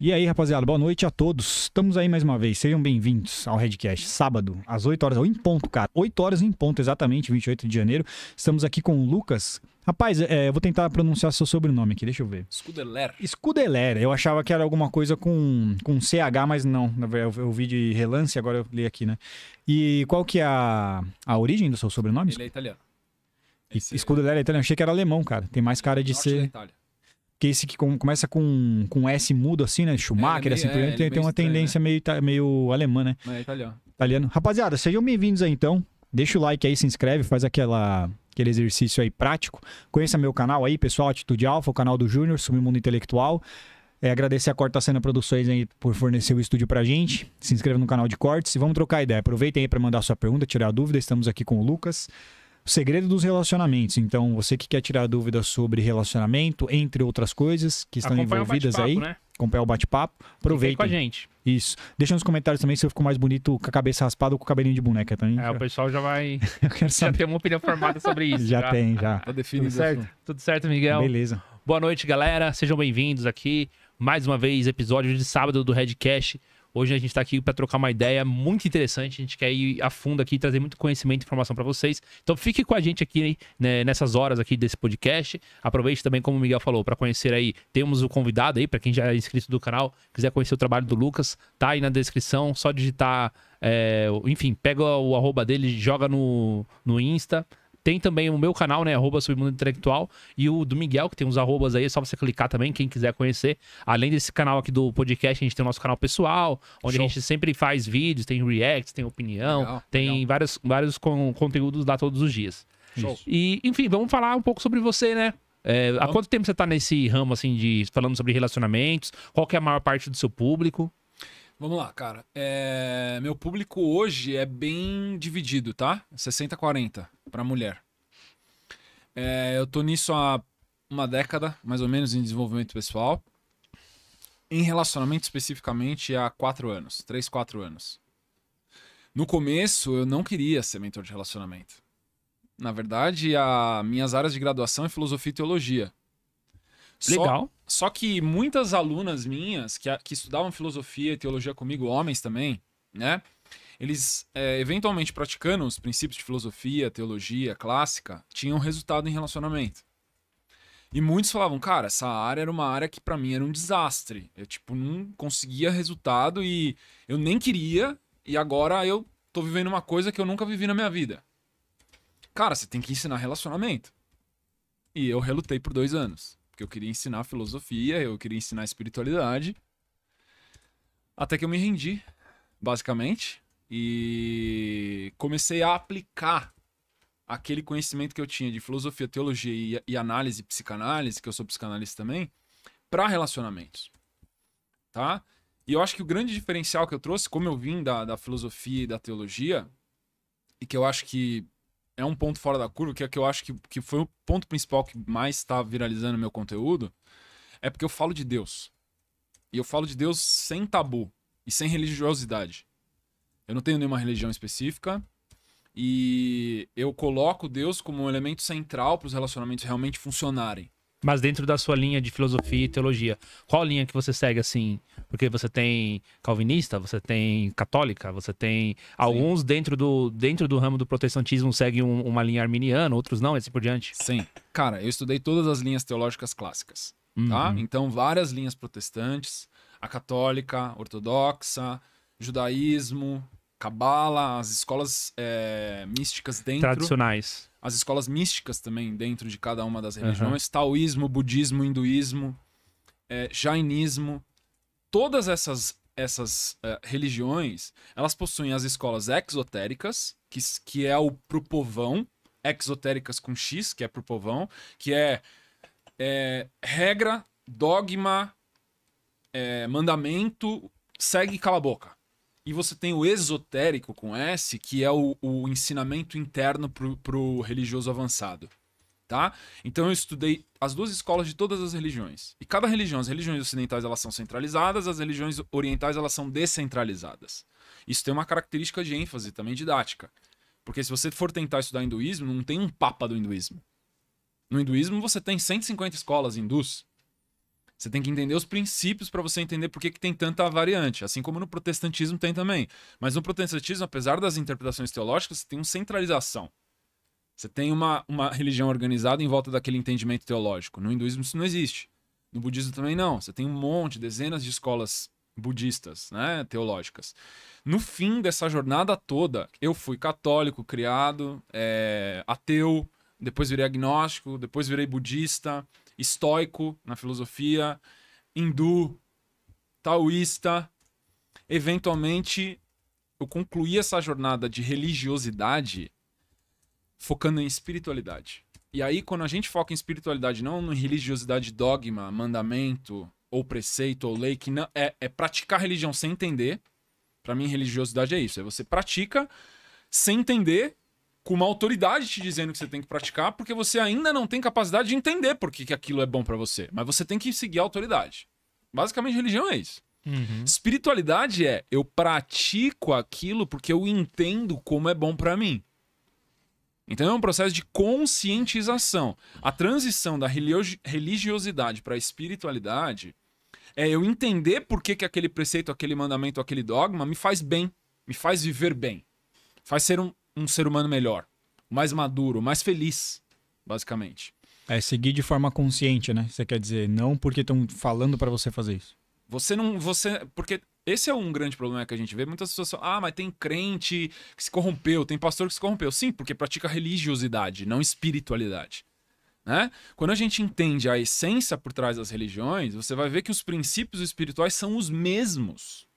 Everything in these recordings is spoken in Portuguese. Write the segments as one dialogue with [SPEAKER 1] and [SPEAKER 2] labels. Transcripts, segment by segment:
[SPEAKER 1] E aí, rapaziada, boa noite a todos. Estamos aí mais uma vez. Sejam bem-vindos ao Redcast. Sábado, às 8 horas, ou em ponto, cara. 8 horas em ponto, exatamente, 28 de janeiro. Estamos aqui com o Lucas. Rapaz, é, eu vou tentar pronunciar seu sobrenome aqui, deixa eu ver. Scudeler. Scudeler. Eu achava que era alguma coisa com, com CH, mas não. Eu, eu vi de relance, agora eu li aqui, né? E qual que é a, a origem do seu sobrenome? Ele é italiano. Esse... É Scudeler é italiano. Eu achei que era alemão, cara. Tem mais cara de Norte ser... Da Itália que esse que começa com, com S mudo, assim, né? Schumacher, é, meio, assim, é, por é, tem, é tem uma estranho, tendência né? meio, meio alemã,
[SPEAKER 2] né? É, italiano.
[SPEAKER 1] italiano. Rapaziada, sejam bem-vindos aí, então. Deixa o like aí, se inscreve, faz aquela, aquele exercício aí prático. Conheça meu canal aí, pessoal, Atitude Alfa, o canal do Júnior, Mundo Intelectual. É, agradecer a Corta Cena Produções aí por fornecer o estúdio pra gente. Se inscreva no canal de cortes e vamos trocar ideia. Aproveitem aí para mandar sua pergunta, tirar dúvida. Estamos aqui com o Lucas segredo dos relacionamentos. Então, você que quer tirar dúvidas sobre relacionamento, entre outras coisas que estão acompanha envolvidas aí, né? acompanhar o bate-papo, aproveita. com a gente. Isso. Deixa nos comentários também se eu fico mais bonito com a cabeça raspada ou com o cabelinho de boneca também. Tá? É, o
[SPEAKER 3] pessoal já vai. eu quero saber. Já tem uma opinião formada sobre isso. já, já, tem, já. Tá definido. Tudo certo. Tudo certo, Miguel. Beleza. Boa noite, galera. Sejam bem-vindos aqui. Mais uma vez, episódio de sábado do Redcast. Hoje a gente está aqui para trocar uma ideia muito interessante. A gente quer ir a fundo aqui, trazer muito conhecimento e informação para vocês. Então fique com a gente aqui né, nessas horas aqui desse podcast. Aproveite também, como o Miguel falou, para conhecer aí. Temos o convidado aí, para quem já é inscrito do canal, quiser conhecer o trabalho do Lucas, tá aí na descrição. Só digitar, é, enfim, pega o arroba dele, joga no, no Insta. Tem também o meu canal, né? Arroba Submundo Intelectual. E o do Miguel, que tem uns arrobas aí, é só você clicar também, quem quiser conhecer. Além desse canal aqui do podcast, a gente tem o nosso canal pessoal, onde Show. a gente sempre faz vídeos, tem reacts, tem opinião, legal, tem legal. vários, vários com conteúdos lá todos os dias. Show. E, enfim, vamos falar um pouco sobre você, né? É, há quanto tempo você está nesse ramo, assim, de falando sobre relacionamentos? Qual que é a maior parte do seu público?
[SPEAKER 2] Vamos lá, cara. É... Meu público hoje é bem dividido, tá? 60-40 para mulher. É... Eu tô nisso há uma década, mais ou menos, em desenvolvimento pessoal. Em relacionamento especificamente, há quatro anos. três, quatro anos. No começo, eu não queria ser mentor de relacionamento. Na verdade, a minhas áreas de graduação é filosofia e teologia. Legal. Só, só que muitas alunas minhas que, que estudavam filosofia e teologia comigo, homens também, né? Eles, é, eventualmente praticando os princípios de filosofia, teologia clássica, tinham resultado em relacionamento. E muitos falavam, cara, essa área era uma área que para mim era um desastre. Eu, tipo, não conseguia resultado e eu nem queria, e agora eu tô vivendo uma coisa que eu nunca vivi na minha vida. Cara, você tem que ensinar relacionamento. E eu relutei por dois anos porque eu queria ensinar filosofia, eu queria ensinar espiritualidade. Até que eu me rendi, basicamente, e comecei a aplicar aquele conhecimento que eu tinha de filosofia, teologia e, e análise, psicanálise, que eu sou psicanalista também, para relacionamentos. Tá? E eu acho que o grande diferencial que eu trouxe, como eu vim da, da filosofia e da teologia, e que eu acho que é um ponto fora da curva, que é que eu acho que, que foi o ponto principal que mais está viralizando meu conteúdo, é porque eu falo de Deus. E eu falo de Deus sem tabu e sem religiosidade. Eu não tenho nenhuma religião específica e eu coloco Deus como um elemento central para os relacionamentos realmente funcionarem
[SPEAKER 3] mas dentro da sua linha de filosofia e teologia. Qual linha que você segue assim? Porque você tem calvinista, você tem católica, você tem alguns dentro do, dentro do ramo do protestantismo seguem um, uma linha arminiana, outros não, e assim por diante. Sim.
[SPEAKER 2] Cara, eu estudei todas as linhas teológicas clássicas, tá? uhum. tá? Então várias linhas protestantes, a católica, ortodoxa, judaísmo, cabala, as escolas é, místicas dentro. Tradicionais. As escolas místicas também dentro de cada uma das religiões. Uhum. Tá Taoísmo, budismo, hinduísmo, é, jainismo. Todas essas, essas é, religiões, elas possuem as escolas exotéricas, que, que é o pro povão. Exotéricas com X, que é pro povão. Que é, é regra, dogma, mandamento, segue e cala a boca. E você tem o esotérico com S, que é o, o ensinamento interno para o religioso avançado. Tá? Então eu estudei as duas escolas de todas as religiões. E cada religião, as religiões ocidentais elas são centralizadas, as religiões orientais elas são descentralizadas. Isso tem uma característica de ênfase também didática. Porque se você for tentar estudar hinduísmo, não tem um papa do hinduísmo. No hinduísmo você tem 150 escolas hindus. Você tem que entender os princípios para você entender por que, que tem tanta variante, assim como no protestantismo tem também. Mas no protestantismo, apesar das interpretações teológicas, você tem uma centralização. Você tem uma, uma religião organizada em volta daquele entendimento teológico. No hinduísmo isso não existe. No budismo também não. Você tem um monte, dezenas de escolas budistas, né, teológicas. No fim dessa jornada toda, eu fui católico criado, é, ateu, depois virei agnóstico, depois virei budista, estoico na filosofia, hindu, taoísta. Eventualmente, eu concluí essa jornada de religiosidade focando em espiritualidade. E aí, quando a gente foca em espiritualidade, não em religiosidade dogma, mandamento, ou preceito, ou lei, que não, é, é praticar religião sem entender. Para mim, religiosidade é isso. É você pratica sem entender com uma autoridade te dizendo que você tem que praticar, porque você ainda não tem capacidade de entender por que, aquilo é bom para você. Mas você tem que seguir a autoridade. Basicamente, religião é isso. Uhum. Espiritualidade é eu pratico aquilo porque eu entendo como é bom para mim. Então é um processo de conscientização. A transição da religiosidade para a espiritualidade é eu entender por que, que aquele preceito, aquele mandamento, aquele dogma me faz bem, me faz viver bem, faz ser um, um ser humano melhor, mais maduro, mais feliz, basicamente.
[SPEAKER 1] É seguir de forma consciente, né? Você quer dizer, não porque estão falando para você fazer isso.
[SPEAKER 2] Você não, você, porque esse é um grande problema que a gente vê. Muitas pessoas falam, ah, mas tem crente que se corrompeu, tem pastor que se corrompeu. Sim, porque pratica religiosidade, não espiritualidade. Né? Quando a gente entende a essência por trás das religiões, você vai ver que os princípios espirituais são os mesmos.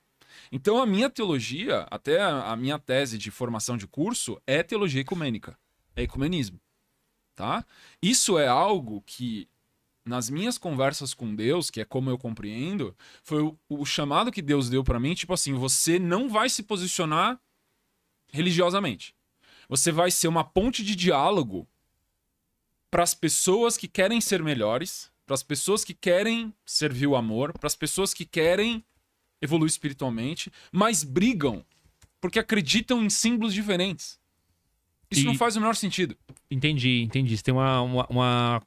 [SPEAKER 2] Então, a minha teologia, até a minha tese de formação de curso, é teologia ecumênica, é ecumenismo. Tá? Isso é algo que, nas minhas conversas com Deus, que é como eu compreendo, foi o, o chamado que Deus deu para mim, tipo assim, você não vai se posicionar religiosamente. Você vai ser uma ponte de diálogo para as pessoas que querem ser melhores, para as pessoas que querem servir o amor, para as pessoas que querem evoluem espiritualmente, mas brigam porque acreditam em símbolos diferentes. Isso e... não faz o
[SPEAKER 3] menor sentido. Entendi, entendi. Isso tem uma, uma, uma,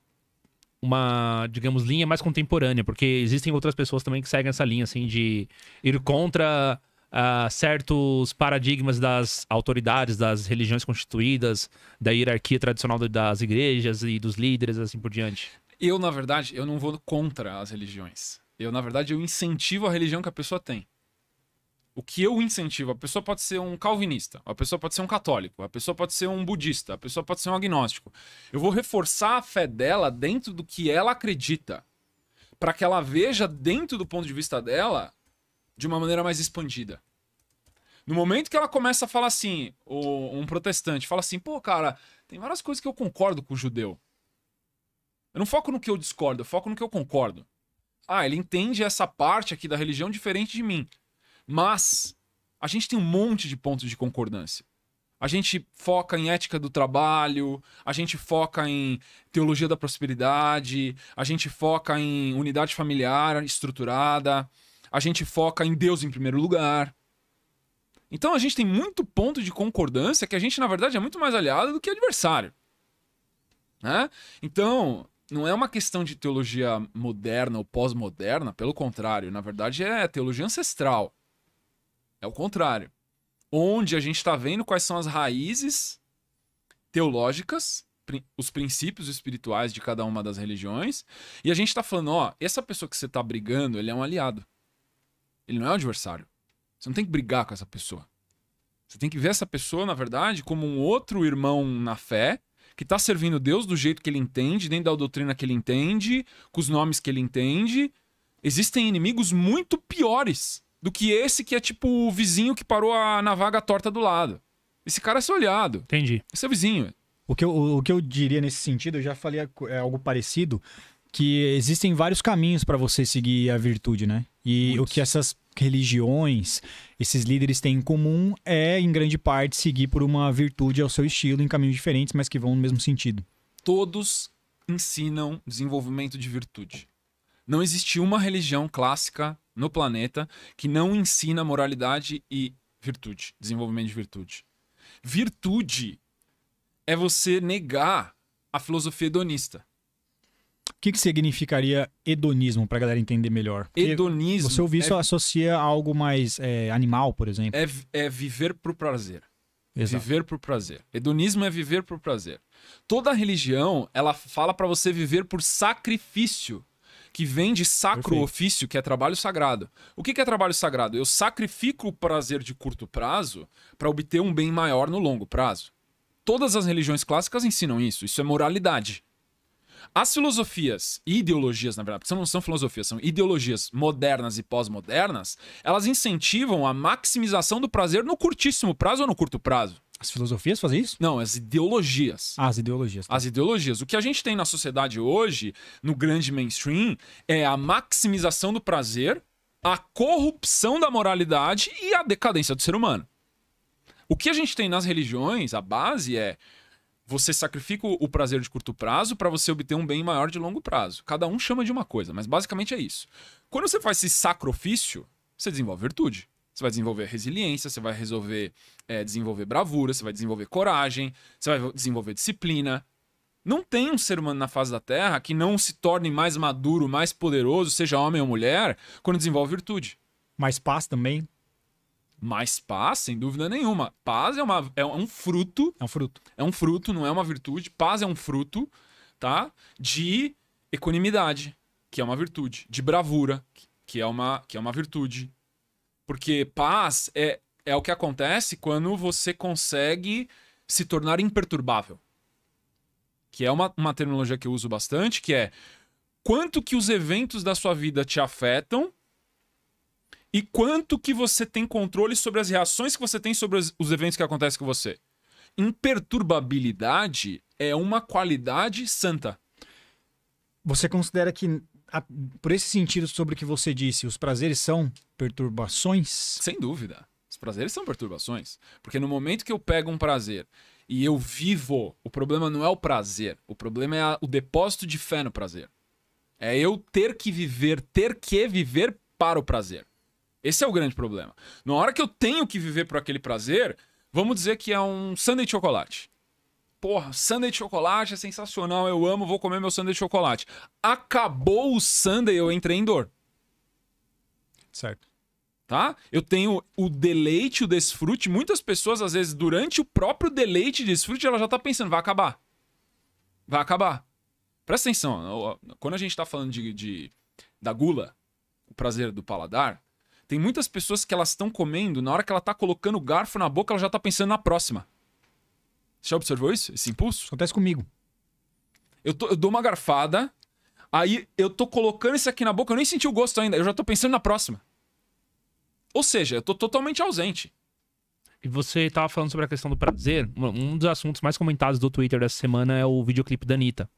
[SPEAKER 3] uma, digamos, linha mais contemporânea, porque existem outras pessoas também que seguem essa linha, assim, de ir contra uh, certos paradigmas das autoridades, das religiões constituídas, da hierarquia tradicional das igrejas e dos líderes, assim por diante.
[SPEAKER 2] Eu, na verdade, eu não vou contra as religiões. Eu, na verdade, eu incentivo a religião que a pessoa tem. O que eu incentivo? A pessoa pode ser um calvinista, a pessoa pode ser um católico, a pessoa pode ser um budista, a pessoa pode ser um agnóstico. Eu vou reforçar a fé dela dentro do que ela acredita, para que ela veja dentro do ponto de vista dela de uma maneira mais expandida. No momento que ela começa a falar assim, ou um protestante fala assim, pô, cara, tem várias coisas que eu concordo com o judeu. Eu não foco no que eu discordo, eu foco no que eu concordo. Ah, ele entende essa parte aqui da religião diferente de mim. Mas a gente tem um monte de pontos de concordância. A gente foca em ética do trabalho, a gente foca em teologia da prosperidade, a gente foca em unidade familiar estruturada, a gente foca em Deus em primeiro lugar. Então a gente tem muito ponto de concordância que a gente, na verdade, é muito mais aliado do que adversário. Né? Então, não é uma questão de teologia moderna ou pós-moderna, pelo contrário, na verdade é teologia ancestral. É o contrário. Onde a gente está vendo quais são as raízes teológicas, os princípios espirituais de cada uma das religiões, e a gente está falando, ó, essa pessoa que você está brigando, ele é um aliado. Ele não é um adversário. Você não tem que brigar com essa pessoa. Você tem que ver essa pessoa, na verdade, como um outro irmão na fé que está servindo Deus do jeito que ele entende, dentro da doutrina que ele entende, com os nomes que ele entende. Existem inimigos muito piores do que esse que é tipo o vizinho que parou a, na vaga torta do lado. Esse cara é seu olhado. Entendi. Esse é o vizinho.
[SPEAKER 1] O que, eu, o, que eu diria nesse sentido, eu já falei é, algo parecido, que existem vários caminhos para você seguir a virtude, né? E Muitos. o que essas religiões, esses líderes têm em comum é, em grande parte, seguir por uma virtude ao seu estilo, em caminhos diferentes, mas que vão no mesmo sentido.
[SPEAKER 2] Todos ensinam desenvolvimento de virtude. Não existe uma religião clássica no planeta que não ensina moralidade e virtude, desenvolvimento de virtude. Virtude é você negar a filosofia hedonista
[SPEAKER 1] que, que significaria hedonismo, a galera entender melhor? hedonismo. Você ouvir é... isso associa a algo mais é, animal, por exemplo.
[SPEAKER 2] É, é viver pro prazer. Exato. Viver pro prazer. Hedonismo é viver pro prazer. Toda religião, ela fala para você viver por sacrifício, que vem de sacro Perfeito. ofício, que é trabalho sagrado. O que é trabalho sagrado? Eu sacrifico o prazer de curto prazo para obter um bem maior no longo prazo. Todas as religiões clássicas ensinam isso. Isso é moralidade. As filosofias e ideologias, na verdade, porque não são filosofias, são ideologias modernas e pós-modernas, elas incentivam a maximização do prazer no curtíssimo prazo ou no curto prazo. As filosofias fazem isso? Não, as ideologias. Ah, as ideologias. Tá. As ideologias. O que a gente tem na sociedade hoje, no grande mainstream, é a maximização do prazer, a corrupção da moralidade e a decadência do ser humano. O que a gente tem nas religiões, a base é você sacrifica o prazer de curto prazo para você obter um bem maior de longo prazo. Cada um chama de uma coisa, mas basicamente é isso. Quando você faz esse sacrifício, você desenvolve virtude. Você vai desenvolver resiliência, você vai resolver é, desenvolver bravura, você vai desenvolver coragem, você vai desenvolver disciplina. Não tem um ser humano na face da Terra que não se torne mais maduro, mais poderoso, seja homem ou mulher, quando desenvolve virtude. Mais paz também, mas paz, sem dúvida nenhuma. Paz é, uma, é um fruto. É um fruto. É um fruto, não é uma virtude. Paz é um fruto, tá? De equanimidade, que é uma virtude. De bravura, que é uma, que é uma virtude. Porque paz é, é o que acontece quando você consegue se tornar imperturbável. Que é uma, uma terminologia que eu uso bastante, que é quanto que os eventos da sua vida te afetam e quanto que você tem controle sobre as reações que você tem sobre os eventos que acontecem com você. Imperturbabilidade é uma qualidade santa.
[SPEAKER 1] Você considera que, por esse sentido sobre o que você disse, os prazeres são
[SPEAKER 2] perturbações? Sem dúvida. Os prazeres são perturbações. Porque no momento que eu pego um prazer e eu vivo, o problema não é o prazer, o problema é a, o depósito de fé no prazer. É eu ter que viver, ter que viver para o prazer. Esse é o grande problema. Na hora que eu tenho que viver por aquele prazer, vamos dizer que é um sanduíche de chocolate. Porra, sanduíche de chocolate é sensacional, eu amo, vou comer meu sanduíche de chocolate. Acabou o sanduíche, eu entrei em dor. Certo. Tá? Eu tenho o deleite, o desfrute. Muitas pessoas, às vezes, durante o próprio deleite e desfrute, ela já tá pensando, vai acabar. Vai acabar. Presta atenção, quando a gente tá falando de, de da gula, o prazer do paladar, tem muitas pessoas que elas estão comendo, na hora que ela está colocando o garfo na boca, ela já está pensando na próxima. Você já observou isso? Esse impulso? Acontece comigo. Eu, tô, eu dou uma garfada, aí eu tô colocando isso aqui na boca, eu nem senti o gosto ainda, eu já tô pensando na próxima. Ou seja, eu tô totalmente ausente. E você estava falando sobre a questão do prazer. Um dos assuntos mais comentados do
[SPEAKER 3] Twitter dessa semana é o videoclipe da Anitta.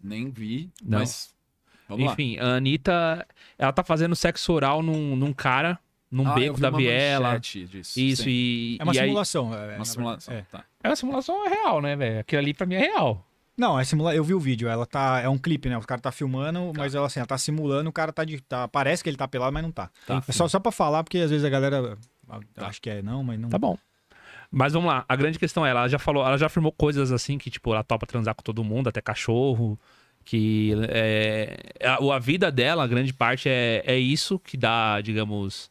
[SPEAKER 2] Nem vi, Não. mas Vamos Enfim,
[SPEAKER 3] lá. a Anitta, ela tá fazendo sexo oral num, num cara, num ah, beco da biela. Disso, isso, sim. e. É uma e simulação.
[SPEAKER 2] Aí... É, é, uma simulação, é. Tá.
[SPEAKER 3] é uma simulação é real, né,
[SPEAKER 2] velho? Aquilo ali pra mim é
[SPEAKER 1] real. Não, é simula... eu vi o vídeo, ela tá. É um clipe, né? O cara tá filmando, tá. mas ela assim, ela tá simulando, o cara tá de. Tá... Parece que ele tá pelado, mas não tá. tá é só, só pra falar, porque às vezes a galera. Tá. Acho que é, não, mas não. Tá bom.
[SPEAKER 3] Mas vamos lá, a grande questão é, ela já falou, ela já afirmou coisas assim que, tipo, ela topa transar com todo mundo, até cachorro que é, a, a vida dela, a grande parte, é, é isso que dá, digamos,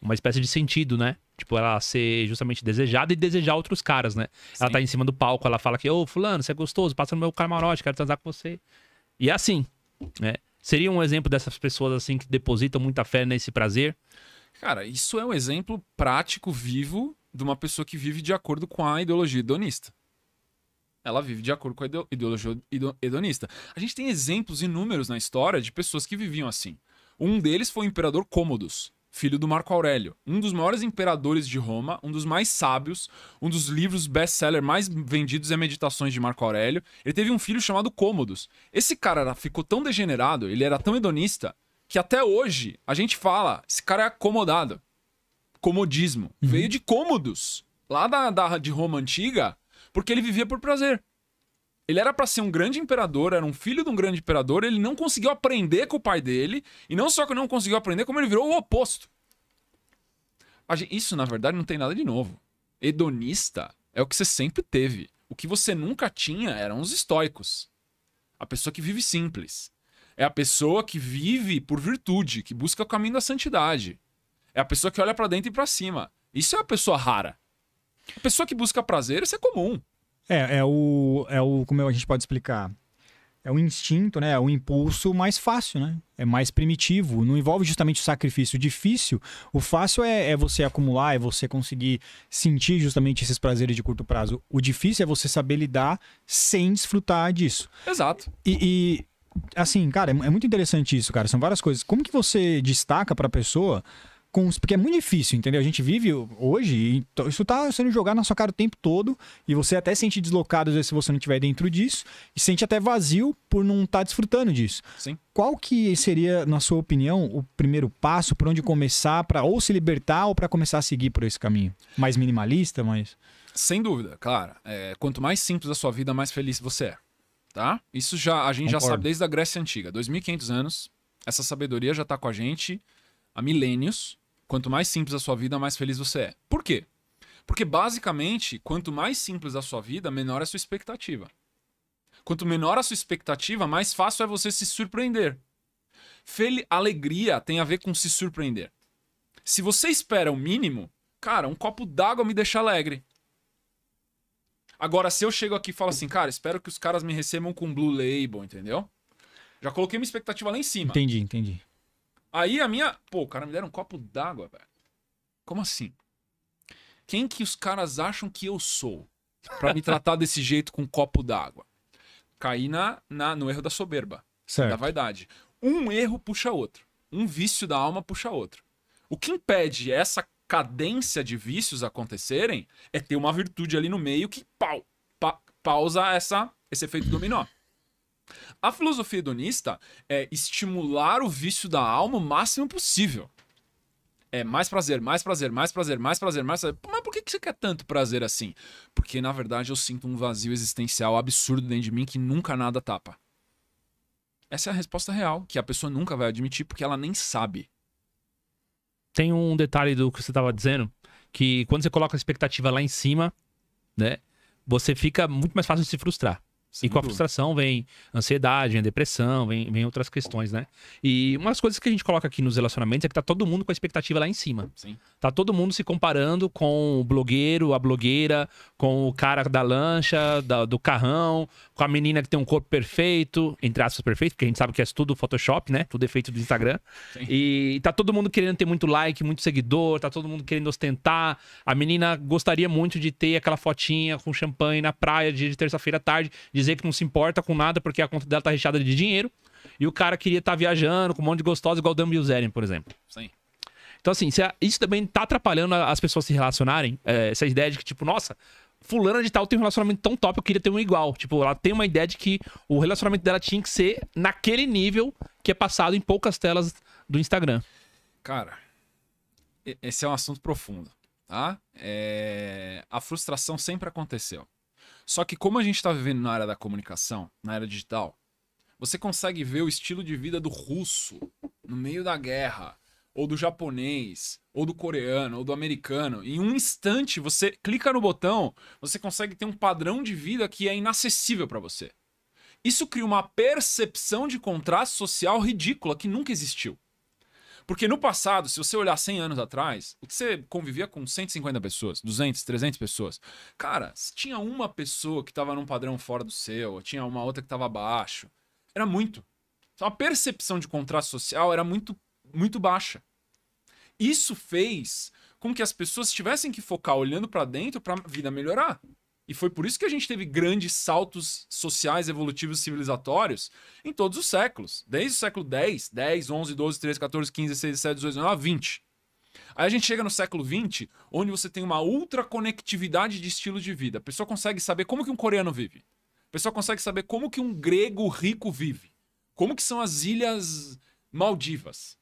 [SPEAKER 3] uma espécie de sentido, né? Tipo, ela ser justamente desejada e desejar outros caras, né? Sim. Ela tá em cima do palco, ela fala que, ô, fulano, você é gostoso, passa no meu camarote, quero transar com você. E é assim, né? Seria um
[SPEAKER 2] exemplo dessas pessoas, assim, que depositam muita fé nesse prazer? Cara, isso é um exemplo prático, vivo, de uma pessoa que vive de acordo com a ideologia hedonista ela vive de acordo com a ideologia hedonista. A gente tem exemplos inúmeros na história de pessoas que viviam assim. Um deles foi o imperador Cômodos, filho do Marco Aurélio, um dos maiores imperadores de Roma, um dos mais sábios, um dos livros best-seller mais vendidos é Meditações de Marco Aurélio. Ele teve um filho chamado Cômodos. Esse cara ficou tão degenerado, ele era tão hedonista, que até hoje a gente fala, esse cara é acomodado. Comodismo. Uhum. Veio de Cômodos. Lá da, da, de Roma Antiga, porque ele vivia por prazer. Ele era para ser um grande imperador, era um filho de um grande imperador, ele não conseguiu aprender com o pai dele, e não só que não conseguiu aprender, como ele virou o oposto. Isso, na verdade, não tem nada de novo. Hedonista é o que você sempre teve. O que você nunca tinha eram os estoicos. A pessoa que vive simples. É a pessoa que vive por virtude, que busca o caminho da santidade. É a pessoa que olha para dentro e para cima. Isso é uma pessoa rara. A pessoa que busca prazer, isso é comum.
[SPEAKER 1] É, é o, é o como a gente pode explicar. É o instinto, né? É o impulso mais fácil, né? É mais primitivo. Não envolve justamente o sacrifício difícil. O fácil é, é você acumular, é você conseguir sentir justamente esses prazeres de curto prazo. O difícil é você saber lidar sem desfrutar disso. Exato. e, e assim, cara, é, é muito interessante isso, cara. São várias coisas. Como que você destaca para a pessoa com os, porque é muito difícil, entendeu? A gente vive hoje então isso tá sendo jogado na sua cara o tempo todo e você até sente deslocado às vezes se você não estiver dentro disso e sente até vazio por não estar tá desfrutando disso. Sim. Qual que seria, na sua opinião, o primeiro passo para onde começar para ou se libertar ou para começar a seguir por esse caminho? Mais minimalista, mais
[SPEAKER 2] Sem dúvida, claro. É, quanto mais simples a sua vida, mais feliz você é tá? Isso já a gente Concordo. já sabe desde a Grécia antiga, 2500 anos. Essa sabedoria já está com a gente há milênios. Quanto mais simples a sua vida, mais feliz você é. Por quê? Porque basicamente, quanto mais simples a sua vida, menor é a sua expectativa. Quanto menor a sua expectativa, mais fácil é você se surpreender. Fel alegria tem a ver com se surpreender. Se você espera o mínimo, cara, um copo d'água me deixa alegre. Agora, se eu chego aqui e falo assim, cara, espero que os caras me recebam com Blue Label, entendeu? Já coloquei minha expectativa lá em cima. Entendi, entendi. Aí a minha. Pô, o cara me deram um copo d'água, velho. Como assim? Quem que os caras acham que eu sou? para me tratar desse jeito com um copo d'água. Caí na, na, no erro da soberba. Certo. Da vaidade. Um erro puxa outro. Um vício da alma puxa outro. O que impede essa cadência de vícios acontecerem é ter uma virtude ali no meio que pau, pa, pausa essa, esse efeito dominó. A filosofia hedonista é estimular o vício da alma o máximo possível. É mais prazer, mais prazer, mais prazer, mais prazer, mais prazer. Mas por que você quer tanto prazer assim? Porque, na verdade, eu sinto um vazio existencial absurdo dentro de mim que nunca nada tapa. Essa é a resposta real, que a pessoa nunca vai admitir porque ela nem sabe. Tem um detalhe do que você estava dizendo,
[SPEAKER 3] que quando você coloca a expectativa lá em cima, né? Você fica muito mais fácil de se frustrar. Sem e com dúvida. a frustração vem ansiedade, vem depressão, vem, vem outras questões, né? E umas coisas que a gente coloca aqui nos relacionamentos é que tá todo mundo com a expectativa lá em cima. Sim. Tá todo mundo se comparando com o blogueiro, a blogueira, com o cara da lancha, da, do carrão, com a menina que tem um corpo perfeito, entre aspas perfeito, porque a gente sabe que é tudo Photoshop, né? Tudo efeito do Instagram. Sim. E tá todo mundo querendo ter muito like, muito seguidor, tá todo mundo querendo ostentar. A menina gostaria muito de ter aquela fotinha com champanhe na praia de terça-feira à tarde, de dizer que não se importa com nada porque a conta dela tá recheada de dinheiro. E o cara queria estar tá viajando com um monte de gostosa, igual o Dan Bilzerian, por exemplo. Sim. Então, assim, isso também tá atrapalhando as pessoas se relacionarem. É, essa ideia de que, tipo, nossa, fulana de tal tem um relacionamento tão top, eu queria ter um igual. Tipo, ela tem uma ideia de que o relacionamento dela tinha que ser naquele nível que é passado em poucas telas do Instagram.
[SPEAKER 2] Cara, esse é um assunto profundo, tá? É... A frustração sempre aconteceu. Só que como a gente está vivendo na área da comunicação, na área digital, você consegue ver o estilo de vida do russo no meio da guerra, ou do japonês, ou do coreano, ou do americano. Em um instante, você clica no botão, você consegue ter um padrão de vida que é inacessível para você. Isso cria uma percepção de contraste social ridícula que nunca existiu. Porque no passado, se você olhar 100 anos atrás, o que você convivia com 150 pessoas, 200, 300 pessoas. Cara, tinha uma pessoa que estava num padrão fora do seu, tinha uma outra que estava abaixo. Era muito. Então a percepção de contraste social era muito, muito baixa. Isso fez com que as pessoas tivessem que focar olhando para dentro para a vida melhorar. E foi por isso que a gente teve grandes saltos sociais, evolutivos, civilizatórios em todos os séculos. Desde o século 10, 10, 11, 12, 13, 14, 15, 16, 17, 18, 19, 20. Aí a gente chega no século 20, onde você tem uma ultra conectividade de estilo de vida. A pessoa consegue saber como que um coreano vive. A pessoa consegue saber como que um grego rico vive. Como que são as ilhas Maldivas.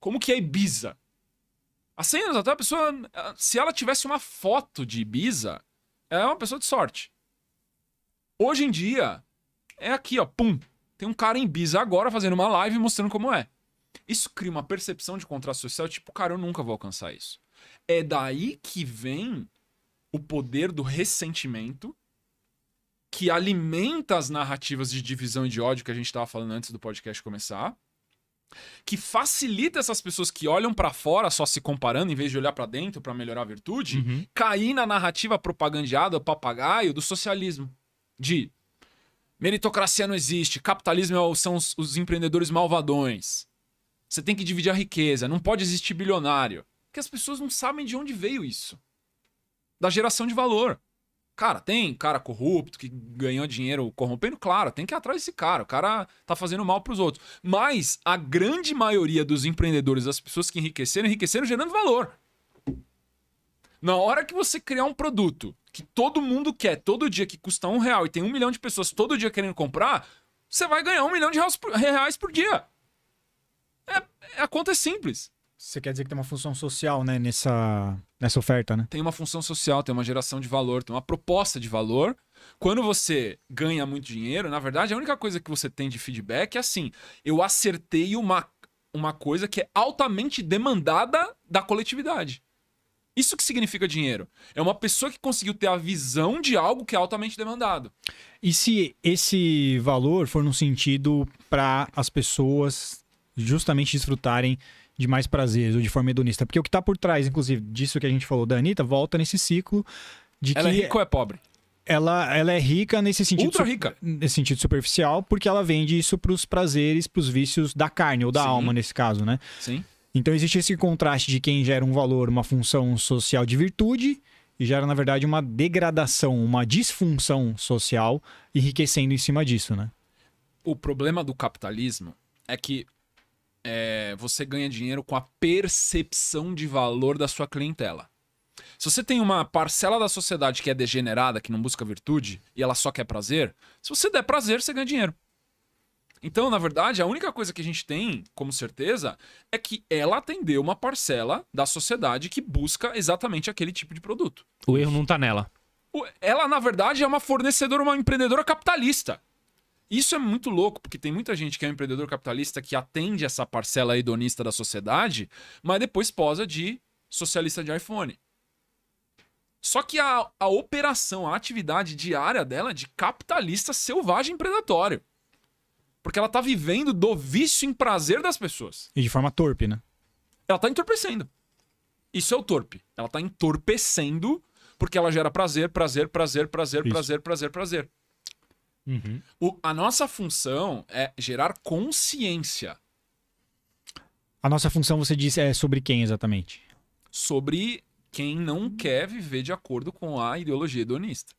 [SPEAKER 2] Como que é Ibiza. Há 100 anos atrás, a pessoa, se ela tivesse uma foto de Ibiza, ela é uma pessoa de sorte. Hoje em dia, é aqui, ó, pum. Tem um cara em Ibiza agora fazendo uma live mostrando como é. Isso cria uma percepção de contrato social, tipo, cara, eu nunca vou alcançar isso. É daí que vem o poder do ressentimento que alimenta as narrativas de divisão e de ódio que a gente estava falando antes do podcast começar que facilita essas pessoas que olham para fora só se comparando em vez de olhar para dentro para melhorar a virtude, uhum. cair na narrativa propagandeada, papagaio do socialismo. De meritocracia não existe, capitalismo é são os, os empreendedores malvadões. Você tem que dividir a riqueza, não pode existir bilionário. Porque as pessoas não sabem de onde veio isso. Da geração de valor. Cara, tem cara corrupto que ganhou dinheiro corrompendo? Claro, tem que ir atrás desse cara. O cara tá fazendo mal para os outros. Mas a grande maioria dos empreendedores, das pessoas que enriqueceram, enriqueceram gerando valor. Na hora que você criar um produto que todo mundo quer, todo dia, que custa um real e tem um milhão de pessoas todo dia querendo comprar, você vai ganhar um milhão de reais por, reais por dia. É, é a conta é simples.
[SPEAKER 1] Você quer dizer que tem uma função social, né, nessa Nessa
[SPEAKER 2] oferta, né? Tem uma função social, tem uma geração de valor, tem uma proposta de valor. Quando você ganha muito dinheiro, na verdade, a única coisa que você tem de feedback é assim: eu acertei uma, uma coisa que é altamente demandada da coletividade. Isso que significa dinheiro. É uma pessoa que conseguiu ter a visão de algo que é altamente demandado. E
[SPEAKER 1] se esse valor for num sentido para as pessoas justamente desfrutarem de mais prazeres ou de forma hedonista. Porque o que está por trás, inclusive, disso que a gente falou da Anitta, volta nesse ciclo de ela é que. Ela é rica ou é pobre? Ela, ela é rica nesse sentido. Ultra rica. Nesse sentido superficial, porque ela vende isso para os prazeres, para os vícios da carne ou da Sim. alma, nesse caso, né? Sim. Então existe esse contraste de quem gera um valor, uma função social de virtude e gera, na verdade, uma degradação, uma disfunção social, enriquecendo em cima disso, né?
[SPEAKER 2] O problema do capitalismo é que é, você ganha dinheiro com a percepção de valor da sua clientela. Se você tem uma parcela da sociedade que é degenerada, que não busca virtude, e ela só quer prazer, se você der prazer, você ganha dinheiro. Então, na verdade, a única coisa que a gente tem como certeza é que ela atendeu uma parcela da sociedade que busca exatamente aquele tipo de produto.
[SPEAKER 3] O erro não tá nela.
[SPEAKER 2] Ela, na verdade, é uma fornecedora, uma empreendedora capitalista. Isso é muito louco, porque tem muita gente que é um empreendedor capitalista que atende essa parcela hedonista da sociedade, mas depois posa de socialista de iPhone. Só que a, a operação, a atividade diária dela é de capitalista selvagem predatório. Porque ela tá vivendo do vício em prazer das pessoas.
[SPEAKER 1] E de forma torpe, né?
[SPEAKER 2] Ela tá entorpecendo. Isso é o torpe. Ela tá entorpecendo porque ela gera prazer, prazer, prazer, prazer, Isso. prazer, prazer, prazer. Uhum. O, a nossa função é gerar consciência.
[SPEAKER 1] A nossa função, você disse, é sobre quem exatamente?
[SPEAKER 2] Sobre quem não quer viver de acordo com a ideologia hedonista.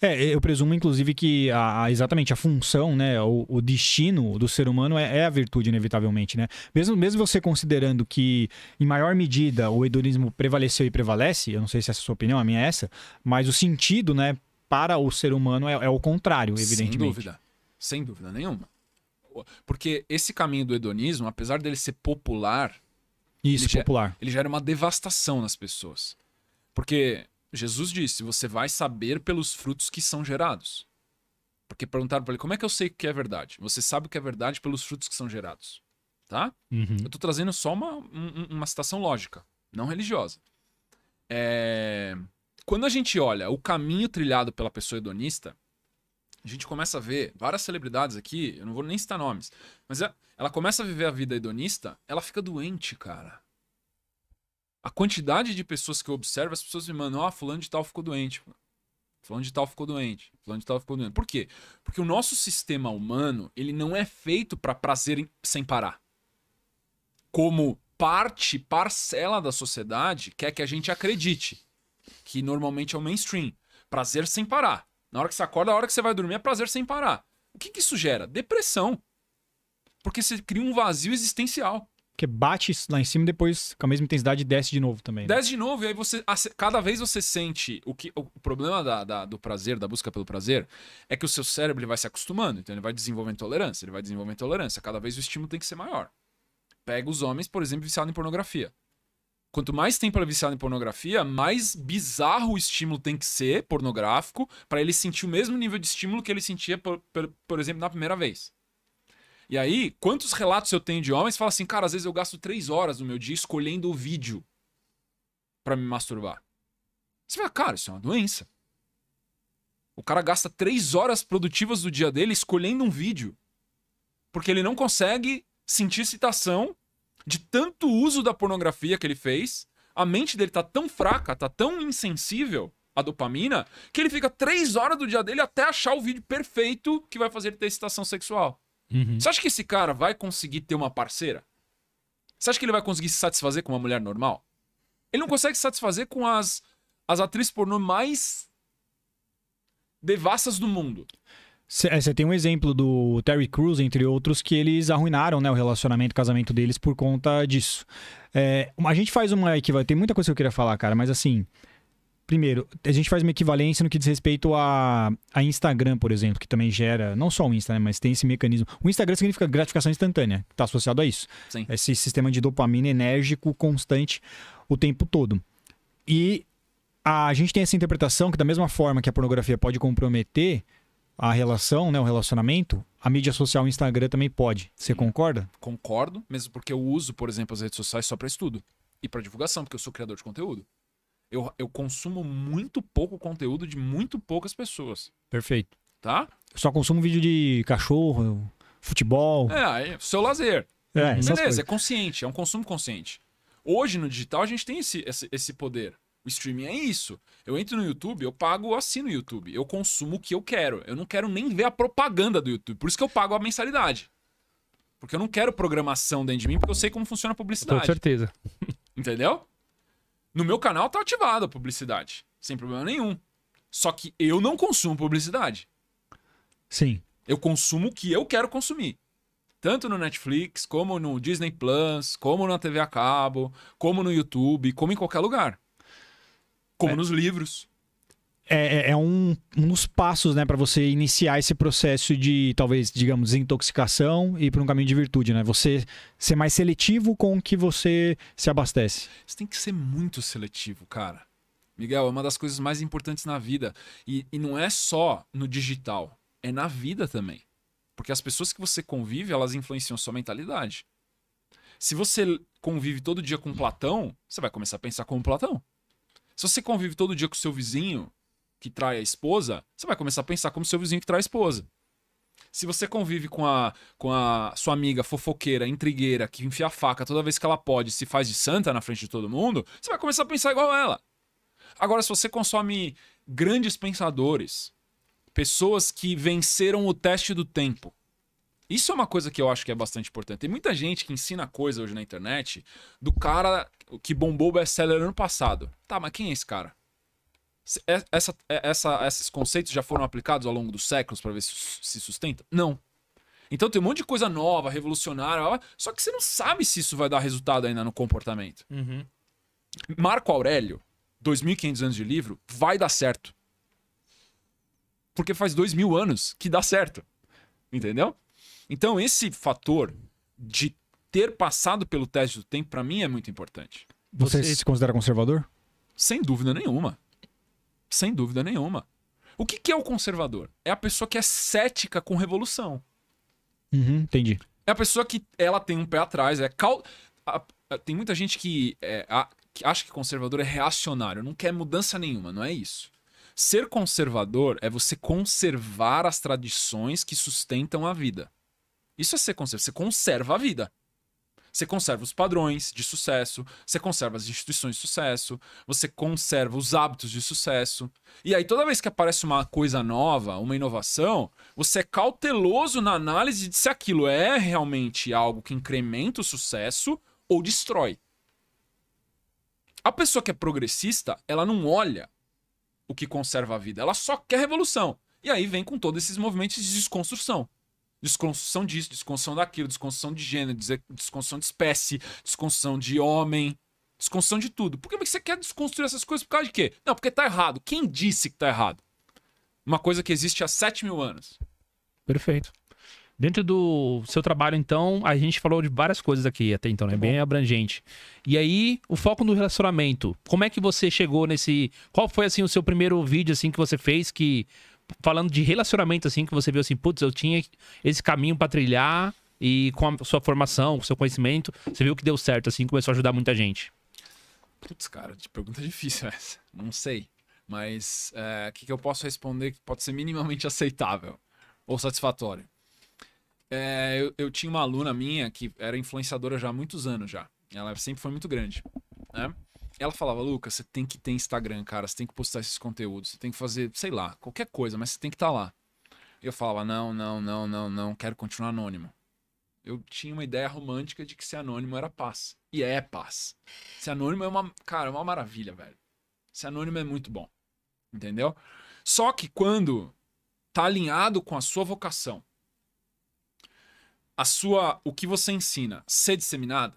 [SPEAKER 1] É, eu presumo, inclusive, que a, a exatamente a função, né, o, o destino do ser humano é, é, a virtude, inevitavelmente, né? Mesmo, mesmo você considerando que, em maior medida, o hedonismo prevaleceu e prevalece, eu não sei se essa é a sua opinião, a minha é essa, mas o sentido, né, para o ser humano é, é o contrário, evidentemente. Sem dúvida.
[SPEAKER 2] Sem dúvida nenhuma. Porque esse caminho do hedonismo, apesar dele ser popular. Isso, ele popular. Gera, ele gera uma devastação nas pessoas. Porque Jesus disse: você vai saber pelos frutos que são gerados. Porque perguntaram para ele: como é que eu sei o que é verdade? Você sabe o que é verdade pelos frutos que são gerados. Tá? Uhum. Eu tô trazendo só uma, uma, uma citação lógica, não religiosa. É quando a gente olha o caminho trilhado pela pessoa hedonista, a gente começa a ver várias celebridades aqui, eu não vou nem citar nomes, mas é, ela começa a viver a vida hedonista, ela fica doente, cara. A quantidade de pessoas que eu observo, as pessoas me mandam, ó, oh, fulano de tal ficou doente. Fulano de tal ficou doente. Fulano de tal ficou doente. Por quê? Porque o nosso sistema humano, ele não é feito para prazer sem parar. Como parte, parcela da sociedade quer que a gente acredite que normalmente é o mainstream. Prazer sem parar. Na hora que você acorda, a hora que você vai dormir é prazer sem parar. O que, que isso gera? Depressão. Porque você cria um vazio existencial.
[SPEAKER 1] Porque bate lá em cima e depois, com a mesma intensidade, desce de novo também.
[SPEAKER 2] Né? Desce de novo, e aí você. Cada vez você sente. O, que, o problema da, da, do prazer, da busca pelo prazer, é que o seu cérebro ele vai se acostumando. Então ele vai desenvolvendo tolerância, ele vai desenvolvendo tolerância. Cada vez o estímulo tem que ser maior. Pega os homens, por exemplo, viciados em pornografia. Quanto mais tempo ela é viciada em pornografia, mais bizarro o estímulo tem que ser pornográfico para ele sentir o mesmo nível de estímulo que ele sentia, por, por, por exemplo, na primeira vez. E aí, quantos relatos eu tenho de homens que falam assim, cara, às vezes eu gasto três horas no meu dia escolhendo o vídeo para me masturbar. Você fala, cara, isso é uma doença. O cara gasta três horas produtivas do dia dele escolhendo um vídeo. Porque ele não consegue sentir excitação de tanto uso da pornografia que ele fez, a mente dele tá tão fraca, tá tão insensível à dopamina, que ele fica três horas do dia dele até achar o vídeo perfeito que vai fazer ele ter excitação sexual. Uhum. Você acha que esse cara vai conseguir ter uma parceira? Você acha que ele vai conseguir se satisfazer com uma mulher normal? Ele não consegue se satisfazer com as, as atrizes pornô mais devassas do mundo.
[SPEAKER 1] Você é, tem um exemplo do Terry Crews, entre outros, que eles arruinaram né, o relacionamento, o casamento deles por conta disso. É, a gente faz uma equivalência. Tem muita coisa que eu queria falar, cara, mas assim. Primeiro, a gente faz uma equivalência no que diz respeito a, a Instagram, por exemplo, que também gera, não só o Insta, né, mas tem esse mecanismo. O Instagram significa gratificação instantânea, que está associado a isso. Sim. Esse sistema de dopamina enérgico, constante, o tempo todo. E a gente tem essa interpretação que, da mesma forma que a pornografia pode comprometer a relação, né, o relacionamento, a mídia social, o Instagram também pode. Você uhum. concorda?
[SPEAKER 2] Concordo, mesmo porque eu uso, por exemplo, as redes sociais só para estudo e para divulgação, porque eu sou criador de conteúdo. Eu, eu consumo muito pouco conteúdo de muito poucas pessoas. Perfeito. Tá?
[SPEAKER 1] Eu só consumo vídeo de cachorro, futebol.
[SPEAKER 2] É, é seu lazer. É, Beleza, é consciente, é um consumo consciente. Hoje no digital a gente tem esse, esse, esse poder. O streaming é isso. Eu entro no YouTube, eu pago, eu assino o YouTube. Eu consumo o que eu quero. Eu não quero nem ver a propaganda do YouTube. Por isso que eu pago a mensalidade. Porque eu não quero programação dentro de mim, porque eu sei como funciona a publicidade. Com certeza. Entendeu? No meu canal tá ativada a publicidade. Sem problema nenhum. Só que eu não consumo publicidade. Sim. Eu consumo o que eu quero consumir. Tanto no Netflix, como no Disney Plus, como na TV a cabo, como no YouTube, como em qualquer lugar. Como é. nos livros.
[SPEAKER 1] É, é, é, um, um dos passos, né, para você iniciar esse processo de, talvez, digamos, desintoxicação e para um caminho de virtude, né? Você ser mais seletivo com o que você se abastece.
[SPEAKER 2] Você tem que ser muito seletivo, cara. Miguel, é uma das coisas mais importantes na vida. E, e não é só no digital, é na vida também. Porque as pessoas que você convive, elas influenciam sua mentalidade. Se você convive todo dia com Platão, você vai começar a pensar como Platão. Se você convive todo dia com seu vizinho que trai a esposa, você vai começar a pensar como seu vizinho que trai a esposa. Se você convive com a, com a sua amiga fofoqueira, intrigueira, que enfia a faca toda vez que ela pode se faz de santa na frente de todo mundo, você vai começar a pensar igual ela. Agora, se você consome grandes pensadores, pessoas que venceram o teste do tempo, isso é uma coisa que eu acho que é bastante importante. Tem muita gente que ensina coisa hoje na internet do cara que bombou o best-seller ano passado. Tá, mas quem é esse cara? É, essa, é, essa, esses conceitos já foram aplicados ao longo dos séculos para ver se se sustenta? Não. Então tem um monte de coisa nova, revolucionária, só que você não sabe se isso vai dar resultado ainda no comportamento. Uhum. Marco Aurélio, 2.500 anos de livro, vai dar certo. Porque faz 2.000 anos que dá certo. Entendeu? Então, esse fator de ter passado pelo teste do tempo, para mim, é muito importante. Você, Você se considera conservador? Sem dúvida nenhuma. Sem dúvida nenhuma. O que, que é o conservador? É a pessoa que é cética com revolução.
[SPEAKER 1] Uhum, entendi.
[SPEAKER 2] É a pessoa que ela tem um pé atrás. É cal... A, a, tem muita gente que, é, a, que acha que conservador é reacionário, não quer mudança nenhuma, não é isso. Ser conservador é você conservar as tradições que sustentam a vida. Isso é ser conservador. Você conserva a vida. Você conserva os padrões de sucesso, você conserva as instituições de sucesso, você conserva os hábitos de sucesso. E aí, toda vez que aparece uma coisa nova, uma inovação, você é cauteloso na análise de se aquilo é realmente algo que incrementa o sucesso ou destrói. A pessoa que é progressista, ela não olha o que conserva a vida. Ela só quer revolução. E aí vem com todos esses movimentos de desconstrução. Desconstrução disso, desconstrução daquilo, desconstrução de gênero, desconstrução de espécie, desconstrução de homem, desconstrução de tudo. Por que você quer desconstruir essas coisas por causa de quê? Não, porque tá errado. Quem disse que tá errado? Uma coisa que existe há 7 mil anos.
[SPEAKER 3] Perfeito. Dentro do seu trabalho, então, a gente falou de várias coisas aqui até então, né? Tá Bem abrangente. E aí, o foco no relacionamento. Como é que você chegou nesse. Qual foi, assim, o seu primeiro vídeo, assim, que você fez que. Falando de relacionamento, assim, que você viu assim, putz, eu tinha esse caminho para trilhar e com a sua formação, com o seu conhecimento, você viu que deu certo, assim, começou a ajudar muita gente.
[SPEAKER 2] Putz, cara, de pergunta difícil essa. Não sei. Mas eh, o é, que, que eu posso responder que pode ser minimamente aceitável ou satisfatório? é, eu, eu, tinha uma aluna minha que era influenciadora já há muitos anos já. Ela sempre foi muito grande, né? Ela falava, Lucas, você tem que ter Instagram, cara, você tem que postar esses conteúdos, você tem que fazer, sei lá, qualquer coisa, mas você tem que estar tá lá. Eu falava, não, não, não, não, não, quero continuar anônimo. Eu tinha uma ideia romântica de que ser anônimo era paz. E é paz. Ser anônimo é uma, cara, é uma maravilha, velho. Ser anônimo é muito bom. Entendeu? Só que quando tá alinhado com a sua vocação, a sua o que você ensina ser disseminado.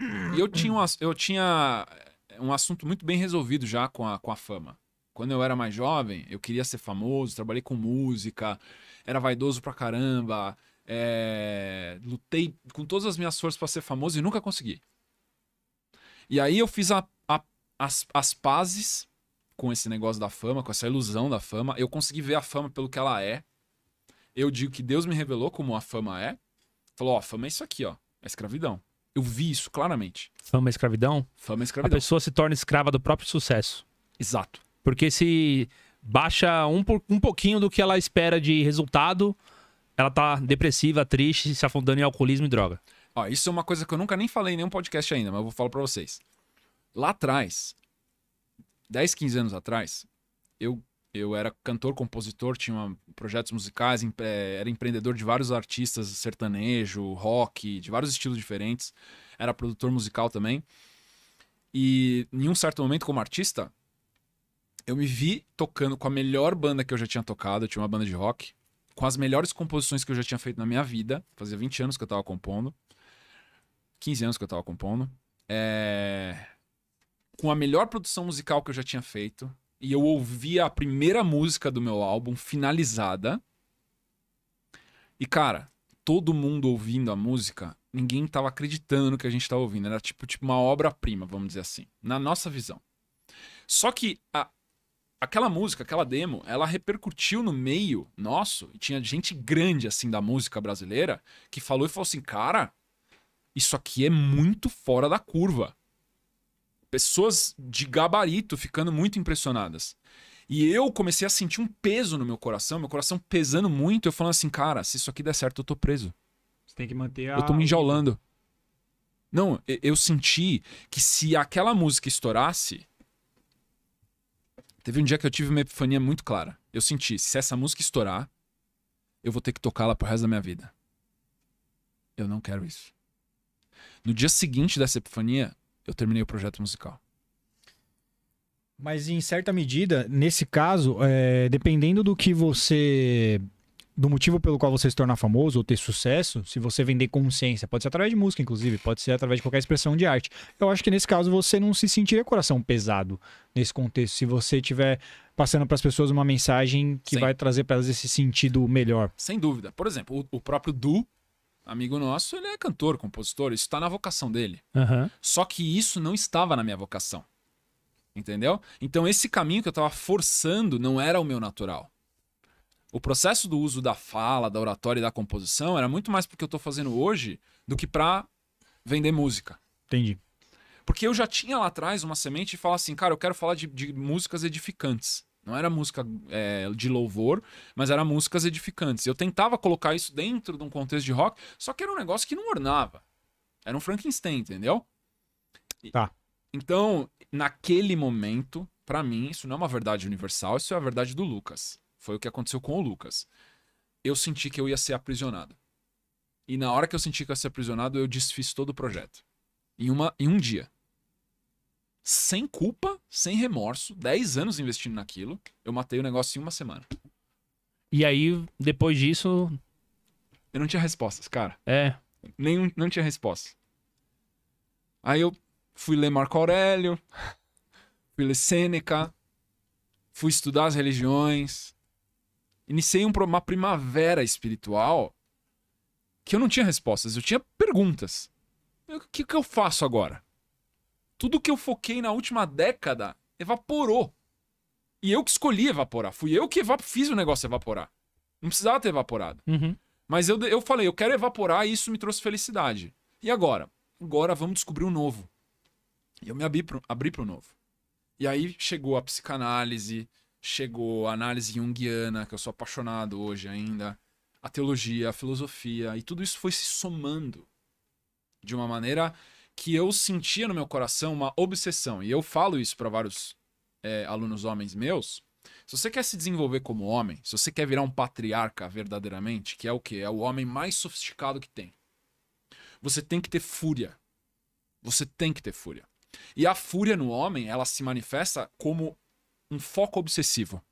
[SPEAKER 2] E eu tinha, um, eu tinha eh, um assunto muito bem resolvido já com a, com a fama. Quando eu era mais jovem, eu queria ser famoso, trabalhei com música, era vaidoso pra caramba, é, lutei com todas as minhas forças para ser famoso e nunca consegui. E aí eu fiz a, a, as, as pazes com esse negócio da fama, com essa ilusão da fama. Eu consegui ver a fama pelo que ela é, eu digo que Deus me revelou como a fama é. Falou, ó, fama é isso aqui, ó. É escravidão. Eu vi isso claramente. Fama é escravidão? Fama é escravidão. A
[SPEAKER 3] pessoa se torna escrava do próprio sucesso. Exato. Porque se baixa um, um pouquinho do que ela espera de resultado, ela tá depressiva, triste, se afundando em alcoolismo e droga.
[SPEAKER 2] Ó, isso é uma coisa que eu nunca nem falei em nenhum podcast ainda, mas eu vou falar pra vocês. Lá atrás, 10, 15 anos atrás, eu eu era cantor, compositor, tinha uma, projetos musicais, em, era empreendedor de vários artistas, sertanejo, rock, de vários estilos diferentes. Era produtor musical também. E em um certo momento, como artista, eu me vi tocando com a melhor banda que eu já tinha tocado, eu tinha uma banda de rock, com as melhores composições que eu já tinha feito na minha vida. Fazia 20 anos que eu tava compondo. 15 anos que eu tava compondo. É... Com a melhor produção musical que eu já tinha feito e eu ouvia a primeira música do meu álbum finalizada. E cara, todo mundo ouvindo a música, ninguém tava acreditando que a gente tava ouvindo. Era tipo, tipo uma obra-prima, vamos dizer assim, na nossa visão. Só que a, aquela música, aquela demo, ela repercutiu no meio nosso, e tinha gente grande assim da música brasileira que falou e falou assim: "Cara, isso aqui é muito fora da curva pessoas de gabarito ficando muito impressionadas. E eu comecei a sentir um peso no meu coração, meu coração pesando muito, eu falando assim, cara, se isso aqui der certo, eu tô preso. Você tem que manter a... Eu tô me enjaulando. Não, eu senti que se aquela música estourasse. Teve um dia que eu tive uma epifania muito clara. Eu senti, se essa música estourar, eu vou ter que tocá-la pro resto da minha vida. Eu não quero isso. No dia seguinte dessa epifania, eu terminei o projeto musical.
[SPEAKER 1] Mas em certa medida, nesse caso, é, dependendo do que você. do motivo pelo qual você se tornar famoso ou ter sucesso, se você vender consciência, pode ser através de música, inclusive, pode ser através de qualquer expressão de arte. Eu acho que nesse caso você não se sentiria coração pesado nesse contexto, se você estiver passando para as pessoas uma mensagem que Sim. vai trazer para elas esse sentido melhor.
[SPEAKER 2] Sem dúvida. Por exemplo, o, o próprio Du, amigo nosso, ele é cantor, compositor, isso está na vocação dele. Uhum. Só que isso não estava na minha vocação. Entendeu? Então, esse caminho que eu estava forçando não era o meu natural. O processo do uso da fala, da oratória e da composição era muito mais porque eu estou fazendo hoje do que para vender música. Entendi. Porque eu já tinha lá atrás uma semente e falava assim, cara, eu quero falar de, de músicas edificantes. Não era música é, de louvor, mas era músicas edificantes. Eu tentava colocar isso dentro de um contexto de rock, só que era um negócio que não ornava. Era um Frankenstein, entendeu? Tá. Então, naquele momento, para mim, isso não é uma verdade universal, isso é a verdade do Lucas. Foi o que aconteceu com o Lucas. Eu senti que eu ia ser aprisionado. E na hora que eu senti que eu ia ser aprisionado, eu desfiz todo o projeto. Em, uma, em um dia sem culpa, sem remorso, 10 anos investindo naquilo, eu matei o negócio em uma semana. E aí, depois disso. Eu não tinha respostas, cara. É. Nenhum, não tinha resposta. Aí eu fui ler Marco Aurélio, fui ler Sêneca, fui estudar as religiões. Iniciei uma primavera espiritual que eu não tinha respostas, eu tinha perguntas. O que, que eu faço agora? tudo que eu foquei na última década evaporou. E eu que escolhi evaporar. Fui eu que fiz o negócio evaporar. Não precisava ter evaporado. Uhum. Mas eu, eu falei, eu quero evaporar e isso me trouxe felicidade. E agora? Agora vamos descobrir o um novo. E eu me abri para abri o novo. E aí chegou a psicanálise, chegou a análise junguiana, que eu sou apaixonado hoje ainda, a teologia, a filosofia, e tudo isso foi se somando de uma maneira que eu sentia no meu coração uma obsessão. E eu falo isso para vários é, alunos homens meus. Se você quer se desenvolver como homem, se você quer virar um patriarca verdadeiramente, que é o que? É o homem mais sofisticado que tem. Você tem que ter fúria. Você tem que ter fúria. E a fúria no homem, ela se manifesta como um foco obsessivo.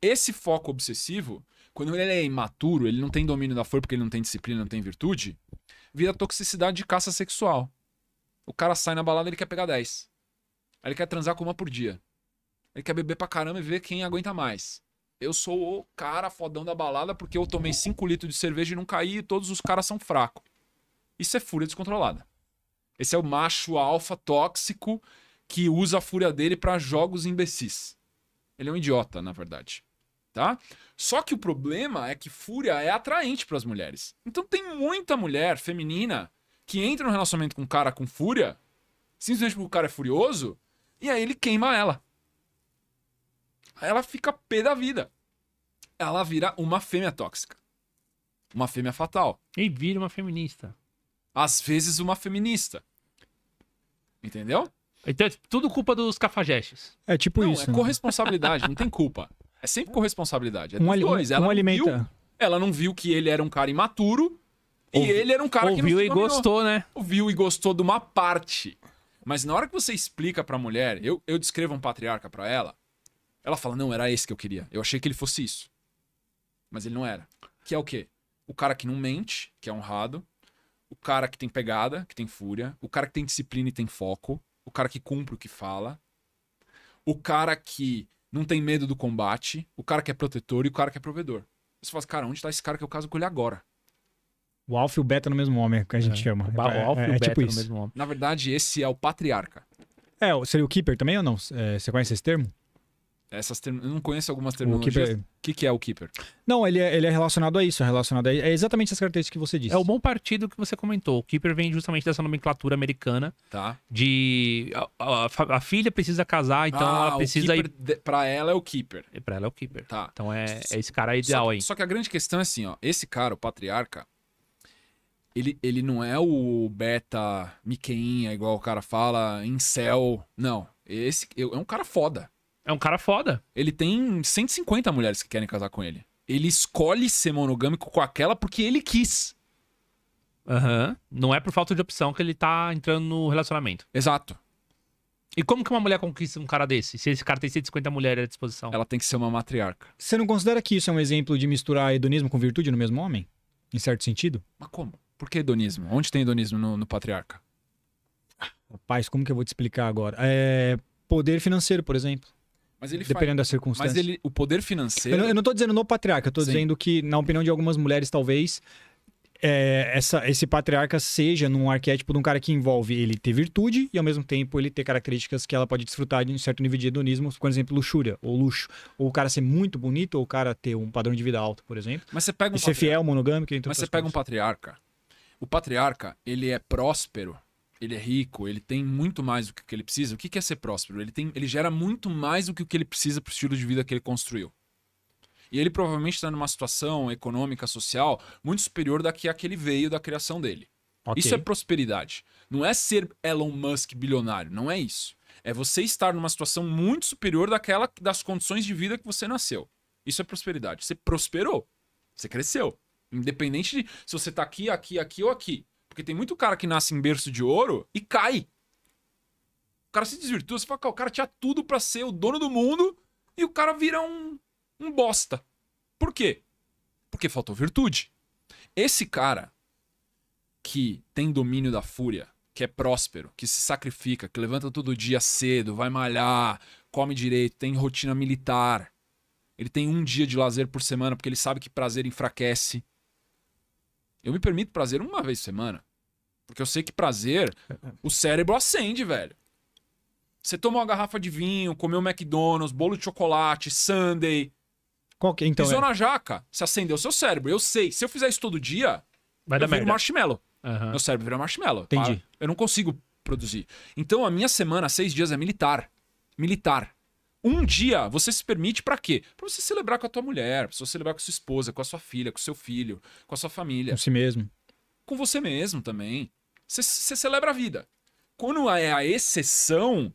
[SPEAKER 2] Esse foco obsessivo, quando ele é imaturo, ele não tem domínio da fúria porque ele não tem disciplina, não tem virtude, vira toxicidade de caça sexual. O cara sai na balada, ele quer pegar 10. Aí ele quer transar com uma por dia. Ele quer beber pra caramba e ver quem aguenta mais. Eu sou o cara fodão da balada porque eu tomei 5 litros de cerveja e não caí e todos os caras são fracos. Isso é fúria descontrolada. Esse é o macho alfa tóxico que usa a fúria dele para jogos imbecis. Ele é um idiota, na verdade tá? Só que o problema é que fúria é atraente para as mulheres. Então tem muita mulher feminina que entra no relacionamento com um cara com fúria, simplesmente porque o cara é furioso, e aí ele queima ela. Ela fica pé da vida. Ela vira uma fêmea tóxica. Uma fêmea fatal. E vira uma feminista. Às vezes uma feminista. Entendeu? Então, é tudo culpa dos cafajestes. É tipo não, isso. É né? corresponsabilidade, não tem culpa. É sempre com responsabilidade. É um, dois. Ela um alimenta. Viu, ela não viu que ele era um cara imaturo. Ouvi, e ele era um cara ouviu que Ouviu e gostou, né? Ouviu e gostou de uma parte. Mas na hora que você explica pra mulher, eu, eu descrevo um patriarca pra ela, ela fala: não, era esse que eu queria. Eu achei que ele fosse isso. Mas ele não era. Que é o quê? O cara que não mente, que é honrado. O cara que tem pegada, que tem fúria. O cara que tem disciplina e tem foco. O cara que cumpre o que fala. O cara que não tem medo do combate, o cara que é protetor e o cara que é provedor. Você fala assim, cara, onde tá esse cara que eu caso com ele agora?
[SPEAKER 1] O alfa e o beta no mesmo homem, que a gente é. chama. O, é, é, e o é, tipo beta tipo no mesmo homem.
[SPEAKER 2] Na verdade, esse é o patriarca.
[SPEAKER 1] É, seria o keeper também ou não? É, você conhece esse termo?
[SPEAKER 2] Essas term... Eu não conheço algumas terminologias. O Keeper... que, que é o Keeper?
[SPEAKER 3] Não, ele é, ele é relacionado a isso, é relacionado a... é exatamente as características que você disse. É o bom partido que você comentou. O Keeper vem justamente dessa nomenclatura americana. Tá. De. A, a, a filha precisa casar, então ah, ela precisa. Keeper,
[SPEAKER 2] ir... Pra ela é o Keeper. E é, pra ela é o Keeper. Tá. Então é, é esse cara ideal só, aí. Só que a grande questão é assim, ó. Esse cara, o patriarca, ele, ele não é o beta miqueinha, igual o cara fala, incel. Não. Esse é um cara foda. É um cara foda. Ele tem 150 mulheres que querem casar com ele. Ele escolhe ser monogâmico com aquela porque ele quis. Aham.
[SPEAKER 3] Uhum. Não é por falta de opção que ele tá entrando no relacionamento. Exato. E como que uma mulher conquista um cara desse? Se esse cara tem 150 mulheres à disposição. Ela tem que ser uma matriarca.
[SPEAKER 1] Você não considera que isso é um exemplo de misturar hedonismo com virtude no mesmo homem? Em certo sentido? Mas como? Por que hedonismo? Onde tem hedonismo no, no patriarca? Rapaz, como que eu vou te explicar agora? É... Poder financeiro, por exemplo. Mas ele Dependendo faz, da circunstância. Mas
[SPEAKER 2] ele, o poder financeiro. Eu, eu
[SPEAKER 1] não estou dizendo no patriarca, eu estou dizendo que, na opinião de algumas mulheres, talvez. É, essa, esse patriarca seja num arquétipo de um cara que envolve ele ter virtude e ao mesmo tempo ele ter características que ela pode desfrutar de um certo nível de hedonismo, por exemplo, luxúria ou luxo. Ou o cara ser muito bonito, ou o cara ter um padrão de vida alto,
[SPEAKER 2] por exemplo. Mas você pega um e ser fiel,
[SPEAKER 1] monogâmico. Mas você pega coisas.
[SPEAKER 2] um patriarca. O patriarca, ele é próspero ele é rico, ele tem muito mais do que ele precisa. O que é ser próspero? Ele, tem, ele gera muito mais do que o que ele precisa para o estilo de vida que ele construiu. E ele provavelmente está numa situação econômica, social, muito superior da que a que ele veio da criação dele. Okay. Isso é prosperidade. Não é ser Elon Musk bilionário, não é isso. É você estar numa situação muito superior daquela das condições de vida que você nasceu. Isso é prosperidade. Você prosperou. Você cresceu. Independente de se você está aqui, aqui, aqui ou aqui. Porque tem muito cara que nasce em berço de ouro e cai. O cara se desvirtua, você fala, o cara tinha tudo para ser o dono do mundo e o cara vira um, um bosta. Por quê? Porque faltou virtude. Esse cara que tem domínio da fúria, que é próspero, que se sacrifica, que levanta todo dia cedo, vai malhar, come direito, tem rotina militar, ele tem um dia de lazer por semana porque ele sabe que prazer enfraquece. Eu me permito prazer uma vez por semana. Porque eu sei que prazer, o cérebro acende, velho. Você tomou uma garrafa de vinho, comeu um McDonald's, bolo de chocolate, Sunday. Qual que, então? Pisou é? na jaca, você acendeu o seu cérebro. Eu sei, se eu fizer isso todo dia, vai dar merda. marshmallow. Uhum. Meu cérebro vira marshmallow. Tá? Entendi. Eu não consigo produzir. Então a minha semana, seis dias, é militar. Militar. Um dia você se permite para quê? Para você celebrar com a tua mulher, para você celebrar com a sua esposa, com a sua filha, com o seu filho, com a sua família. Com si mesmo. Com você mesmo também. Você, você celebra a vida. Quando é a exceção,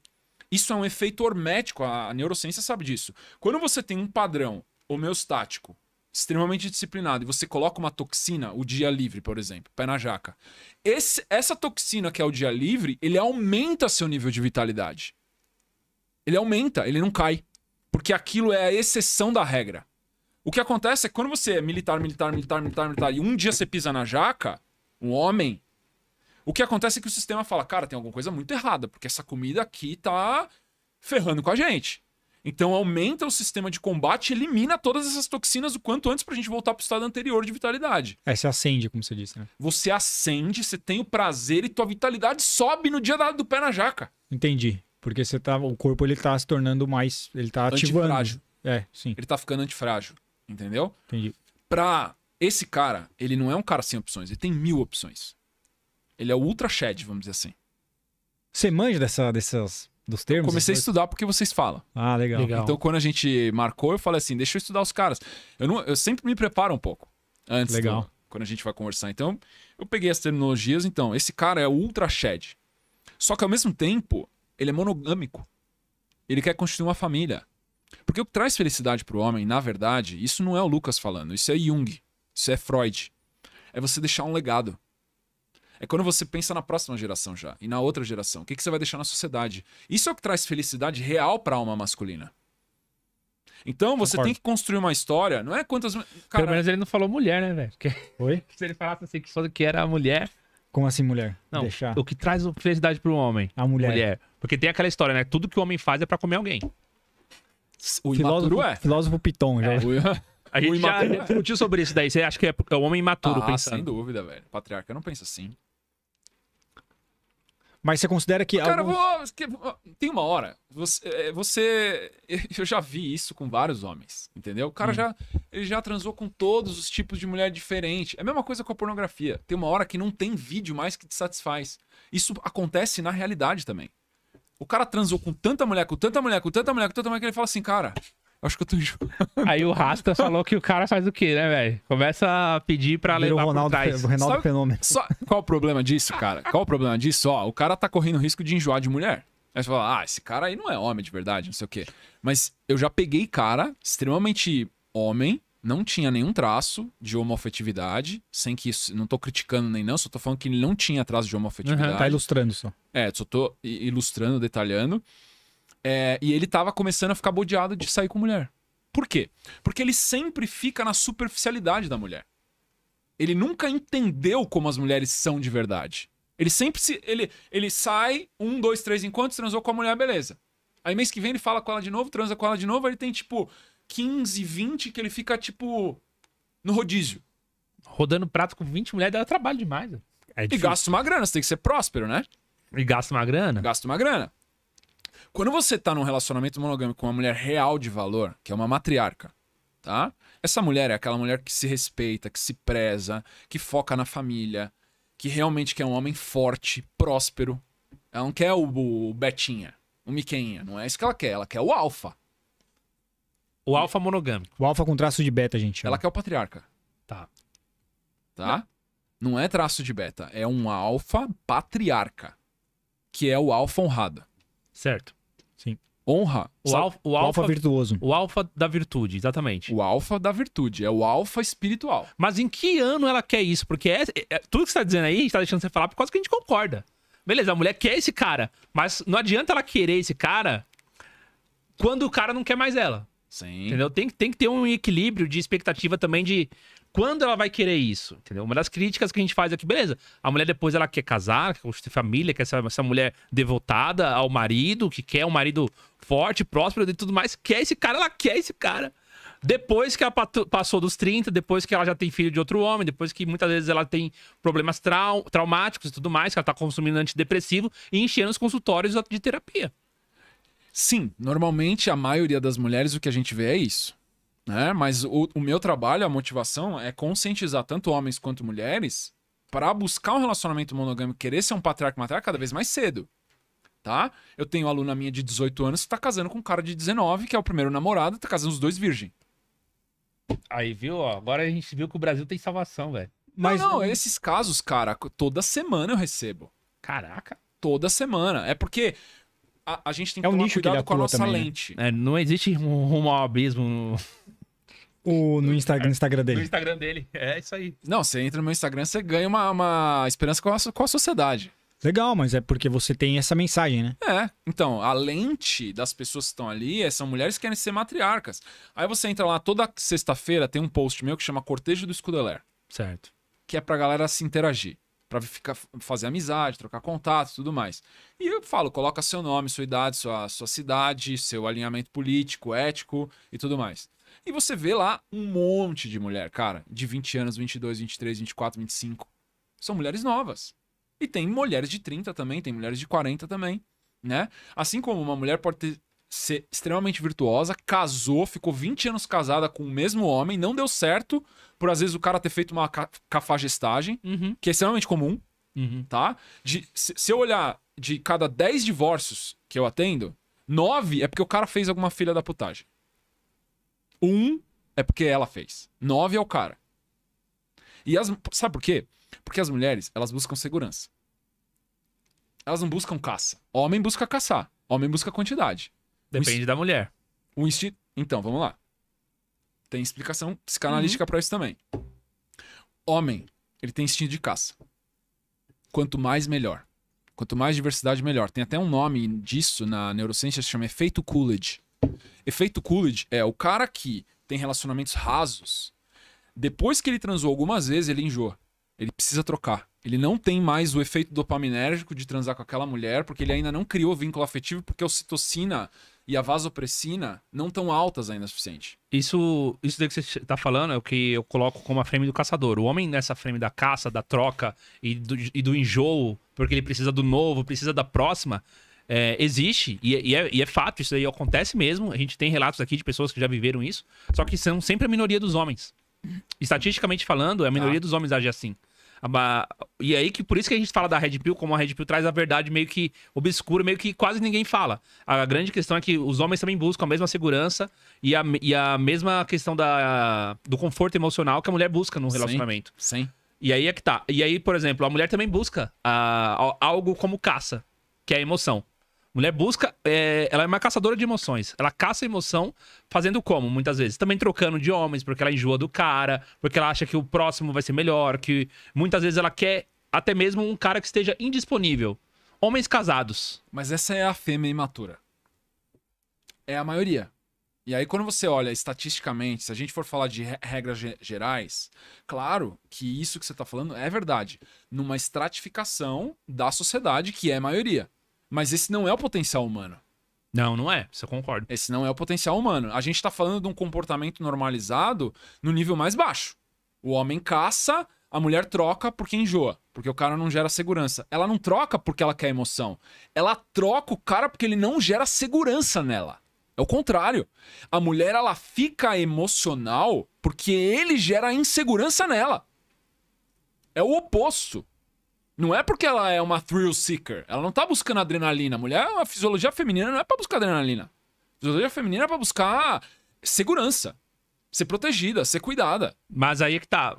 [SPEAKER 2] isso é um efeito hormético, a, a neurociência sabe disso. Quando você tem um padrão homeostático, extremamente disciplinado, e você coloca uma toxina, o dia livre, por exemplo, pé na jaca. Esse, essa toxina que é o dia livre, ele aumenta seu nível de vitalidade. Ele aumenta, ele não cai. Porque aquilo é a exceção da regra. O que acontece é que quando você é militar, militar, militar, militar, militar, e um dia você pisa na jaca, um homem, o que acontece é que o sistema fala, cara, tem alguma coisa muito errada, porque essa comida aqui tá ferrando com a gente. Então aumenta o sistema de combate, elimina todas essas toxinas o quanto antes pra gente voltar pro estado anterior de vitalidade. É, você acende, como você disse, né? Você acende, você tem o prazer e tua vitalidade sobe no dia do pé na jaca.
[SPEAKER 1] Entendi. Porque você tá, o corpo ele tá se tornando mais, ele tá ativando. Antifrágil.
[SPEAKER 2] É, sim. Ele tá ficando antifrágil, entendeu? Entendi. Pra esse cara, ele não é um cara sem opções, ele tem mil opções. Ele é o ultra shed, vamos dizer assim.
[SPEAKER 1] Você manja dessa, dessas, dos termos? Eu comecei a estudar
[SPEAKER 2] porque vocês falam. Ah, legal. legal. Então, quando a gente marcou, eu falei assim, deixa eu estudar os caras. Eu, não, eu sempre me preparo um pouco antes legal. Do, quando a gente vai conversar. Então, eu peguei as terminologias. Então, esse cara é ultra shed. Só que, ao mesmo tempo, ele é monogâmico. Ele quer construir uma família. Porque o que traz felicidade para o homem, na verdade, isso não é o Lucas falando, isso é Jung, isso é Freud. É você deixar um legado. É quando você pensa na próxima geração já e na outra geração. O que, que você vai deixar na sociedade? Isso é o que traz felicidade real para a alma masculina. Então você Concordo. tem que construir uma história, não é quantas. Cara... Pelo menos ele não falou mulher, né, velho? Porque... Oi? Se ele falasse assim que, que era mulher. Como
[SPEAKER 3] assim, mulher? Não, Deixar. o que traz felicidade pro homem? A mulher. Mulher. Porque tem aquela história, né? Tudo que o homem faz é pra comer alguém.
[SPEAKER 1] O filósofo, é. filósofo Piton, é, já. É. A
[SPEAKER 3] gente já imaturo discutiu sobre isso daí. Você acha que é, é o homem imaturo ah, pensando? sem
[SPEAKER 2] dúvida, velho. Patriarca não pensa assim.
[SPEAKER 3] Mas você considera que. Cara,
[SPEAKER 2] alguns... vou... tem uma hora. Você, é, você, Eu já vi isso com vários homens, entendeu? O cara hum. já. Ele já transou com todos os tipos de mulher diferente. É a mesma coisa com a pornografia. Tem uma hora que não tem vídeo mais que te satisfaz. Isso acontece na realidade também. O cara transou com tanta mulher, com tanta mulher, com tanta mulher, com tanta mulher, que ele fala assim, cara, Acho que eu tô enjoando.
[SPEAKER 3] Aí o Rasta falou que o cara faz o quê, né, velho?
[SPEAKER 2] Começa a pedir pra Virou levar o Ronaldo, trás. O Ronaldo Fenômeno. Só, qual o problema disso, cara? Qual o problema disso? Ó, o cara tá correndo risco de enjoar de mulher. Aí você fala, ah, esse cara aí não é homem de verdade, não sei o quê. Mas eu já peguei cara extremamente homem, não tinha nenhum traço de homofetividade, sem que isso, não tô criticando nem não, só tô falando que ele não tinha traço de homofetividade. Uhum, tá ilustrando só. É, só tô ilustrando, detalhando. É, e ele tava começando a ficar bodeado de sair com mulher. Por quê? Porque ele sempre fica na superficialidade da mulher. Ele nunca entendeu como as mulheres são de verdade. Ele sempre se. Ele, ele sai, um, dois, três encontros, transou com a mulher, beleza. Aí mês que vem ele fala com ela de novo, transa com ela de novo, aí ele tem tipo 15, 20 que ele fica tipo. no rodízio. Rodando prato com 20 mulheres dá trabalho demais. É e gasta uma grana, você tem que ser próspero, né? E gasta uma grana? Gasta uma grana. Quando você tá num relacionamento monogâmico com uma mulher real de valor, que é uma matriarca, tá? Essa mulher é aquela mulher que se respeita, que se preza, que foca na família, que realmente quer um homem forte, próspero. Ela não quer o, o Betinha, o Miquenha. Não é isso que ela quer. Ela quer o Alfa.
[SPEAKER 1] O Alfa monogâmico. O Alfa com traço de beta, gente. Ela
[SPEAKER 2] quer o patriarca. Tá. Tá? Não, não é traço de beta. É um Alfa patriarca. Que é o Alfa honrado. Certo. Honra. O, alfa, o, alfa, virtuoso. O alfa da virtude, exatamente. O alfa da virtude,
[SPEAKER 3] é o alfa espiritual. Mas em que ano ela quer isso? Porque é, é, é tudo que você está dizendo aí, a gente está deixando você falar por causa que a gente concorda. Beleza, a mulher quer esse cara, mas não adianta ela querer esse cara quando o cara não quer mais ela. Sim. Entendeu? Tem, tem que ter um equilíbrio de expectativa também de quando ela vai querer isso, entendeu? Uma das críticas que a gente faz aqui, beleza, a mulher depois ela quer casar, quer construir família, quer ser essa mulher devotada ao marido, que quer um marido forte, próspero e tudo mais, quer esse cara, ela quer esse cara. Depois que ela passou dos 30, depois que ela já tem filho de outro homem, depois que muitas vezes ela tem problemas trau traumáticos e tudo mais, que ela tá consumindo antidepressivo e enchendo os consultórios de terapia.
[SPEAKER 2] Sim, normalmente a maioria das mulheres o que a gente vê é isso. Né? Mas o, o meu trabalho, a motivação, é conscientizar tanto homens quanto mulheres para buscar um relacionamento monogâmico, querer ser um patriarca matriarca cada vez mais cedo tá? Eu tenho uma aluna minha de 18 anos que tá casando com um cara de 19, que é o primeiro namorado, tá casando os dois virgem. Aí, viu? Ó, agora a gente viu que o Brasil tem salvação, velho. Mas não, não, esses casos, cara, toda semana eu recebo. Caraca. Toda semana. É porque a, a gente tem que é um tomar cuidado com a nossa também, né? lente.
[SPEAKER 3] Né? É, não existe rumo ao abismo no... O, no, Instagram, no
[SPEAKER 2] Instagram dele. No Instagram dele, é isso aí. Não, você entra no meu Instagram, você ganha uma, uma esperança com a, com a sociedade. Legal, mas é porque você tem essa mensagem, né? É. Então, a lente das pessoas que estão ali é, são mulheres que querem ser matriarcas. Aí você entra lá, toda sexta-feira tem um post meu que chama Cortejo do Escudeler. Certo. Que é pra galera se interagir. Pra ficar, fazer amizade, trocar contato e tudo mais. E eu falo, coloca seu nome, sua idade, sua, sua cidade, seu alinhamento político, ético e tudo mais. E você vê lá um monte de mulher, cara, de 20 anos, 22, 23, 24, 25. São mulheres novas. E tem mulheres de 30 também, tem mulheres de 40 também, né? Assim como uma mulher pode ter, ser extremamente virtuosa, casou, ficou 20 anos casada com o mesmo homem, não deu certo, por às vezes o cara ter feito uma cafagestagem, uhum. que é extremamente comum, uhum. tá? De, se, se eu olhar de cada 10 divórcios que eu atendo, 9 é porque o cara fez alguma filha da putagem. Um é porque ela fez. Nove é o cara. E as, sabe por quê? Porque as mulheres, elas buscam segurança. Elas não buscam caça. Homem busca caçar. Homem busca quantidade. Depende da mulher. O insti... Então, vamos lá. Tem explicação psicanalítica uhum. para isso também. Homem, ele tem instinto de caça. Quanto mais, melhor. Quanto mais diversidade, melhor. Tem até um nome disso na neurociência, se chama efeito Coolidge. Efeito Coolidge é o cara que tem relacionamentos rasos. Depois que ele transou algumas vezes, ele enjoa. Ele precisa trocar. Ele não tem mais o efeito dopaminérgico de transar com aquela mulher, porque ele ainda não criou vínculo afetivo, porque a ocitocina e a vasopressina não estão altas ainda o suficiente.
[SPEAKER 3] Isso, isso daí que você está falando é o que eu coloco como a frame do caçador. O homem nessa frame da caça, da troca e do, e do enjoo, porque ele precisa do novo, precisa da próxima, é, existe e, é, e, é, e, é, fato, isso aí acontece mesmo. A gente tem relatos aqui de pessoas que já viveram isso, só que são sempre a minoria dos homens. Estatisticamente falando, é a minoria ah. dos homens age assim. E aí que por isso que a gente fala da Red Pill, como a Red Pill traz a verdade meio que obscura, meio que quase ninguém fala. A grande questão é que os homens também buscam a mesma segurança e a, e a mesma questão da, do conforto emocional que a mulher busca no relacionamento. Sim. sim. E aí é que tá. E aí, por exemplo, a mulher também busca a, ah, a, algo como caça, que é a emoção. Mulher busca, é, ela é uma caçadora de emoções. Ela caça emoção fazendo como, muitas vezes? Também trocando de homens, porque ela enjoa do cara, porque ela acha que o próximo vai ser melhor, que muitas vezes ela quer até mesmo um cara que
[SPEAKER 2] esteja indisponível. Homens casados. Mas essa é a fêmea imatura. É a maioria. E aí, quando você olha estatisticamente, se a gente for falar de regras gerais, claro que isso que você está falando é verdade. Numa estratificação da sociedade, que é a maioria. Mas esse não é o potencial humano. Não, não é. Isso eu concordo. Esse não é o potencial humano. A gente tá falando de um comportamento normalizado no nível mais baixo. O homem caça, a mulher troca porque enjoa, porque o cara não gera segurança. Ela não troca porque ela quer emoção. Ela troca o cara porque ele não gera segurança nela. É o contrário. A mulher ela fica emocional porque ele gera insegurança nela. É o oposto. Não é porque ela é uma thrill seeker. Ela não tá buscando adrenalina. A mulher, a fisiologia feminina não é para buscar adrenalina. A fisiologia feminina é pra buscar segurança. Ser protegida, ser cuidada. Mas aí é que tá.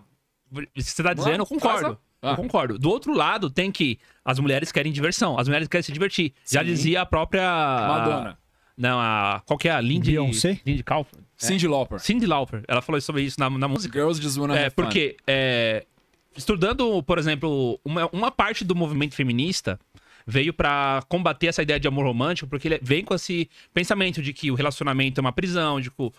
[SPEAKER 2] Você tá dizendo, eu concordo. Ah. Eu concordo. Do outro lado, tem
[SPEAKER 3] que as mulheres querem diversão, as mulheres querem se divertir. Sim. Já dizia a própria. Madonna. Não, a. Qual que é a Lindy. Beyoncé? Lindy Kaufman. Cindy é. Lauper. Cindy Lauper. Ela falou sobre isso na, na música. Girls just wanna é, porque, fun. É, estudando, por exemplo, uma, uma parte do movimento feminista veio para combater essa ideia de amor romântico, porque ele vem com esse pensamento de que o relacionamento é uma prisão, de que o,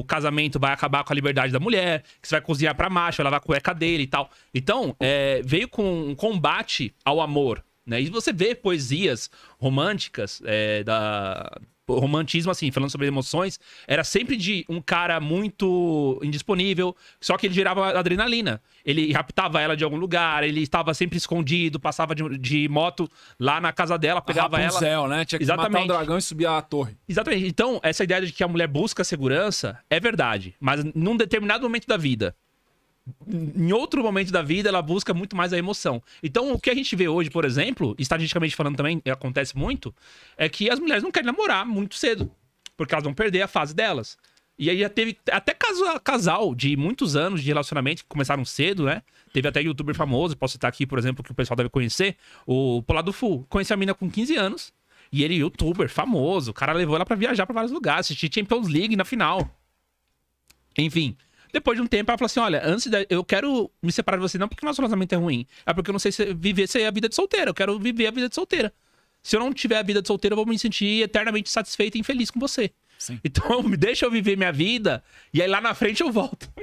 [SPEAKER 3] o casamento vai acabar com a liberdade da mulher, que você vai cozinhar pra macho, vai lavar a cueca dele e tal. Então, é, veio com um combate ao amor, né? E você vê poesias românticas é, da, romantismo, assim, falando sobre emoções, era sempre de um cara muito indisponível, só que ele gerava adrenalina. Ele raptava ela de algum lugar, ele estava sempre escondido, passava de, de moto lá na casa dela, pegava ela. né? Tinha que Exatamente. matar um
[SPEAKER 2] dragão e subir a torre.
[SPEAKER 3] Exatamente. Então, essa ideia de que a mulher busca segurança é verdade, mas num determinado momento da vida, em outro momento da vida, ela busca muito mais a emoção. Então, o que a gente vê hoje, por exemplo, estatisticamente falando também, eh, acontece muito, é que as mulheres não querem namorar muito cedo, porque elas vão perder a fase delas. E aí já teve até casal de muitos anos de relacionamento que começaram cedo, né? Teve até youtuber famoso, posso citar aqui, por exemplo, que o pessoal deve conhecer, o Polado Fu, Conheci a menina com 15 anos, e ele, youtuber famoso, o cara levou ela para viajar para vários lugares, assistir Champions League na final. Enfim, depois de um tempo, ela falou assim: olha, antes de, eu quero me separar de você, não porque nosso relacionamento é ruim, é porque eu não sei se viver se é a vida de solteira. Eu quero viver a vida de solteira. Se eu não tiver a vida de solteira, eu vou me sentir eternamente satisfeito e infeliz
[SPEAKER 2] com você. Sim. Então, me deixa eu viver minha vida e aí lá na frente eu volto.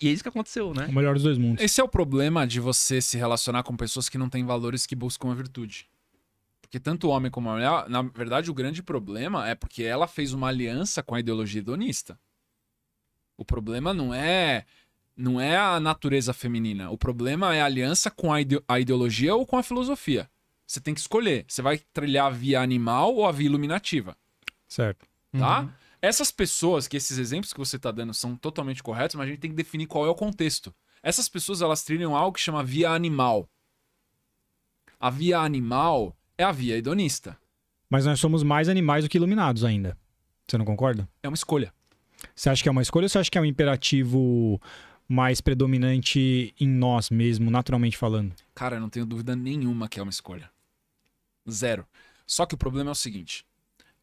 [SPEAKER 2] E é isso que aconteceu, né? O melhor dos dois mundos. Esse é o problema de você se relacionar com pessoas que não têm valores que buscam a virtude. Porque tanto o homem como a mulher, na verdade, o grande problema é porque ela fez uma aliança com a ideologia hedonista. O problema não é não é a natureza feminina. O problema é a aliança com a, ide a ideologia ou com a filosofia. Você tem que escolher. Você vai trilhar a via animal ou a via iluminativa. Certo. Tá? Uhum. Essas pessoas, que esses exemplos que você está dando são totalmente corretos, mas a gente tem que definir qual é o contexto. Essas pessoas, elas trilham algo que chama via animal. A via animal é a via hedonista.
[SPEAKER 1] Mas nós somos mais animais do que iluminados ainda. Você não concorda? É uma escolha. Você acha que é uma escolha ou você acha que é um imperativo mais predominante em nós mesmo, naturalmente falando?
[SPEAKER 2] Cara, eu não tenho dúvida nenhuma que é uma escolha. Zero. Só que o problema é o seguinte: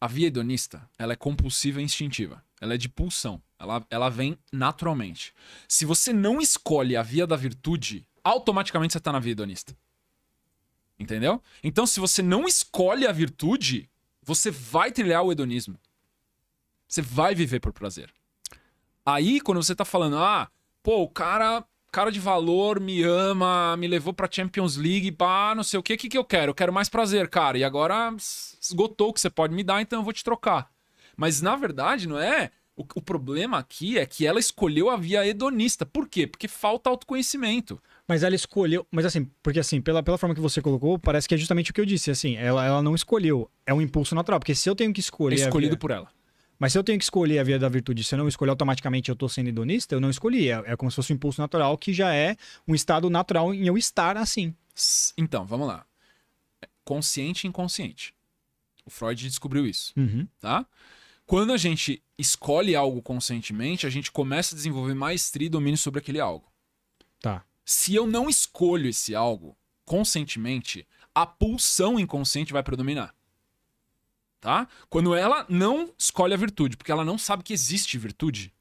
[SPEAKER 2] a via hedonista, ela é compulsiva e instintiva. Ela é de pulsão. Ela, ela vem naturalmente. Se você não escolhe a via da virtude, automaticamente você está na via hedonista. Entendeu? Então, se você não escolhe a virtude, você vai trilhar o hedonismo. Você vai viver por prazer. Aí, quando você tá falando, ah, pô, o cara, cara de valor me ama, me levou pra Champions League, pá, não sei o que, o que, que eu quero? Eu quero mais prazer, cara. E agora esgotou o que você pode me dar, então eu vou te trocar. Mas na verdade, não é? O, o problema aqui é que ela escolheu a via hedonista. Por quê? Porque falta autoconhecimento.
[SPEAKER 1] Mas ela escolheu. Mas assim, porque assim, pela, pela forma que você colocou, parece que é justamente o que eu disse. Assim, ela, ela não escolheu. É um impulso natural. Porque se eu tenho que escolher. É escolhido via... por ela. Mas se eu tenho que escolher a via da virtude, se eu não escolher automaticamente eu estou sendo hedonista, eu não escolhi. É, é como se fosse um impulso natural que já é um estado natural em eu estar assim. Então, vamos lá.
[SPEAKER 2] Consciente e inconsciente. O Freud descobriu isso, uhum. tá? Quando a gente escolhe algo conscientemente, a gente começa a desenvolver maestria e domínio sobre aquele algo. Tá. Se eu não escolho esse algo conscientemente, a pulsão inconsciente vai predominar tá? Quando ela não escolhe a virtude, porque ela não sabe que existe virtude.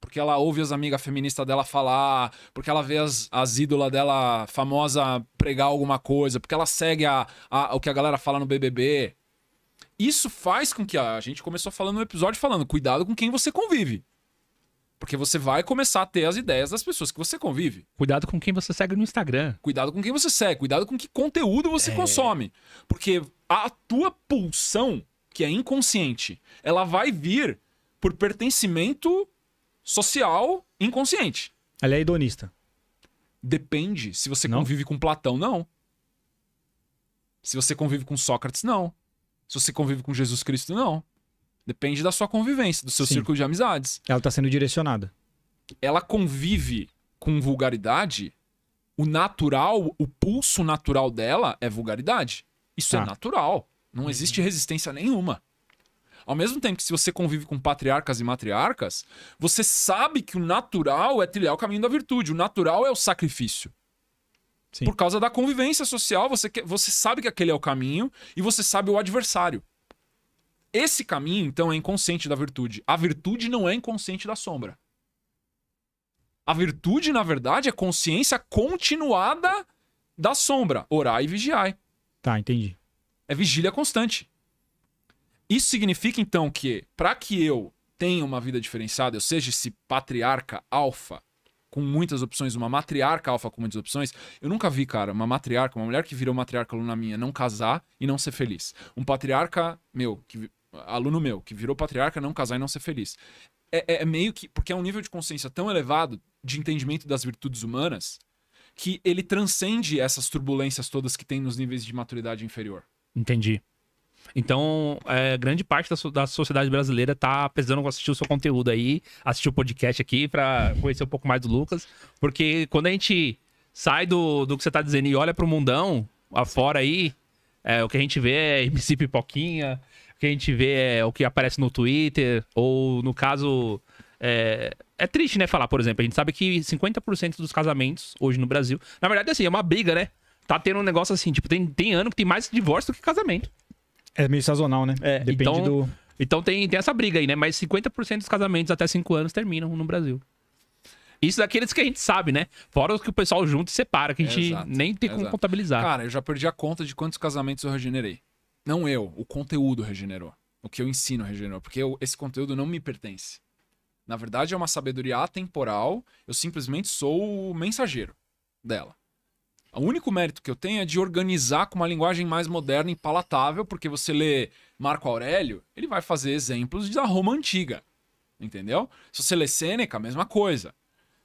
[SPEAKER 2] Porque ela ouve as amigas feministas dela falar, porque ela vê as, as ídolas dela famosa pregar alguma coisa, porque ela segue a, a, o que a galera fala no BBB. Isso faz com que a, a gente começou falando no episódio falando, cuidado com quem você convive. Porque você vai começar a ter as ideias das pessoas que você convive. Cuidado com quem você segue no Instagram. Cuidado com quem você segue, cuidado com que conteúdo você é... consome. Porque a tua pulsão, que é inconsciente, ela vai vir por pertencimento social inconsciente. Ela é hedonista. Depende se você não. convive com Platão, não. Se você convive com Sócrates, não. Se você convive com Jesus Cristo, não. Depende da sua convivência, do seu Sim. círculo de amizades. Ela está sendo direcionada. Ela convive com vulgaridade, o natural, o pulso natural dela é vulgaridade. Isso é tá. é natural. Não uhum. existe resistência nenhuma. Ao mesmo tempo que se você convive com patriarcas e matriarcas, você sabe que o natural é trilhar o caminho da virtude, o natural é o sacrifício. Sim. Por causa da convivência social, você, você sabe que aquele é o caminho e você sabe o adversário. Esse caminho, então, é inconsciente da virtude. A virtude não é inconsciente da sombra. A virtude, na verdade, é consciência continuada da sombra. Orar e vigiar. Tá, entendi. É vigília constante. Isso significa, então, que para que eu tenha uma vida diferenciada, eu seja esse patriarca alfa, com muitas opções, uma matriarca alfa com muitas opções. Eu nunca vi, cara, uma matriarca, uma mulher que virou matriarca aluna minha, não casar e não ser feliz. Um patriarca, meu, que aluno meu, que virou patriarca, não casar e não ser feliz. É, é, é, meio que. Porque é um nível de consciência tão elevado de entendimento das virtudes humanas que ele transcende essas turbulências todas que tem nos níveis de maturidade inferior.
[SPEAKER 3] Entendi. Então,
[SPEAKER 2] é, grande parte da, so da, sociedade
[SPEAKER 3] brasileira tá precisando assistir o seu conteúdo aí, assistir o podcast aqui para conhecer um pouco mais do Lucas. Porque quando a gente sai do, do que você tá dizendo e olha pro mundão afora aí, é, o que a gente vê é MC Pipoquinha, que a gente vê é o que aparece no Twitter, ou no caso. É, é triste, né, falar, por exemplo. A gente sabe que 50% dos casamentos hoje no Brasil. Na verdade, assim, é uma briga, né? Tá tendo um negócio assim, tipo, tem, tem ano que tem mais divórcio do que casamento.
[SPEAKER 1] É meio sazonal, né?
[SPEAKER 3] É, Depende então, do. Então tem, tem essa briga aí, né? Mas 50% dos casamentos até 5 anos terminam no Brasil. Isso daqueles
[SPEAKER 2] que a gente sabe, né? Fora os que o pessoal junta e separa, que a gente é, nem tem como exato. contabilizar. Cara, eu já perdi a conta de quantos casamentos eu regenerei. Não eu, o conteúdo regenerou. O que eu ensino regenerou, porque eu, esse conteúdo não me pertence. Na verdade, é uma sabedoria atemporal, eu simplesmente sou o mensageiro dela. O único mérito que eu tenho é de organizar com uma linguagem mais moderna e palatável, porque você lê Marco Aurélio, ele vai fazer exemplos da Roma antiga. Entendeu? Se você lê Sêneca, a mesma coisa.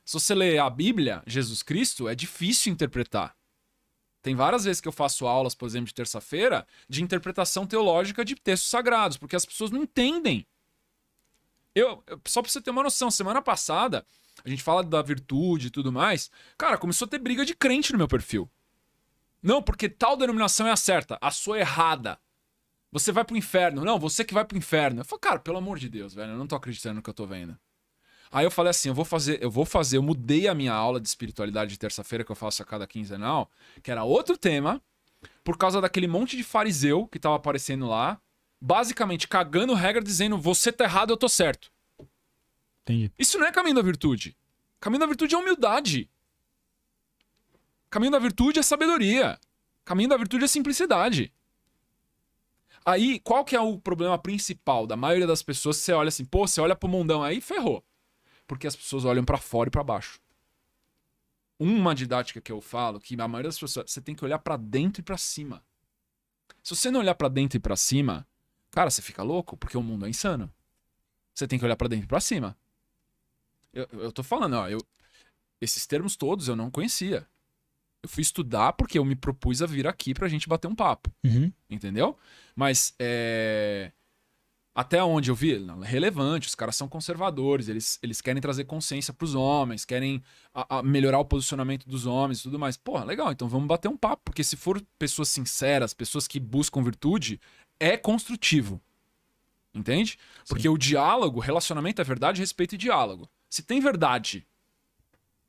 [SPEAKER 2] Se você lê a Bíblia, Jesus Cristo, é difícil interpretar. Tem várias vezes que eu faço aulas, por exemplo, de terça-feira, de interpretação teológica de textos sagrados, porque as pessoas não entendem. Eu, só pra você ter uma noção, semana passada, a gente fala da virtude e tudo mais, cara, começou a ter briga de crente no meu perfil. Não, porque tal denominação é a certa, a sua é errada. Você vai pro inferno. Não, você que vai pro inferno. Eu falo, cara, pelo amor de Deus, velho, eu não tô acreditando no que eu tô vendo. Aí eu falei assim, eu vou fazer, eu vou fazer, eu mudei a minha aula de espiritualidade de terça-feira que eu faço a cada quinzenal, que era outro tema, por causa daquele monte de fariseu que tava aparecendo lá, basicamente cagando regra dizendo você tá errado, eu tô certo. Entendi. Isso não é caminho da virtude. Caminho da virtude é humildade. Caminho da virtude é sabedoria. Caminho da virtude é simplicidade. Aí, qual que é o problema principal da maioria das pessoas? Você olha assim, pô, você olha pro mundão aí, ferrou porque as pessoas olham para fora e para baixo. Uma didática que eu falo, que a maioria das pessoas, você tem que olhar para dentro e para cima. Se você não olhar para dentro e para cima, cara, você fica louco, porque o mundo é insano. Você tem que olhar para dentro e para cima. Eu, eu tô falando, ó, eu, esses termos todos eu não conhecia. Eu fui estudar porque eu me propus a vir aqui pra gente bater um papo. Uhum. Entendeu? Mas é, até onde eu vi, relevante, os caras são conservadores, eles, eles querem trazer consciência para os homens, querem a, a melhorar o posicionamento dos homens e tudo mais. Porra, legal, então vamos bater um papo, porque se for pessoas sinceras, pessoas que buscam virtude, é construtivo. Entende? Porque Sim. o diálogo, relacionamento é verdade, respeito e diálogo. Se tem verdade,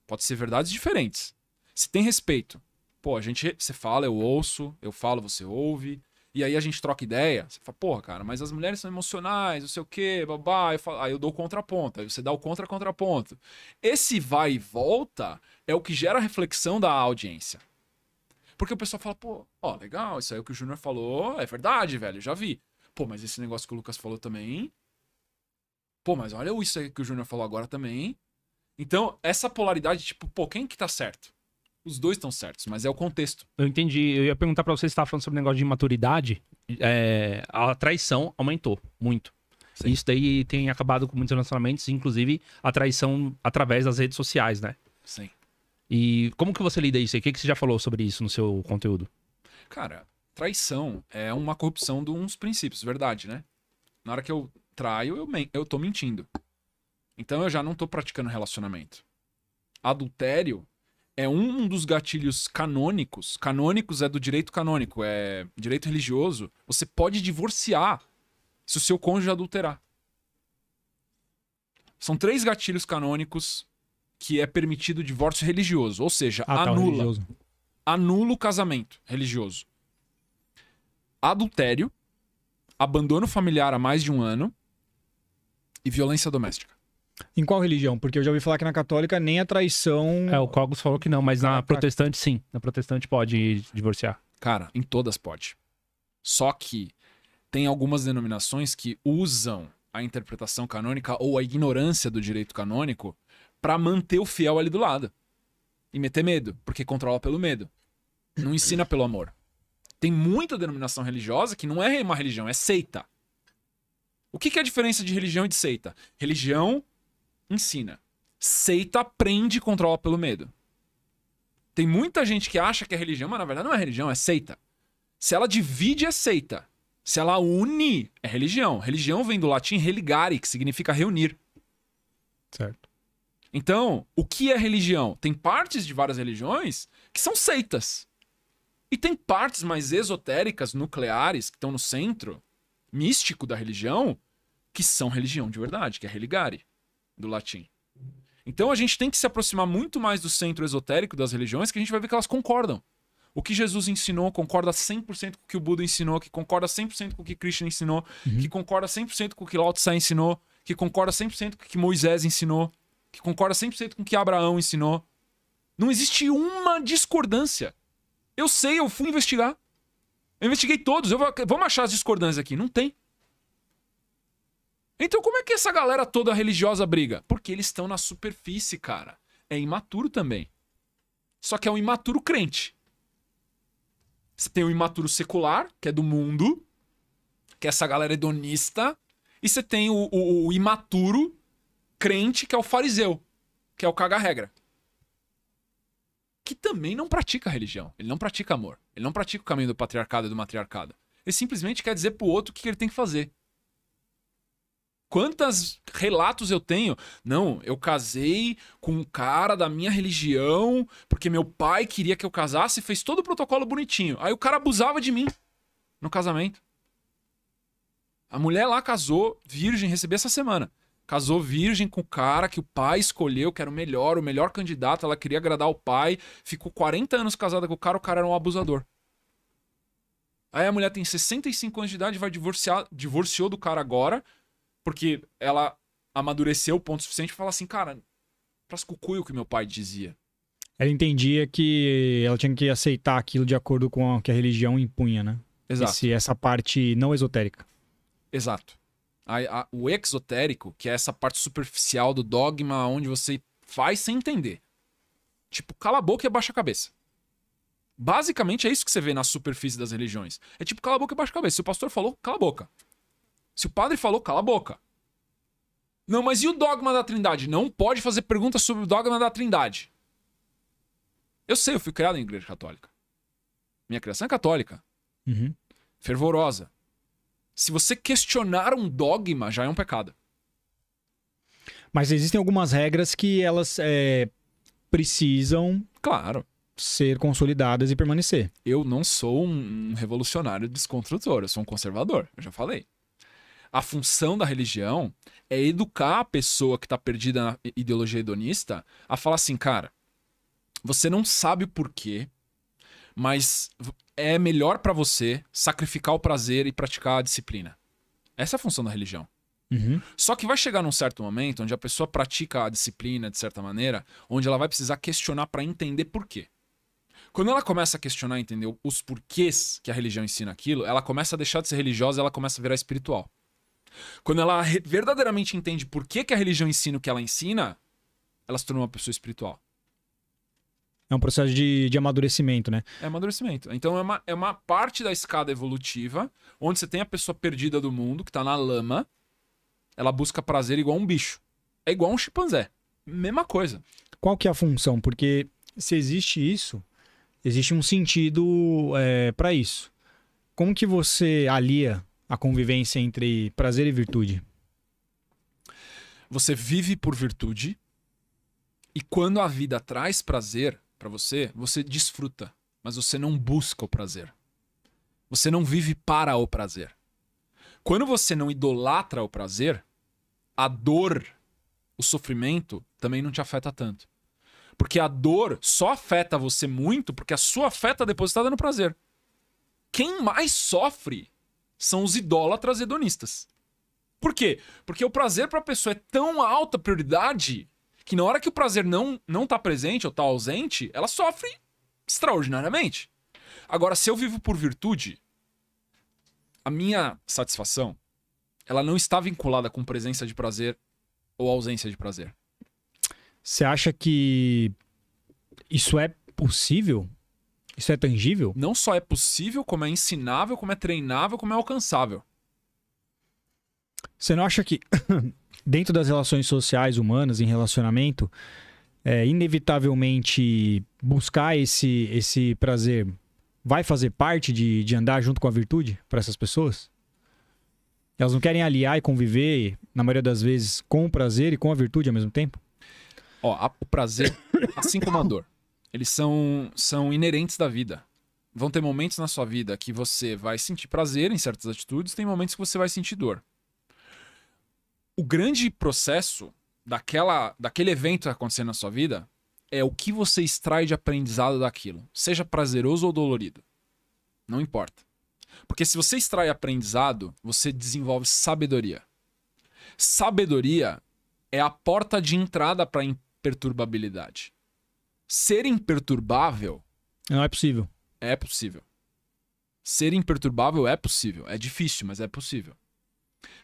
[SPEAKER 2] pode ser verdades diferentes. Se tem respeito, pô, a gente, você fala, eu ouço, eu falo, você ouve, e aí a gente troca ideia. Você fala, porra, cara, mas as mulheres são emocionais, não sei o quê, babá. Eu falo, aí eu dou o contraponto. Aí você dá o contra-contraponto. Esse vai e volta é o que gera a reflexão da audiência. Porque o pessoal fala, pô, ó, legal, isso aí é o que o Júnior falou, é verdade, velho, já vi. Pô, mas esse negócio que o Lucas falou também. Pô, mas olha isso aí que o Júnior falou agora também. Então, essa polaridade, tipo, pô, quem que tá certo? Os dois estão certos, mas é o contexto. Eu entendi. Eu ia perguntar para você,
[SPEAKER 3] você estava falando sobre o negócio de maturidade. É, a traição aumentou muito. Sim. Isso daí tem acabado com muitos relacionamentos, inclusive a traição através das redes sociais, né? Sim. E como que você lida isso? O que, que você já falou sobre isso no seu conteúdo?
[SPEAKER 2] Cara, traição é uma corrupção de uns princípios, verdade, né? Na hora que eu traio, eu, eu tô mentindo. Então eu já não tô praticando relacionamento. Adultério é um dos gatilhos canônicos. Canônicos é do direito canônico, é direito religioso. Você pode divorciar se o seu cônjuge adulterar. São três gatilhos canônicos que é permitido o divórcio religioso, ou seja, ah, tá, anula. Tá, anula o casamento religioso. Adultério, abandono familiar há mais de um ano e violência doméstica.
[SPEAKER 3] Em qual religião? Porque
[SPEAKER 1] eu já ouvi falar que na católica
[SPEAKER 3] nem a traição. É, o Cogos falou que não, mas na é, protestante sim. Na protestante pode divorciar.
[SPEAKER 2] Cara, em todas pode. Só que tem algumas denominações que usam a interpretação canônica ou a ignorância do direito canônico para manter o fiel ali do lado e meter medo, porque controla pelo medo. Não ensina pelo amor. Tem muita denominação religiosa que não é uma religião, é seita. O que, que é a diferença de religião e de seita? Religião ensina. Seita aprende e controla pelo medo. Tem muita gente que acha que é religião, mas na verdade não é religião, é seita. Se ela divide, é seita. Se ela une, é religião. Religião vem do latim religare, que significa reunir. Certo. Então, o que é religião? Tem partes de várias religiões que são seitas. E tem partes mais esotéricas, nucleares, que estão no centro místico da religião, que são religião de verdade, que é religare do latim. Então a gente tem que se aproximar muito mais do centro esotérico das religiões, que a gente vai ver que elas concordam. O que Jesus ensinou concorda 100% com o que o Buda ensinou, que concorda 100% com o que Krishna ensinou, uhum. que concorda 100% com o que Lao Tse ensinou, que concorda 100% com o que Moisés ensinou, que concorda 100% com o que Abraão ensinou. Não existe uma discordância. Eu sei, eu fui investigar. Eu investiguei todos. Eu vou, vamos achar as discordâncias aqui. Não tem. Então como é que essa galera toda religiosa briga? Porque eles estão na superfície, cara. É imaturo também. Só que é um imaturo crente. Você tem o um imaturo secular, que é do mundo, que é essa galera hedonista, e você tem o, o, o imaturo crente, que é o fariseu, que é o caga-regra. Que também não pratica religião. Ele não pratica amor. Ele não pratica o caminho do patriarcado e do matriarcado. Ele simplesmente quer dizer pro outro o que ele tem que fazer. Quantos relatos eu tenho. Não, eu casei com um cara da minha religião, porque meu pai queria que eu casasse, e fez todo o protocolo bonitinho. Aí o cara abusava de mim no casamento. A mulher lá casou virgem, recebi essa semana. Casou virgem com o cara que o pai escolheu, que era o melhor, o melhor candidato, ela queria agradar o pai, ficou 40 anos casada com o cara, o cara era um abusador. Aí a mulher tem 65 anos de idade, vai divorciar, divorciou do cara agora, porque ela amadureceu o ponto suficiente pra falar assim, cara, pras cucuio que meu pai dizia.
[SPEAKER 1] Ela entendia que ela tinha que aceitar aquilo de acordo com o que a religião impunha, né? Exato. Esse, essa parte não esotérica.
[SPEAKER 2] Exato. A, a, o exotérico, que é essa parte superficial do dogma onde você faz sem entender. Tipo, cala a boca e abaixa a cabeça. Basicamente é isso que você vê na superfície das religiões. É tipo, cala a boca e abaixa a cabeça. Se o pastor falou, cala a boca. Se o padre falou, cala a boca. Não, mas e o dogma da Trindade? Não pode fazer perguntas sobre o dogma da Trindade. Eu sei, eu fui criado em igreja católica. Minha criação é católica. Uhum. Fervorosa. Se você questionar um dogma, já é um pecado.
[SPEAKER 1] Mas existem algumas regras que elas é,
[SPEAKER 2] precisam. Claro. Ser consolidadas e permanecer. Eu não sou um revolucionário desconstrutor, eu sou um conservador, eu já falei a função da religião é educar a pessoa que está perdida na ideologia hedonista a falar assim, cara, você não sabe o porquê, mas é melhor para você sacrificar o prazer e praticar a disciplina. Essa é a função da religião. Uhum. Só que vai chegar num certo momento onde a pessoa pratica a disciplina de certa maneira, onde ela vai precisar questionar para entender por quê. Quando ela começa a questionar, entender os porquês que a religião ensina aquilo, ela começa a deixar de ser religiosa, ela começa a virar espiritual. Quando ela verdadeiramente entende por que, que a religião ensina o que ela ensina, ela se torna uma pessoa espiritual.
[SPEAKER 1] É um processo de, de amadurecimento, né?
[SPEAKER 2] É amadurecimento. Então é uma, é uma parte da escada evolutiva, onde você tem a pessoa perdida do mundo, que tá na lama, ela busca prazer igual um bicho. É igual um chimpanzé. Mesma coisa.
[SPEAKER 1] Qual que é a função? Porque se existe isso, existe um sentido é, para isso. Como que você alia a convivência entre prazer e virtude?
[SPEAKER 2] Você vive por virtude e quando a vida traz prazer para você, você desfruta, mas você não busca o prazer. Você não vive para o prazer. Quando você não idolatra o prazer, a dor, o sofrimento também não te afeta tanto. Porque a dor só afeta você muito porque a sua fé está depositada no prazer. Quem mais sofre são os idólatras hedonistas. Por quê? Porque o prazer para a pessoa é tão alta prioridade que na hora que o prazer não não tá presente ou tá ausente, ela sofre extraordinariamente. Agora, se eu vivo por virtude, a minha satisfação, ela não está vinculada com presença de prazer ou ausência de prazer.
[SPEAKER 1] Você acha que
[SPEAKER 2] isso é possível? Isso é tangível? Não só é possível, como é ensinável, como é treinável, como é alcançável. Você não acha que
[SPEAKER 1] dentro das relações sociais humanas, em relacionamento, é, inevitavelmente buscar esse, esse prazer vai fazer parte de, de andar junto com a virtude para essas pessoas? Elas não querem aliar e conviver, na maioria das vezes, com o prazer e com a virtude ao mesmo tempo?
[SPEAKER 2] Ó, a, o prazer, assim como a dor eles são, são inerentes da vida. Vão ter momentos na sua vida que você vai sentir prazer em certas atitudes, tem momentos que você vai sentir dor. O grande processo daquela, daquele evento acontecendo na sua vida é o que você extrai de aprendizado daquilo, seja prazeroso ou dolorido. Não importa. Porque se você extrai aprendizado, você desenvolve sabedoria. Sabedoria é a porta de entrada para a imperturbabilidade ser imperturbável. Não é possível. É possível. Ser imperturbável é possível. É difícil, mas é possível.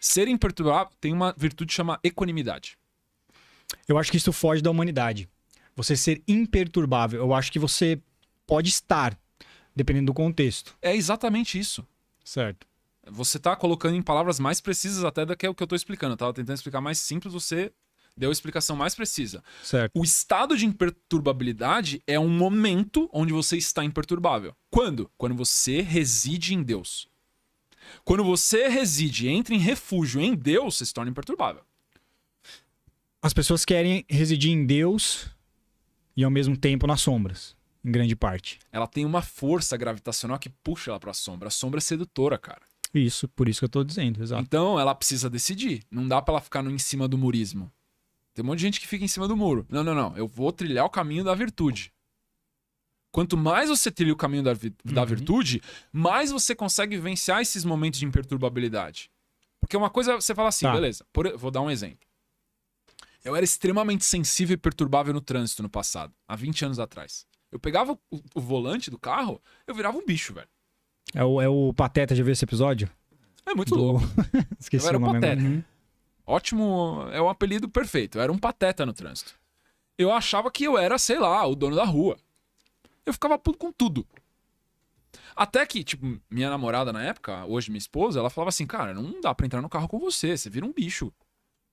[SPEAKER 2] Ser imperturbável tem uma virtude chamada equanimidade.
[SPEAKER 1] Eu acho que isso foge da humanidade. Você ser imperturbável. Eu acho que você pode estar, dependendo do contexto. É
[SPEAKER 2] exatamente isso. Certo. Você está colocando em palavras mais precisas até do que o que eu estou explicando. Eu tava tentando explicar mais simples, você deu a explicação mais precisa. Certo. O estado de imperturbabilidade é um momento onde você está imperturbável. Quando? Quando você reside em Deus. Quando você reside, entra em refúgio em Deus, você se torna imperturbável.
[SPEAKER 1] As pessoas querem residir em Deus e ao mesmo tempo nas sombras, em grande parte.
[SPEAKER 2] Ela tem uma força gravitacional que puxa ela para a sombra. A sombra é sedutora, cara.
[SPEAKER 1] Isso, por isso que eu tô dizendo, exato.
[SPEAKER 2] Então, ela precisa decidir. Não dá para ela ficar no em cima do murismo. Tem um monte de gente que fica em cima do muro. Não, não, não. Eu vou trilhar o caminho da virtude. Quanto mais você trilha o caminho da, vi da uhum. virtude, mais você consegue vivenciar esses momentos de imperturbabilidade. Porque uma coisa você fala assim, tá. beleza, por, vou dar um exemplo. Eu era extremamente sensível e perturbável no trânsito no passado, há 20 anos atrás. Eu pegava o, o volante do carro, eu virava um bicho, velho.
[SPEAKER 1] É o, é o Pateta, já viu esse episódio? É muito do... louco. Esqueci eu era o, nome Pateta. Uhum.
[SPEAKER 2] Ótimo, é um apelido perfeito. Eu era um pateta no trânsito. Eu achava que eu era, sei lá, o dono da rua. Eu ficava puto com tudo. Até que, tipo, minha namorada na época, hoje minha esposa, ela falava assim: cara, não dá pra entrar no carro com você, você vira um bicho.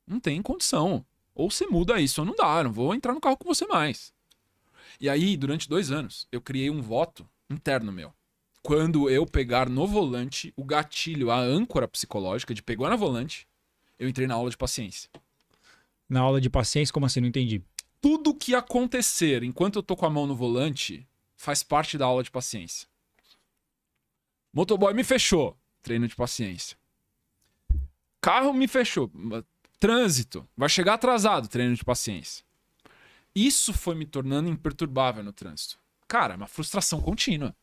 [SPEAKER 2] Não tem condição. Ou você muda isso, ou não dá, não vou entrar no carro com você mais. E aí, durante dois anos, eu criei um voto interno meu. Quando eu pegar no volante o gatilho, a âncora psicológica de pegar na volante, eu entrei na aula de paciência.
[SPEAKER 1] Na aula de paciência, como assim? Não entendi.
[SPEAKER 2] Tudo que acontecer enquanto eu tô com a mão no volante faz parte da aula de paciência. Motoboy me fechou, treino de paciência. Carro me fechou, trânsito, vai chegar atrasado, treino de paciência. Isso foi me tornando imperturbável no trânsito. Cara, é uma frustração contínua.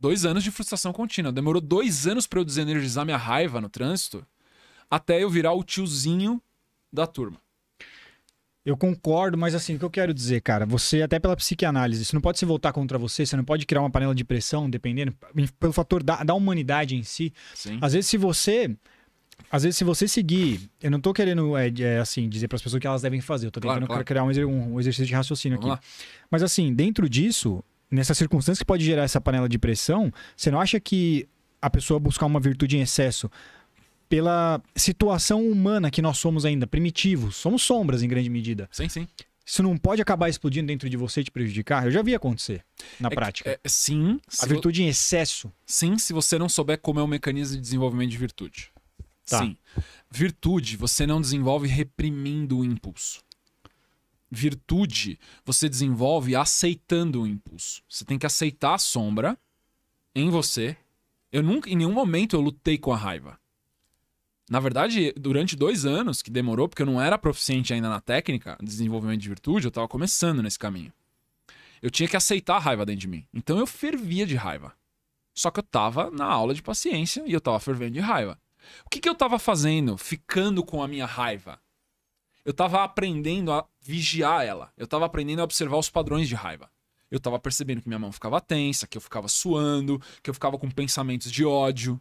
[SPEAKER 2] Dois anos de frustração contínua. Demorou dois anos para eu desenergizar minha raiva no trânsito até eu virar o tiozinho da turma.
[SPEAKER 1] Eu concordo, mas assim, o que eu quero dizer, cara, você, até pela psicanálise, isso não pode se voltar contra você, você não pode criar uma panela de pressão, dependendo, pelo fator da, da humanidade em si. Sim. Às vezes, se você. Às vezes, se você seguir. Eu não tô querendo, é, é, assim, dizer para as pessoas que elas devem fazer, eu tô tentando claro, claro. criar um, um, exercício de raciocínio Vamos aqui. Lá. Mas assim, dentro disso, nessas circunstâncias que pode gerar essa panela de pressão, você não acha que a pessoa buscar uma virtude em excesso pela situação humana que nós somos ainda, primitivos. Somos sombras em grande medida. Sim, sim. Isso não pode acabar explodindo dentro de você e te
[SPEAKER 2] prejudicar? Eu já vi acontecer na é prática. é, sim. A virtude em excesso. Sim, se você não souber como é o mecanismo de desenvolvimento de virtude. Tá. Sim. Virtude você não desenvolve reprimindo o impulso. Virtude você desenvolve aceitando o impulso. Você tem que aceitar a sombra em você. Eu nunca, em nenhum momento eu lutei com a raiva. Na verdade, durante dois anos que demorou, porque eu não era proficiente ainda na técnica, desenvolvimento de virtude, eu tava começando nesse caminho. Eu tinha que aceitar a raiva dentro de mim. Então eu fervia de raiva. Só que eu tava na aula de paciência e eu tava fervendo de raiva. O que, que eu tava fazendo ficando com a minha raiva? Eu tava aprendendo a vigiar ela. Eu tava aprendendo a observar os padrões de raiva. Eu tava percebendo que minha mão ficava tensa, que eu ficava suando, que eu ficava com pensamentos de ódio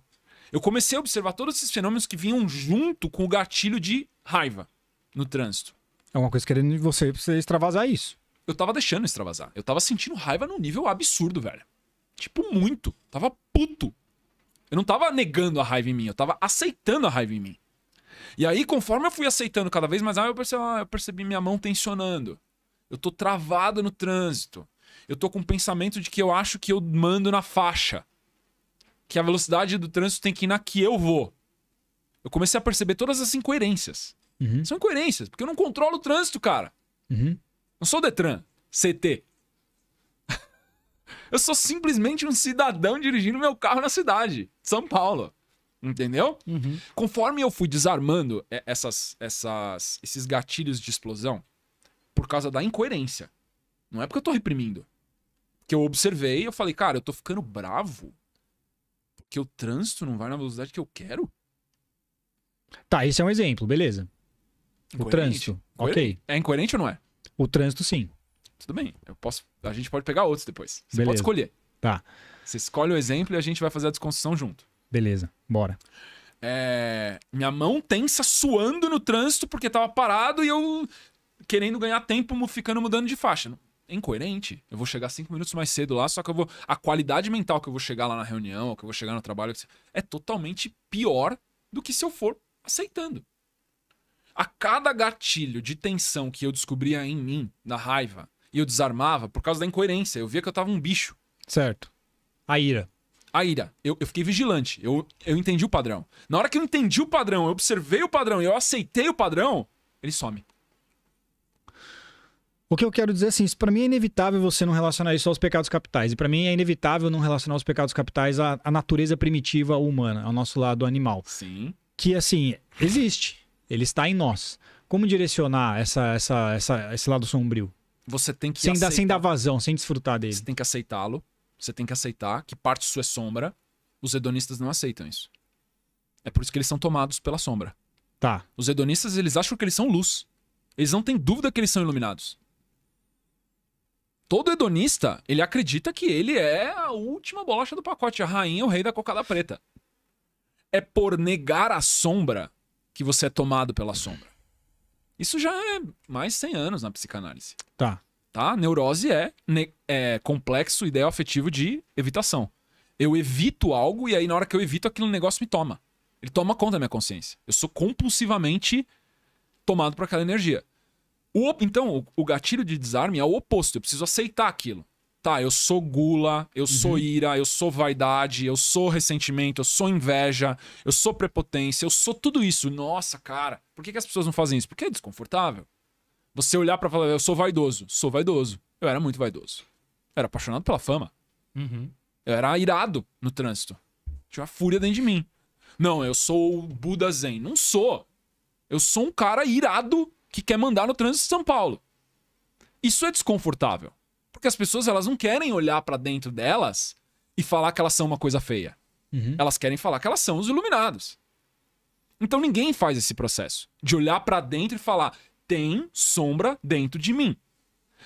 [SPEAKER 2] eu comecei a observar todos esses fenômenos que vinham junto com o gatilho de raiva no trânsito.
[SPEAKER 1] É uma coisa querendo você extravasar isso.
[SPEAKER 2] Eu tava deixando extravasar. Eu tava sentindo raiva num nível absurdo, velho. Tipo, muito. Tava puto. Eu não tava negando a raiva em mim, eu tava aceitando a raiva em mim. E aí, conforme eu fui aceitando cada vez mais, eu percebi, ah, eu percebi minha mão tensionando. Eu tô travado no trânsito. Eu tô com o pensamento de que eu acho que eu mando na faixa que a velocidade do trânsito tem que ir na que eu vou. Eu comecei a perceber todas as incoerências. Uhum. São incoerências, porque eu não controlo o trânsito, cara. Uhum. Não sou Detran, CT. eu sou simplesmente um cidadão dirigindo meu carro na cidade, São Paulo. Entendeu? Uhum. Conforme eu fui desarmando essas, essas, esses gatilhos de explosão, por causa da incoerência. Não é porque eu tô reprimindo. Que eu observei, eu falei, cara, eu tô ficando bravo que o trânsito não vai na velocidade que eu quero? Tá, esse é um exemplo, beleza.
[SPEAKER 1] O incoerente. trânsito, ok.
[SPEAKER 2] É incoerente ou não é?
[SPEAKER 1] O trânsito, sim.
[SPEAKER 2] Tudo bem, eu posso, a gente pode pegar outros depois. Você beleza. pode escolher. Tá. Você escolhe o exemplo e a gente vai fazer a desconstrução junto. Beleza, bora. É... minha mão tensa, suando no trânsito porque tava parado e eu querendo ganhar tempo, ficando mudando de faixa é incoerente. Eu vou chegar cinco minutos mais cedo lá, só que eu vou. A qualidade mental que eu vou chegar lá na reunião, que eu vou chegar no trabalho, é totalmente pior do que se eu for aceitando. A cada gatilho de tensão que eu descobria em mim, na raiva, e eu desarmava por causa da incoerência. Eu via que eu tava um bicho. Certo. A ira. A ira. Eu, eu fiquei vigilante. Eu, eu entendi o padrão. Na hora que eu entendi o padrão, eu observei o padrão e eu aceitei o padrão, ele some.
[SPEAKER 1] O que eu quero dizer assim, para mim é inevitável você não relacionar isso aos pecados capitais. E para mim é inevitável não relacionar os pecados capitais à, à, natureza primitiva humana, ao nosso lado animal. Sim. Que assim, existe. Ele está em nós. Como direcionar essa, essa, essa, esse lado sombrio?
[SPEAKER 2] Você tem que sem dar, sem dar vazão, sem desfrutar dele. Você tem que aceitá-lo. Você tem que aceitar que parte sua é sombra. Os hedonistas não aceitam isso. É por isso que eles são tomados pela sombra. Tá. Os hedonistas, eles acham que eles são luz. Eles não têm dúvida que eles são iluminados todo hedonista, ele acredita que ele é a última bolacha do pacote, a rainha, o rei da cocada preta. É por negar a sombra que você é tomado pela sombra. Isso já é mais 100 anos na psicanálise. Tá. Tá? Neurose é, ne é complexo afetivo de evitação. Eu evito algo e aí na hora que eu evito, aquele negócio me toma. Ele toma conta da minha consciência. Eu sou compulsivamente tomado por aquela energia. O, então, o, o, gatilho de desarme é o oposto. Eu preciso aceitar aquilo. Tá, eu sou gula, eu uhum. sou ira, eu sou vaidade, eu sou ressentimento, eu sou inveja, eu sou prepotência, eu sou tudo isso. Nossa, cara, por que, que as pessoas não fazem isso? Porque é desconfortável. Você olhar para falar, eu sou vaidoso, sou vaidoso. Eu era muito vaidoso. Eu era apaixonado pela fama. Uhum. Eu era irado no trânsito. Tinha uma fúria dentro de mim. Não, eu sou o Buda Zen. Não sou. Eu sou um cara irado que quer mandar no trânsito de São Paulo. Isso é desconfortável, porque as pessoas elas não querem olhar para dentro delas e falar que elas são uma coisa feia. Uhum. Elas querem falar que elas são os iluminados. Então ninguém faz esse processo de olhar para dentro e falar: tem sombra dentro de mim.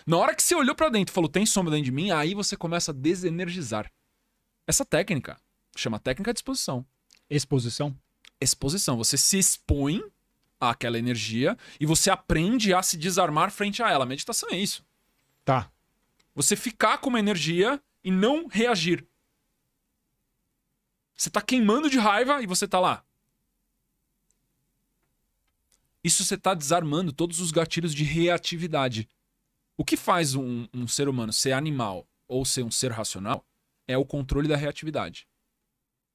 [SPEAKER 2] Na hora que você olhou para dentro e falou: tem sombra dentro de mim, aí você começa a desenergizar. Essa técnica chama técnica de exposição. Exposição? Exposição. Você se expõe aquela energia e você aprende a se desarmar frente a ela. Meditação é isso. Tá. Você ficar com uma energia e não reagir. Você tá queimando de raiva e você tá lá. Isso você tá desarmando todos os gatilhos de reatividade. O que faz um, um ser humano ser animal ou ser um ser racional é o controle da reatividade.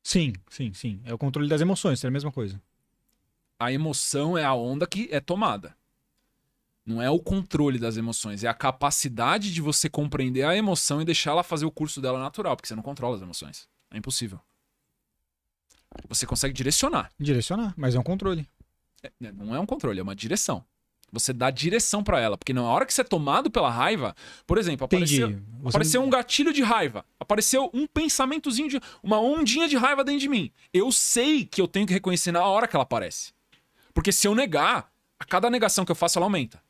[SPEAKER 1] Sim, sim, sim. É o controle das emoções, é a mesma coisa
[SPEAKER 2] a emoção é a onda que é tomada. Não é o controle das emoções, é a capacidade de você compreender a emoção e deixar ela fazer o curso dela natural, porque você não controla as emoções. É impossível. Você consegue direcionar.
[SPEAKER 1] Direcionar, mas é um controle.
[SPEAKER 2] É, né, não é um controle, é uma direção. Você dá direção para ela, porque na hora que você é tomado pela raiva, por exemplo, apareceu, você... apareceu um gatilho de raiva, apareceu um pensamentozinho de uma ondinha de raiva dentro de mim. Eu sei que eu tenho que reconhecer na hora que ela aparece. Porque se eu negar, a cada negação que eu faço, ela aumenta.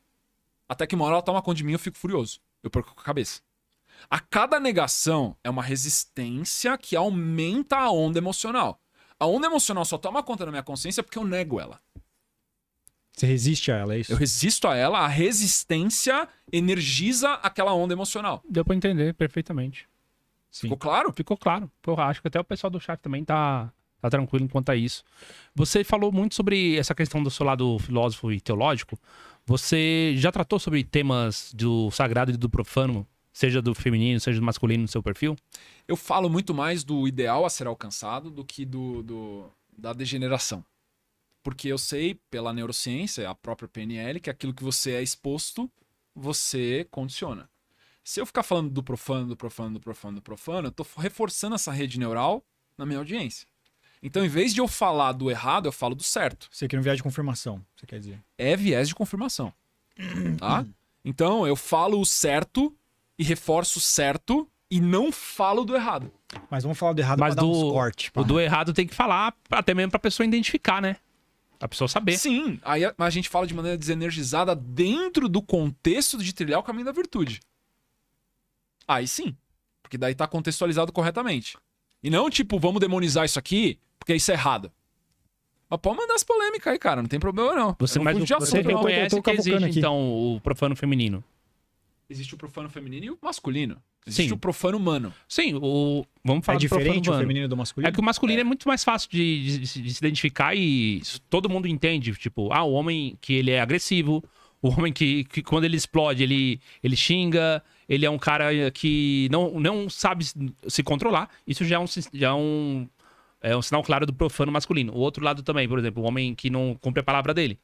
[SPEAKER 2] Até que uma hora ela toma conta de mim eu fico furioso. Eu perco a cabeça. A cada negação é uma resistência que aumenta a onda emocional. A onda emocional só toma conta da minha consciência porque eu nego ela. Você resiste a ela, é isso? Eu resisto a ela, a resistência energiza aquela onda emocional.
[SPEAKER 3] Deu pra entender perfeitamente. Sim. Ficou claro? Ficou claro. Pô, acho que até o pessoal do chat também tá, Tá tranquilo enquanto a é isso. Você falou muito sobre essa questão do seu lado filósofo e teológico. Você já tratou sobre temas do sagrado e do profano, seja do feminino, seja do masculino no seu perfil?
[SPEAKER 2] Eu falo muito mais do ideal a ser alcançado do que do, do da degeneração. Porque eu sei, pela neurociência, a própria PNL, que aquilo que você é exposto, você condiciona. Se eu ficar falando do profano, do profano, do profano, do profano, eu tô reforçando essa rede neural na minha audiência. Então, em vez de eu falar do errado, eu falo do certo. Você quer um viés de confirmação, você quer dizer? É viés de confirmação. tá? Então, eu falo o certo e reforço o certo e não falo do errado. Mas vamos falar do errado Mas pra do, dar uns corte, O do errado tem que falar até mesmo pra pessoa identificar, né? A pessoa saber. Sim, aí a, a gente fala de maneira desenergizada dentro do contexto de trilhar o caminho da virtude. Aí sim. Porque daí tá contextualizado corretamente. E não tipo, vamos demonizar isso aqui, porque isso é errado. Mas pode mandar as polêmicas aí, cara, não tem problema não. Você, eu não mas o, você assunto, reconhece que existe, aqui.
[SPEAKER 3] então, o profano feminino.
[SPEAKER 2] Existe o profano feminino e o masculino.
[SPEAKER 3] Existe Sim. o profano humano. Sim, o. Vamos falar é do diferente o feminino do masculino. É que o masculino é, é muito mais fácil de, de, de, se identificar e todo mundo entende. Tipo, ah, o homem que ele é agressivo, o homem que, que quando ele explode, ele, ele xinga, ele é um cara que não, não sabe se controlar. Isso já é um, já é um é um sinal claro do profano masculino. O outro lado também, por exemplo, o homem que não cumpre a palavra dele.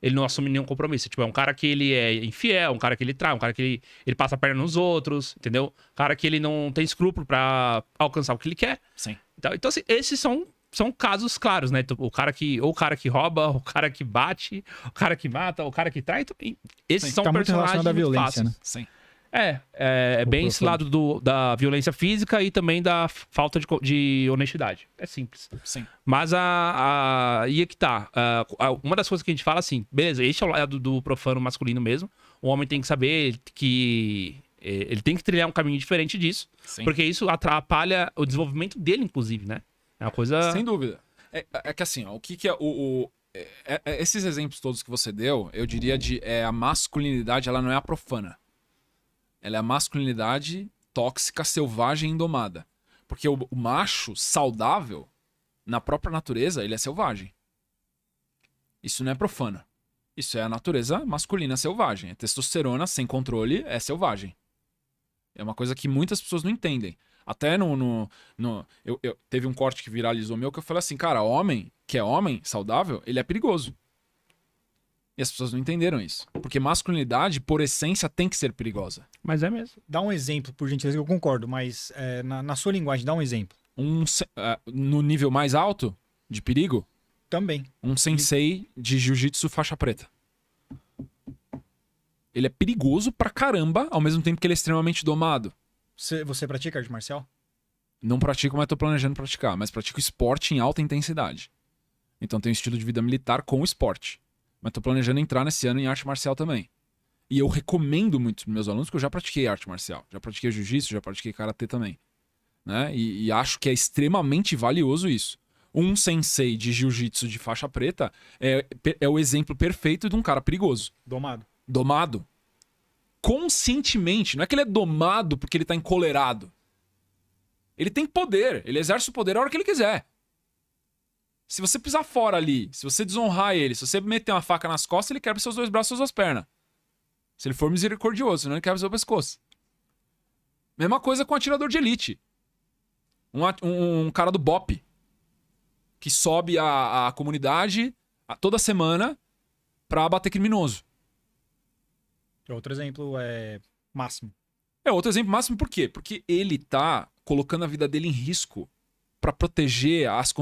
[SPEAKER 3] Ele não assume nenhum compromisso. Tipo, é um cara que ele é infiel, um cara que ele trai, um cara que ele, ele passa a perna nos outros, entendeu? Um cara que ele não tem escrúpulo para alcançar o que ele quer. Sim. Então, então assim, esses são são casos claros, né? Tipo, o cara que ou o cara que rouba, o cara que bate, o cara que mata, o cara que trai, também. Então, esses Sim, são tá personagens muito, muito Né? Sim. É, é, é bem esse lado do, da violência física e também da falta de, de honestidade. É simples. Sim. Mas a, a. E é que tá. A, uma das coisas que a gente fala assim, beleza, este é o lado do profano masculino mesmo. O homem tem que saber que. É, ele tem que trilhar um caminho diferente disso. Sim. Porque isso atrapalha o desenvolvimento dele, inclusive, né? É uma coisa. Sem
[SPEAKER 2] dúvida. É, é, é que assim, ó, o que, que é o, o... É, esses exemplos todos que você deu, eu diria de é, a masculinidade, ela não é a profana. Ela é a masculinidade tóxica, selvagem e indomada. Porque o, o macho saudável, na própria natureza, ele é selvagem. Isso não é profana. Isso é a natureza masculina selvagem. A é testosterona sem controle é selvagem. É uma coisa que muitas pessoas não entendem. Até no. no, no eu, eu, teve um corte que viralizou meu que eu falei assim, cara, homem que é homem saudável, ele é perigoso. E as pessoas não entenderam isso. Porque masculinidade, por essência, tem que ser perigosa.
[SPEAKER 3] Mas é mesmo. Dá um exemplo,
[SPEAKER 1] por gentileza, que eu concordo, mas é, na, na, sua linguagem, dá um exemplo. Um, uh, no nível
[SPEAKER 2] mais alto de perigo? Também. Um sensei de jiu-jitsu faixa preta. Ele é perigoso pra caramba, ao mesmo tempo que ele é extremamente domado. Você, você pratica arte marcial? Não pratico, mas tô planejando praticar. Mas pratico esporte em alta intensidade. Então tem um estilo de vida militar com esporte. Mas tô planejando entrar nesse ano em arte marcial também. E eu recomendo muito para meus alunos, porque eu já pratiquei arte marcial. Já pratiquei jiu-jitsu, já pratiquei karatê também. Né? E, e, acho que é extremamente valioso isso. Um sensei de jiu-jitsu de faixa preta é, é o exemplo perfeito de um cara perigoso. Domado. Domado. Conscientemente. Não é que ele é domado porque ele tá encolerado. Ele tem poder. Ele exerce o poder a hora que ele quiser. Se você pisar fora ali, se você desonrar ele, se você meter uma faca nas costas, ele quebra seus dois braços e suas pernas. Se ele for misericordioso, senão ele quebra seu pescoço. Mesma coisa com um atirador de elite. Um, um, um cara do BOP. Que sobe a, a comunidade a, toda semana pra bater criminoso.
[SPEAKER 1] É outro exemplo é máximo.
[SPEAKER 2] É outro exemplo máximo por quê? Porque ele tá colocando a vida dele em risco para proteger as,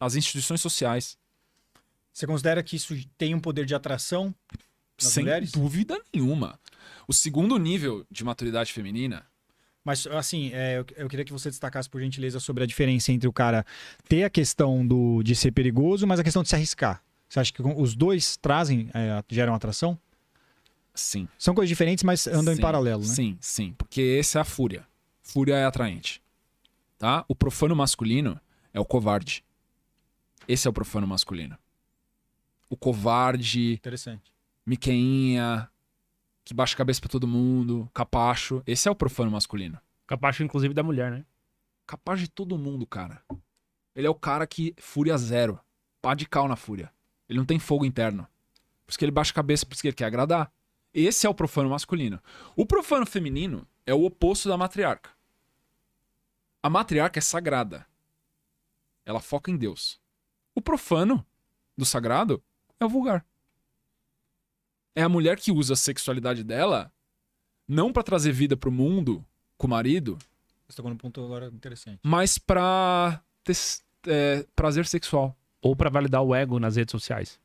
[SPEAKER 2] as instituições sociais. Você considera que isso tem um poder de atração nas Sem mulheres? dúvida nenhuma. O segundo nível de maturidade feminina.
[SPEAKER 1] Mas, assim, é, eu, eu, queria que você destacasse, por gentileza, sobre a diferença entre o cara ter a questão do, de ser perigoso, mas a questão de se arriscar. Você acha que os dois trazem, é, geram atração?
[SPEAKER 2] Sim. São coisas diferentes, mas andam sim, em paralelo, né? Sim, sim. Porque esse é a fúria. Fúria é atraente tá? O profano masculino é o covarde. Esse é o profano masculino. O covarde. Interessante. Miqueinha, que baixa a cabeça pra todo mundo, capacho. Esse é o profano masculino. Capacho, inclusive, da mulher, né? Capaz de todo mundo, cara. Ele é o cara que fúria zero. Pá de cal na fúria. Ele não tem fogo interno. Por isso que ele baixa a cabeça, por isso que ele quer agradar. Esse é o profano masculino. O profano feminino é o oposto da matriarca. A matriarca é sagrada. Ela foca em Deus. O profano do sagrado é o vulgar. É a mulher que usa a sexualidade dela não para trazer vida pro mundo com o marido.
[SPEAKER 1] Você tocou num ponto agora interessante.
[SPEAKER 2] Mas pra ter é, prazer sexual. Ou para validar o ego nas redes sociais.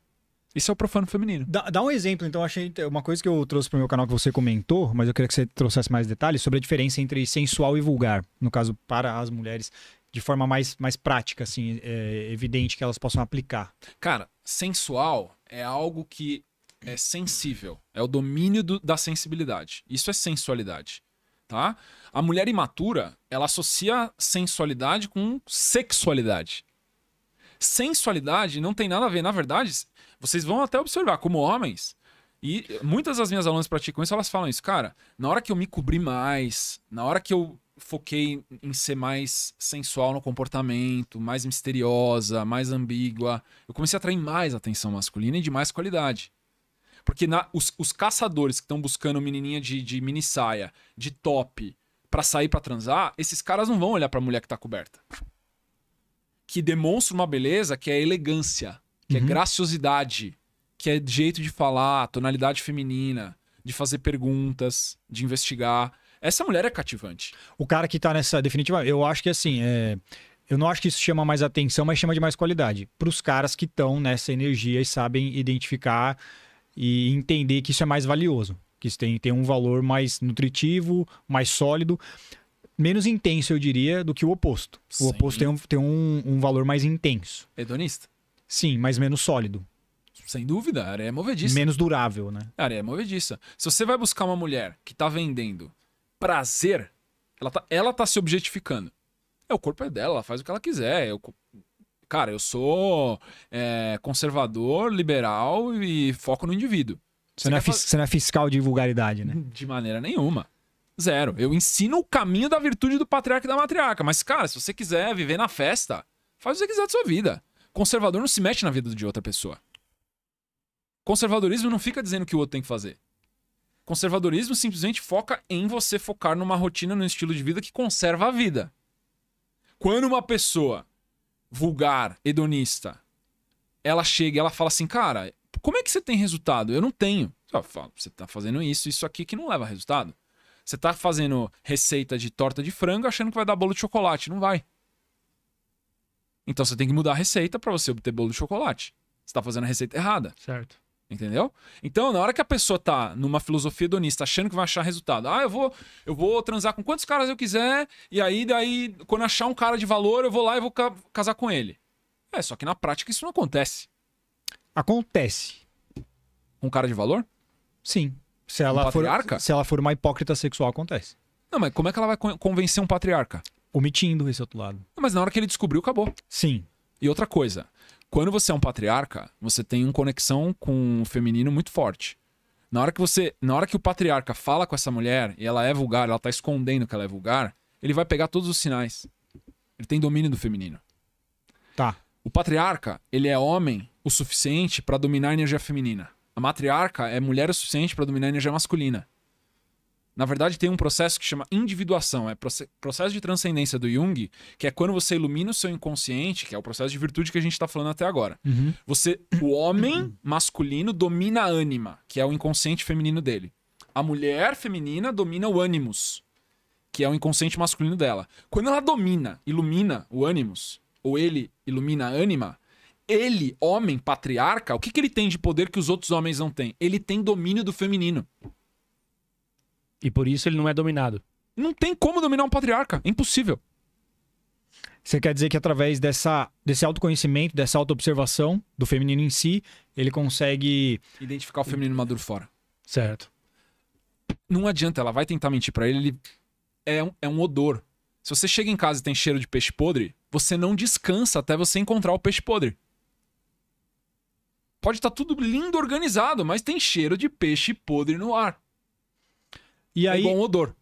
[SPEAKER 2] Isso é o profano feminino. Dá, dá,
[SPEAKER 1] um exemplo, então, achei uma coisa que eu trouxe para o meu canal que você comentou, mas eu queria que você trouxesse mais detalhes sobre a diferença entre sensual e vulgar, no caso, para as mulheres, de forma mais, mais prática, assim,
[SPEAKER 2] é evidente que elas possam aplicar. Cara, sensual é algo que é sensível, é o domínio do, da sensibilidade. Isso é sensualidade, tá? A mulher imatura, ela associa sensualidade com sexualidade sensualidade não tem nada a ver. Na verdade, vocês vão até observar, como homens, e muitas das minhas alunas praticam isso, elas falam isso, cara, na hora que eu me cobri mais, na hora que eu foquei em ser mais sensual no comportamento, mais misteriosa, mais ambígua, eu comecei a atrair mais atenção masculina e de mais qualidade. Porque na, os, os caçadores que estão buscando menininha de, de mini saia, de top, para sair para transar, esses caras não vão olhar pra mulher que tá coberta que demonstra uma beleza que é elegância, que é uhum. é graciosidade, que é jeito de falar, tonalidade feminina, de fazer perguntas, de investigar. Essa mulher é cativante.
[SPEAKER 1] O cara que tá nessa definitiva, eu acho que assim, é... eu não acho que isso chama mais atenção, mas chama de mais qualidade. Para os caras que estão nessa energia e sabem identificar e entender que isso é mais valioso, que isso tem, tem um valor mais nutritivo, mais sólido menos intenso, eu diria, do que o oposto. O Sim. oposto tem, um, tem um, um valor mais
[SPEAKER 2] intenso. Hedonista. Sim, mas menos sólido. Sem dúvida, a areia é movediça. Menos durável, né? A areia é movediça. Se você vai buscar uma mulher que tá vendendo prazer, ela tá, ela tá se objetificando. É, o corpo é dela, ela faz o que ela quiser. Eu, cara, eu sou é, conservador, liberal e foco no indivíduo. Você, você, não é, você
[SPEAKER 1] não é fiscal de vulgaridade, né?
[SPEAKER 2] De maneira nenhuma. Zero. Eu ensino o caminho da virtude do patriarca e da matriarca. Mas, cara, se você quiser viver na festa, faz o que você quiser da sua vida. Conservador não se mete na vida de outra pessoa. Conservadorismo não fica dizendo o que o outro tem que fazer. Conservadorismo simplesmente foca em você focar numa rotina, num estilo de vida que conserva a vida. Quando uma pessoa vulgar, hedonista, ela chega e ela fala assim, cara, como é que você tem resultado? Eu não tenho. Você tá fazendo isso, isso aqui que não leva a resultado. Você tá fazendo receita de torta de frango achando que vai dar bolo de chocolate. Não vai. Então você tem que mudar a receita para você obter bolo de chocolate. Você tá fazendo a receita errada. Certo. Entendeu? Então, na hora que a pessoa tá numa filosofia hedonista, achando que vai achar resultado, ah, eu vou, eu vou transar com quantos caras eu quiser, e aí daí, quando achar um cara de valor, eu vou lá e vou ca casar com ele. É, só que na prática isso não acontece.
[SPEAKER 1] Acontece. Com um cara de valor? Sim. Se ela, um for, se ela for uma hipócrita sexual, acontece.
[SPEAKER 2] Não, mas como é que ela vai convencer um patriarca? Omitindo esse outro lado. Não, mas na hora que ele descobriu, acabou. Sim. E outra coisa, quando você é um patriarca, você tem uma conexão com o feminino muito forte. Na hora que você, na hora que o patriarca fala com essa mulher e ela é vulgar, ela tá escondendo que ela é vulgar, ele vai pegar todos os sinais. Ele tem domínio do feminino. Tá. O patriarca, ele é homem o suficiente para dominar a energia feminina. A matriarca é mulher o suficiente para dominar a energia masculina. Na verdade, tem um processo que chama individuação, é processo de transcendência do Jung, que é quando você ilumina o seu inconsciente, que é o processo de virtude que a gente está falando até agora. Uhum. Você, o homem masculino domina a ânima, que é o inconsciente feminino dele. A mulher feminina domina o ânimos, que é o inconsciente masculino dela. Quando ela domina, ilumina o ânimos, ou ele ilumina a ânima, ele, homem, patriarca, o que, que ele tem de poder que os outros homens não têm? Ele tem domínio do feminino. E por isso ele não é dominado.
[SPEAKER 1] Não tem como dominar um patriarca. É impossível. Você quer dizer que através dessa, desse autoconhecimento, dessa autoobservação do feminino em si, ele consegue. Identificar o feminino
[SPEAKER 2] maduro fora. Certo. Não adianta, ela vai tentar mentir para ele, ele é um, é um odor. Se você chega em casa e tem cheiro de peixe podre, você não descansa até você encontrar o peixe podre. Pode estar tá tudo lindo organizado, mas tem cheiro de peixe podre no ar. E é aí, é bom odor.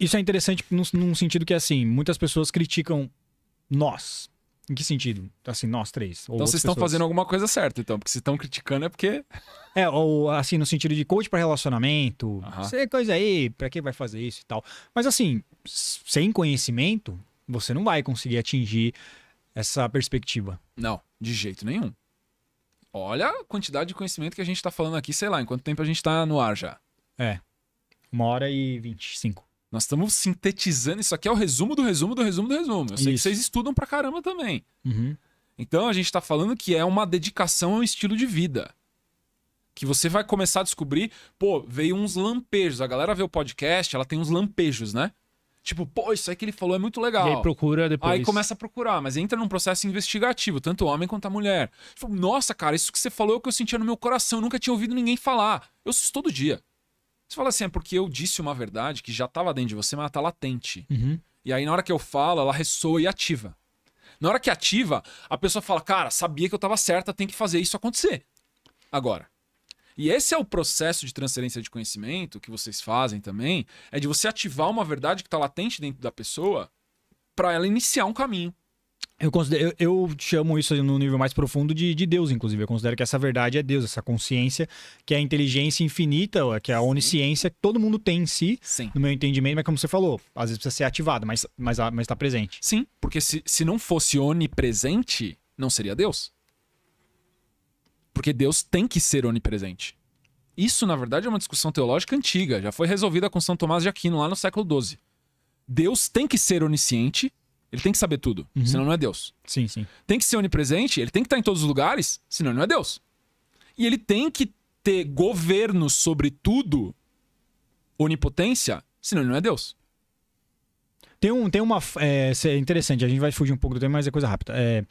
[SPEAKER 2] Isso é
[SPEAKER 1] interessante num, num sentido que, é assim, muitas pessoas criticam nós, em que sentido? Assim, nós três. então vocês estão fazendo
[SPEAKER 2] alguma coisa certa, então, porque vocês estão criticando é porque. É, ou
[SPEAKER 1] assim, no sentido de coach para relacionamento, uh -huh. É coisa aí, para quem vai fazer isso e tal. Mas assim, sem conhecimento, você não vai conseguir atingir essa perspectiva.
[SPEAKER 2] Não, de jeito nenhum. Olha a quantidade de conhecimento que a gente está falando aqui, sei lá, em quanto tempo a gente está no ar já. É. Uma hora e vinte e cinco. Nós estamos sintetizando, isso aqui é o resumo do resumo do resumo do resumo. Eu sei isso. que vocês estudam pra caramba também. Uhum. Então a gente está falando que é uma dedicação a um estilo de vida. Que você vai começar a descobrir, pô, veio uns lampejos. A galera vê o podcast, ela tem uns lampejos, né? Tipo, pô, isso aí que ele falou é muito legal. E aí procura depois. Aí começa a procurar, mas entra num processo investigativo, tanto o homem quanto a mulher. Tipo, Nossa, cara, isso que você falou é o que eu sentia no meu coração, eu nunca tinha ouvido ninguém falar. Eu sou todo dia. Você fala assim, é porque eu disse uma verdade que já estava dentro de você, mas ela tá latente. Uhum. E aí, na hora que eu falo, ela ressoa e ativa. Na hora que ativa, a pessoa fala, cara, sabia que eu estava certa, tem que fazer isso acontecer. Agora, e esse é o processo de transferência de conhecimento que vocês fazem também, é de você ativar uma verdade que está latente dentro da pessoa para ela iniciar um caminho. Eu, considero, eu, eu,
[SPEAKER 1] chamo isso no nível mais profundo de, de, Deus, inclusive. Eu considero que essa verdade é Deus, essa consciência, que é a inteligência infinita, que é a Sim. onisciência que todo mundo tem em si, Sim. no meu entendimento, mas como você falou, às
[SPEAKER 2] vezes precisa ser ativada, mas está mas, mas tá presente. Sim, porque se, se não fosse onipresente, não seria Deus. Porque Deus tem que ser onipresente. Isso, na verdade, é uma discussão teológica antiga, já foi resolvida com São Tomás de Aquino lá no século XII. Deus tem que ser onisciente, ele tem que saber tudo, uhum. senão não é Deus. Sim, sim. Tem que ser onipresente, ele tem que estar em todos os lugares, senão não é Deus. E ele tem que ter governo sobre tudo, onipotência, senão ele não é Deus.
[SPEAKER 1] Tem, um, tem uma. É, é interessante, a gente vai fugir um pouco do tema, mas é coisa rápida. É,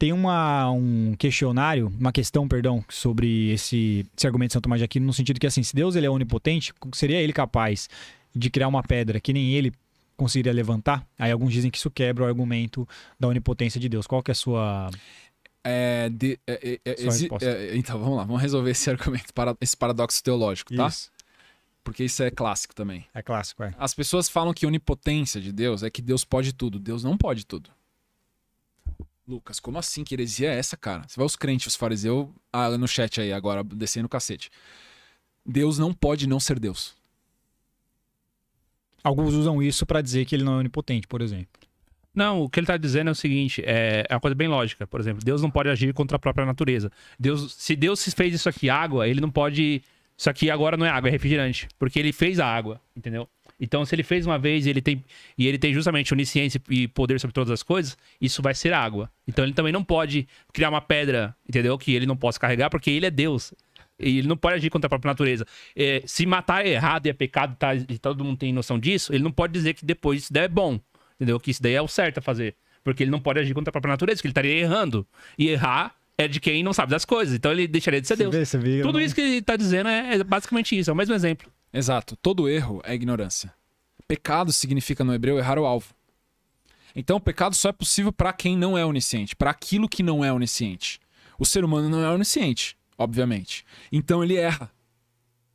[SPEAKER 1] tem uma, um questionário, uma questão, perdão, sobre esse, esse argumento de Santo Tomás de Aquino, no sentido que, assim, se Deus ele é onipotente, seria ele capaz de criar uma pedra que nem ele conseguiria levantar? Aí alguns dizem que isso quebra o argumento da onipotência de Deus. Qual que é a sua...
[SPEAKER 2] É, de, é, é, é, é então, vamos lá, vamos resolver esse argumento, para, esse paradoxo teológico, tá? Isso. Porque isso é clássico também. É clássico, é. As pessoas falam que onipotência de Deus é que Deus pode tudo. Deus não pode tudo. Lucas, como assim? Que heresia é essa, cara? Você vai os crentes, os fariseus, ah, no chat aí agora, descendo o cacete. Deus não pode não ser Deus. Alguns usam isso
[SPEAKER 1] para dizer que ele não é onipotente, por exemplo.
[SPEAKER 3] Não, o que ele está dizendo é o seguinte, é, é, uma coisa bem lógica. Por exemplo, Deus não pode agir contra a própria natureza. Deus, se Deus fez isso aqui água, ele não pode... Isso aqui agora não é água, é refrigerante. Porque ele fez a água, entendeu? Então, se ele fez uma vez e ele tem, e ele tem justamente onisciência e poder sobre todas as coisas, isso vai ser água. Então, ele também não pode criar uma pedra, entendeu? Que ele não possa carregar, porque ele é Deus. E ele não pode agir contra a própria natureza. É, se matar é errado e é pecado, tá, e todo mundo tem noção disso, ele não pode dizer que depois isso daí é bom, entendeu? Que isso daí é o certo a fazer. Porque ele não pode agir contra a própria natureza, que ele estaria errando. E errar é de quem não sabe das coisas. Então ele deixaria de ser Deus. Vê, vê, Tudo não... isso que ele está dizendo
[SPEAKER 2] é, é basicamente isso, é o mesmo exemplo. Exato. Todo erro é ignorância. Pecado significa no hebreu errar o alvo. Então, o pecado só é possível para quem não é onisciente, para aquilo que não é onisciente. O ser humano não é onisciente, obviamente. Então, ele erra.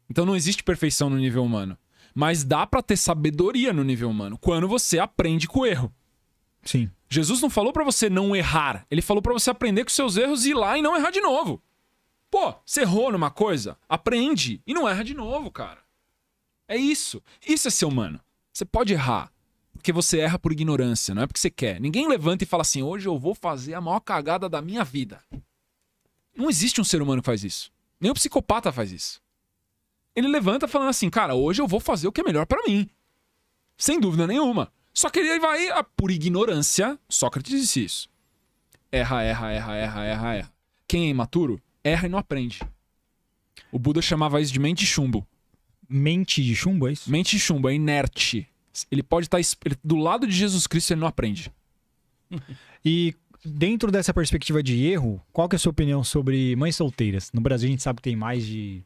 [SPEAKER 2] Então, não existe perfeição no nível humano. Mas dá para ter sabedoria no nível humano quando você aprende com o erro. Sim. Jesus não falou para você não errar. Ele falou para você aprender com seus erros e ir lá e não errar de novo. Pô, você errou numa coisa, aprende e não erra de novo, cara. É isso. Isso é ser humano. Você pode errar. Porque você erra por ignorância, não é porque você quer. Ninguém levanta e fala assim: hoje eu vou fazer a maior cagada da minha vida. Não existe um ser humano que faz isso. Nem um psicopata faz isso. Ele levanta falando assim: cara, hoje eu vou fazer o que é melhor para mim. Sem dúvida nenhuma. Só que ele vai, ah, por ignorância, Sócrates disse isso. Erra, erra, erra, erra, erra, erra. Quem é imaturo, erra e não aprende. O Buda chamava isso de mente chumbo. Mente de chumbo, é isso? Mente de chumbo, é inerte. Ele pode tá estar. do lado de Jesus Cristo, ele não aprende. e dentro dessa
[SPEAKER 1] perspectiva de erro, qual que é a sua opinião sobre mães solteiras? No Brasil, a gente sabe que tem mais de.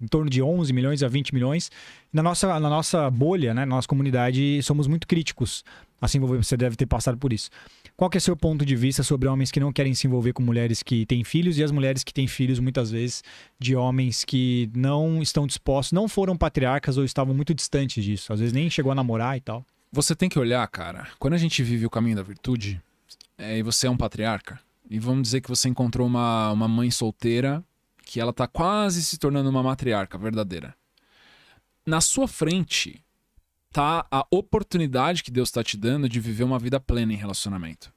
[SPEAKER 1] em torno de 11 milhões a 20 milhões. Na nossa, na nossa bolha, né, na nossa comunidade, somos muito críticos. Assim, você deve ter passado por isso. Qual que é seu ponto de vista sobre homens que não querem se envolver com mulheres que têm filhos e as mulheres que têm filhos muitas vezes de homens que não estão dispostos, não foram patriarcas ou estavam muito distantes disso, às vezes nem chegou a namorar e tal?
[SPEAKER 2] Você tem que olhar, cara. Quando a gente vive o caminho da virtude, é, e você é um patriarca, e vamos dizer que você encontrou uma, uma mãe solteira que ela tá quase se tornando uma matriarca verdadeira. Na sua frente, tá a oportunidade que Deus está te dando de viver uma vida plena em relacionamento.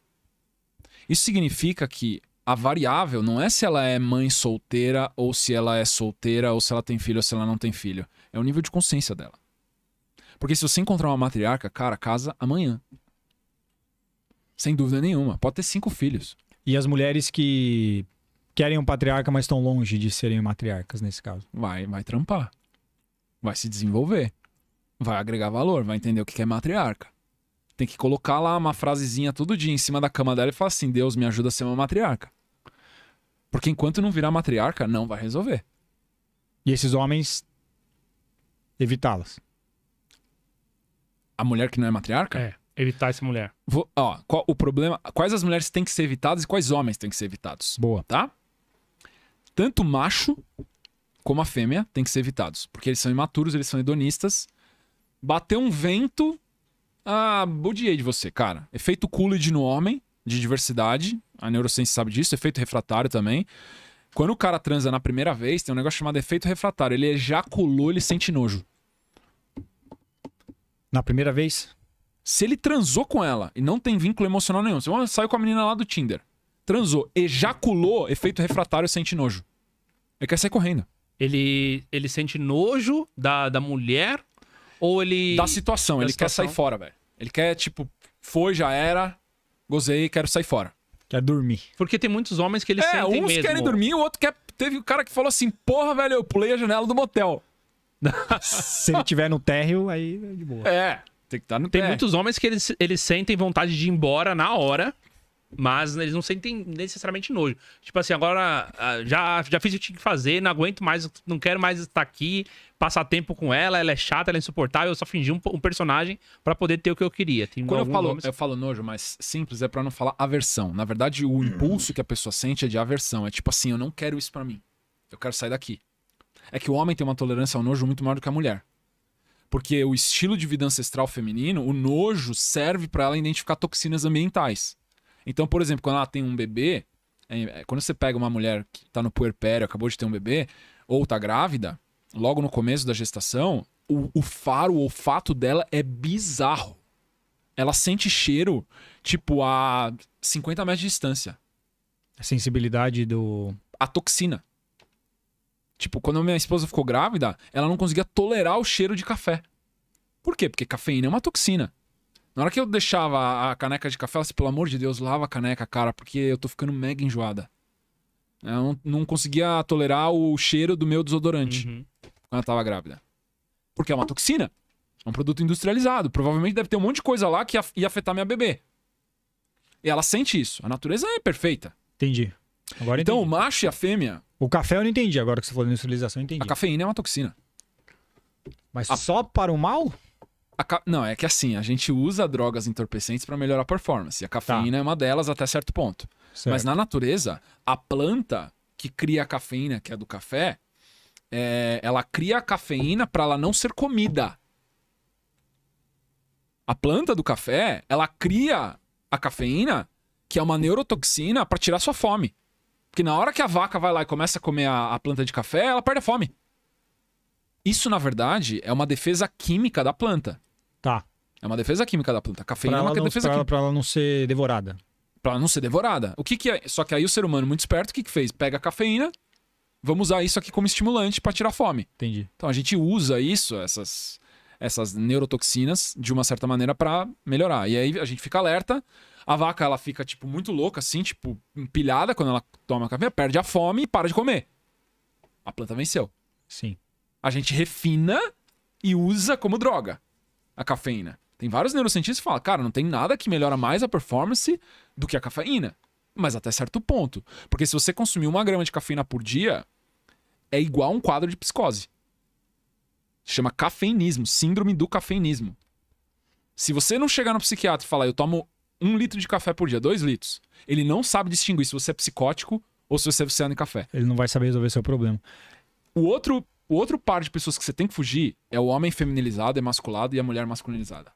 [SPEAKER 2] Isso significa que a variável não é se ela é mãe solteira ou se ela é solteira ou se ela tem filho ou se ela não tem filho. É o nível de consciência dela. Porque se você encontrar uma matriarca, cara, casa amanhã. Sem dúvida nenhuma. Pode ter cinco filhos. E as
[SPEAKER 1] mulheres que querem um patriarca, mas estão longe de serem matriarcas nesse caso. Vai, vai
[SPEAKER 2] trampar. Vai se desenvolver vai agregar valor, vai entender o que é matriarca. Tem que colocar lá uma frasezinha todo dia em cima da cama dela e falar assim: Deus me ajuda a ser uma matriarca. Porque enquanto não virar matriarca, não vai resolver. E esses homens evitá-las. A mulher que não é matriarca? É, evitar essa mulher. Vou, ó, qual, o problema, quais as mulheres têm que ser evitadas e quais homens têm que ser evitados? Boa, tá? Tanto macho como a fêmea têm que ser evitados, porque eles são imaturos, eles são hedonistas bateu um vento, ah, odiei de você, cara. Efeito Coolidge no homem, de diversidade. A neurociência sabe disso, efeito refratário também. Quando o cara transa na primeira vez, tem um negócio chamado efeito refratário. Ele ejaculou, ele sente nojo. Na primeira vez? Se ele transou com ela e não tem vínculo emocional nenhum, você ah, saiu com a menina lá do Tinder, transou, ejaculou, efeito refratário, sente nojo. Ele quer sair correndo. Ele, ele sente nojo da, da mulher ou ele. Da situação, da ele situação. quer sair fora, velho. Ele quer, tipo, foi, já era, gozei, quero sair fora. Quer dormir. Porque tem muitos homens que eles é, sentem uns querem dormir, o outro quer. Teve o um cara que falou assim: porra, velho, eu pulei a janela do motel.
[SPEAKER 1] Se ele tiver no térreo, aí é de boa.
[SPEAKER 2] É,
[SPEAKER 3] tem que estar tá no Tem muitos homens que eles, eles sentem vontade de ir embora na hora. Mas eles não sentem necessariamente nojo. Tipo assim, agora ah, já, já fiz o que tinha que fazer, não aguento mais, não quero mais estar aqui, passar tempo com ela, ela é chata, ela é insuportável, eu só fingi um, um personagem para poder ter o que eu queria. Tem Quando eu falo, eu
[SPEAKER 2] falo nojo, mas simples é para não falar aversão. Na verdade, o impulso que a pessoa sente é de aversão. É tipo assim, eu não quero isso para mim. Eu quero sair daqui. É que o homem tem uma tolerância ao nojo muito maior do que a mulher. Porque o estilo de vida ancestral feminino, o nojo serve para ela identificar toxinas ambientais. Então, por exemplo, quando ela tem um bebê, é, é, quando você pega uma mulher que está no puerpério, acabou de ter um bebê, ou tá grávida, logo no começo da gestação, o, o faro, o olfato dela é bizarro. Ela sente cheiro, tipo, a 50 metros de distância. A sensibilidade do. A toxina. Tipo, quando minha esposa ficou grávida, ela não conseguia tolerar o cheiro de café. Por quê? Porque cafeína é uma toxina. Na hora que eu deixava a caneca de café, ela disse, pelo amor de Deus, lava a caneca, cara, porque eu tô ficando mega enjoada. É, eu não, não conseguia tolerar o cheiro do meu desodorante uhum. quando eu tava grávida. Porque é uma toxina. É um produto industrializado. Provavelmente deve ter um monte de coisa lá que ia afetar minha bebê. E ela sente isso. A natureza é perfeita. Entendi. Agora então, entendi. o macho e a fêmea.
[SPEAKER 1] O café eu não entendi agora que você falou de industrialização, entendi. A cafeína é uma
[SPEAKER 2] toxina. Mas a... só para o mal? A, não, é que assim, a gente usa drogas entorpecentes para melhorar a performance. A cafeína tá. é uma delas até certo ponto. Certo. Mas na natureza, a planta que cria a cafeína, que é do café, é, ela cria a cafeína para ela não ser comida. A planta do café, ela cria a cafeína, que é uma neurotoxina, para tirar sua fome. Porque na hora que a vaca vai lá e começa a comer a, a planta de café, ela perde a fome. Isso, na verdade, é uma defesa química da planta. Tá. É uma defesa química da planta. A cafeína pra é uma defesa não, química. Pra
[SPEAKER 1] ela não ser devorada.
[SPEAKER 2] Pra ela não ser devorada. O que que é? Só que aí o ser humano muito esperto, o que que fez? Pega a cafeína, vamos usar isso aqui como estimulante para tirar fome. Entendi. Então a gente usa isso, essas, essas neurotoxinas, de uma certa maneira para melhorar. E aí a gente fica alerta. A vaca, ela fica, tipo, muito louca, assim, tipo, empilhada quando ela toma cafeína, perde a fome e para de comer. A planta venceu. Sim. A gente refina e usa como droga a cafeína. Tem vários neurocientistas que falam, cara, não tem nada que melhora mais a performance do que a cafeína. Mas até certo ponto. Porque se você consumir uma grama de cafeína por dia, é igual a um quadro de psicose. Se chama cafeinismo, síndrome do cafeinismo. Se você não chegar no psiquiatra e falar, eu tomo um litro de café por dia, dois litros, ele não sabe distinguir se você é psicótico ou se você é viciado em café. Ele
[SPEAKER 1] não vai saber resolver seu problema.
[SPEAKER 2] O outro o outro par de pessoas que você tem que fugir é o homem feminilizado, emasculado e a mulher masculinizada.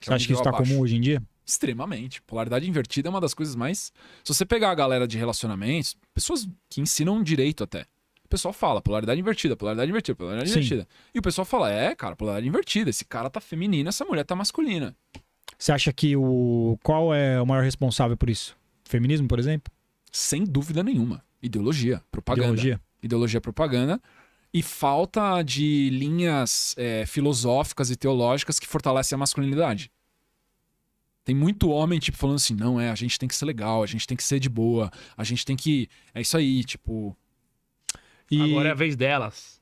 [SPEAKER 2] Você acha que isso tá abaixo. comum hoje em dia? Extremamente. Polaridade invertida é uma das coisas mais. Se você pegar a galera de relacionamentos, pessoas que ensinam direito até. O pessoal fala, polaridade invertida, polaridade invertida, polaridade Sim. invertida. E o pessoal fala, é, cara, polaridade invertida. Esse cara tá feminino, essa mulher tá masculina.
[SPEAKER 1] Você acha que o. Qual é o maior responsável por isso? Feminismo, por exemplo?
[SPEAKER 2] Sem dúvida nenhuma. Ideologia, propaganda. Ideologia. Ideologia, propaganda e falta de linhas é, filosóficas e teológicas que fortalecem a masculinidade. Tem muito homem, tipo, falando assim, não, é, a gente tem que ser legal, a gente tem que ser de boa, a gente tem que. É isso aí, tipo. E... Agora é a vez delas.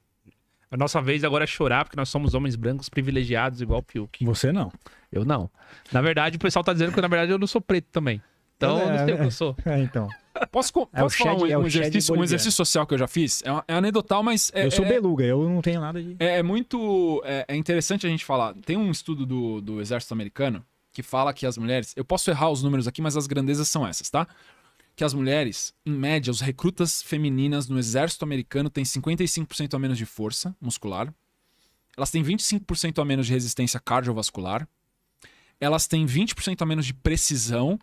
[SPEAKER 3] A nossa vez agora é chorar, porque nós somos homens brancos privilegiados, igual o Piuk. Você não. Eu não. Na verdade, o pessoal tá dizendo que, na verdade, eu não sou preto também então é, não sei o né? que eu
[SPEAKER 2] sou. É, então. Posso, é posso é falar Chad, um, é um, exercício, um, exercício, social que eu já fiz? É, é anedotal, mas. É, eu sou é,
[SPEAKER 3] beluga,
[SPEAKER 1] eu não tenho nada de.
[SPEAKER 2] É, é muito. É, interessante a gente falar. Tem um estudo do, do Exército Americano que fala que as mulheres. Eu posso errar os números aqui, mas as grandezas são essas, tá? Que as mulheres, em média, os recrutas femininas no Exército Americano têm 55% a menos de força muscular. Elas têm 25% a menos de resistência cardiovascular. Elas têm 20% a menos de precisão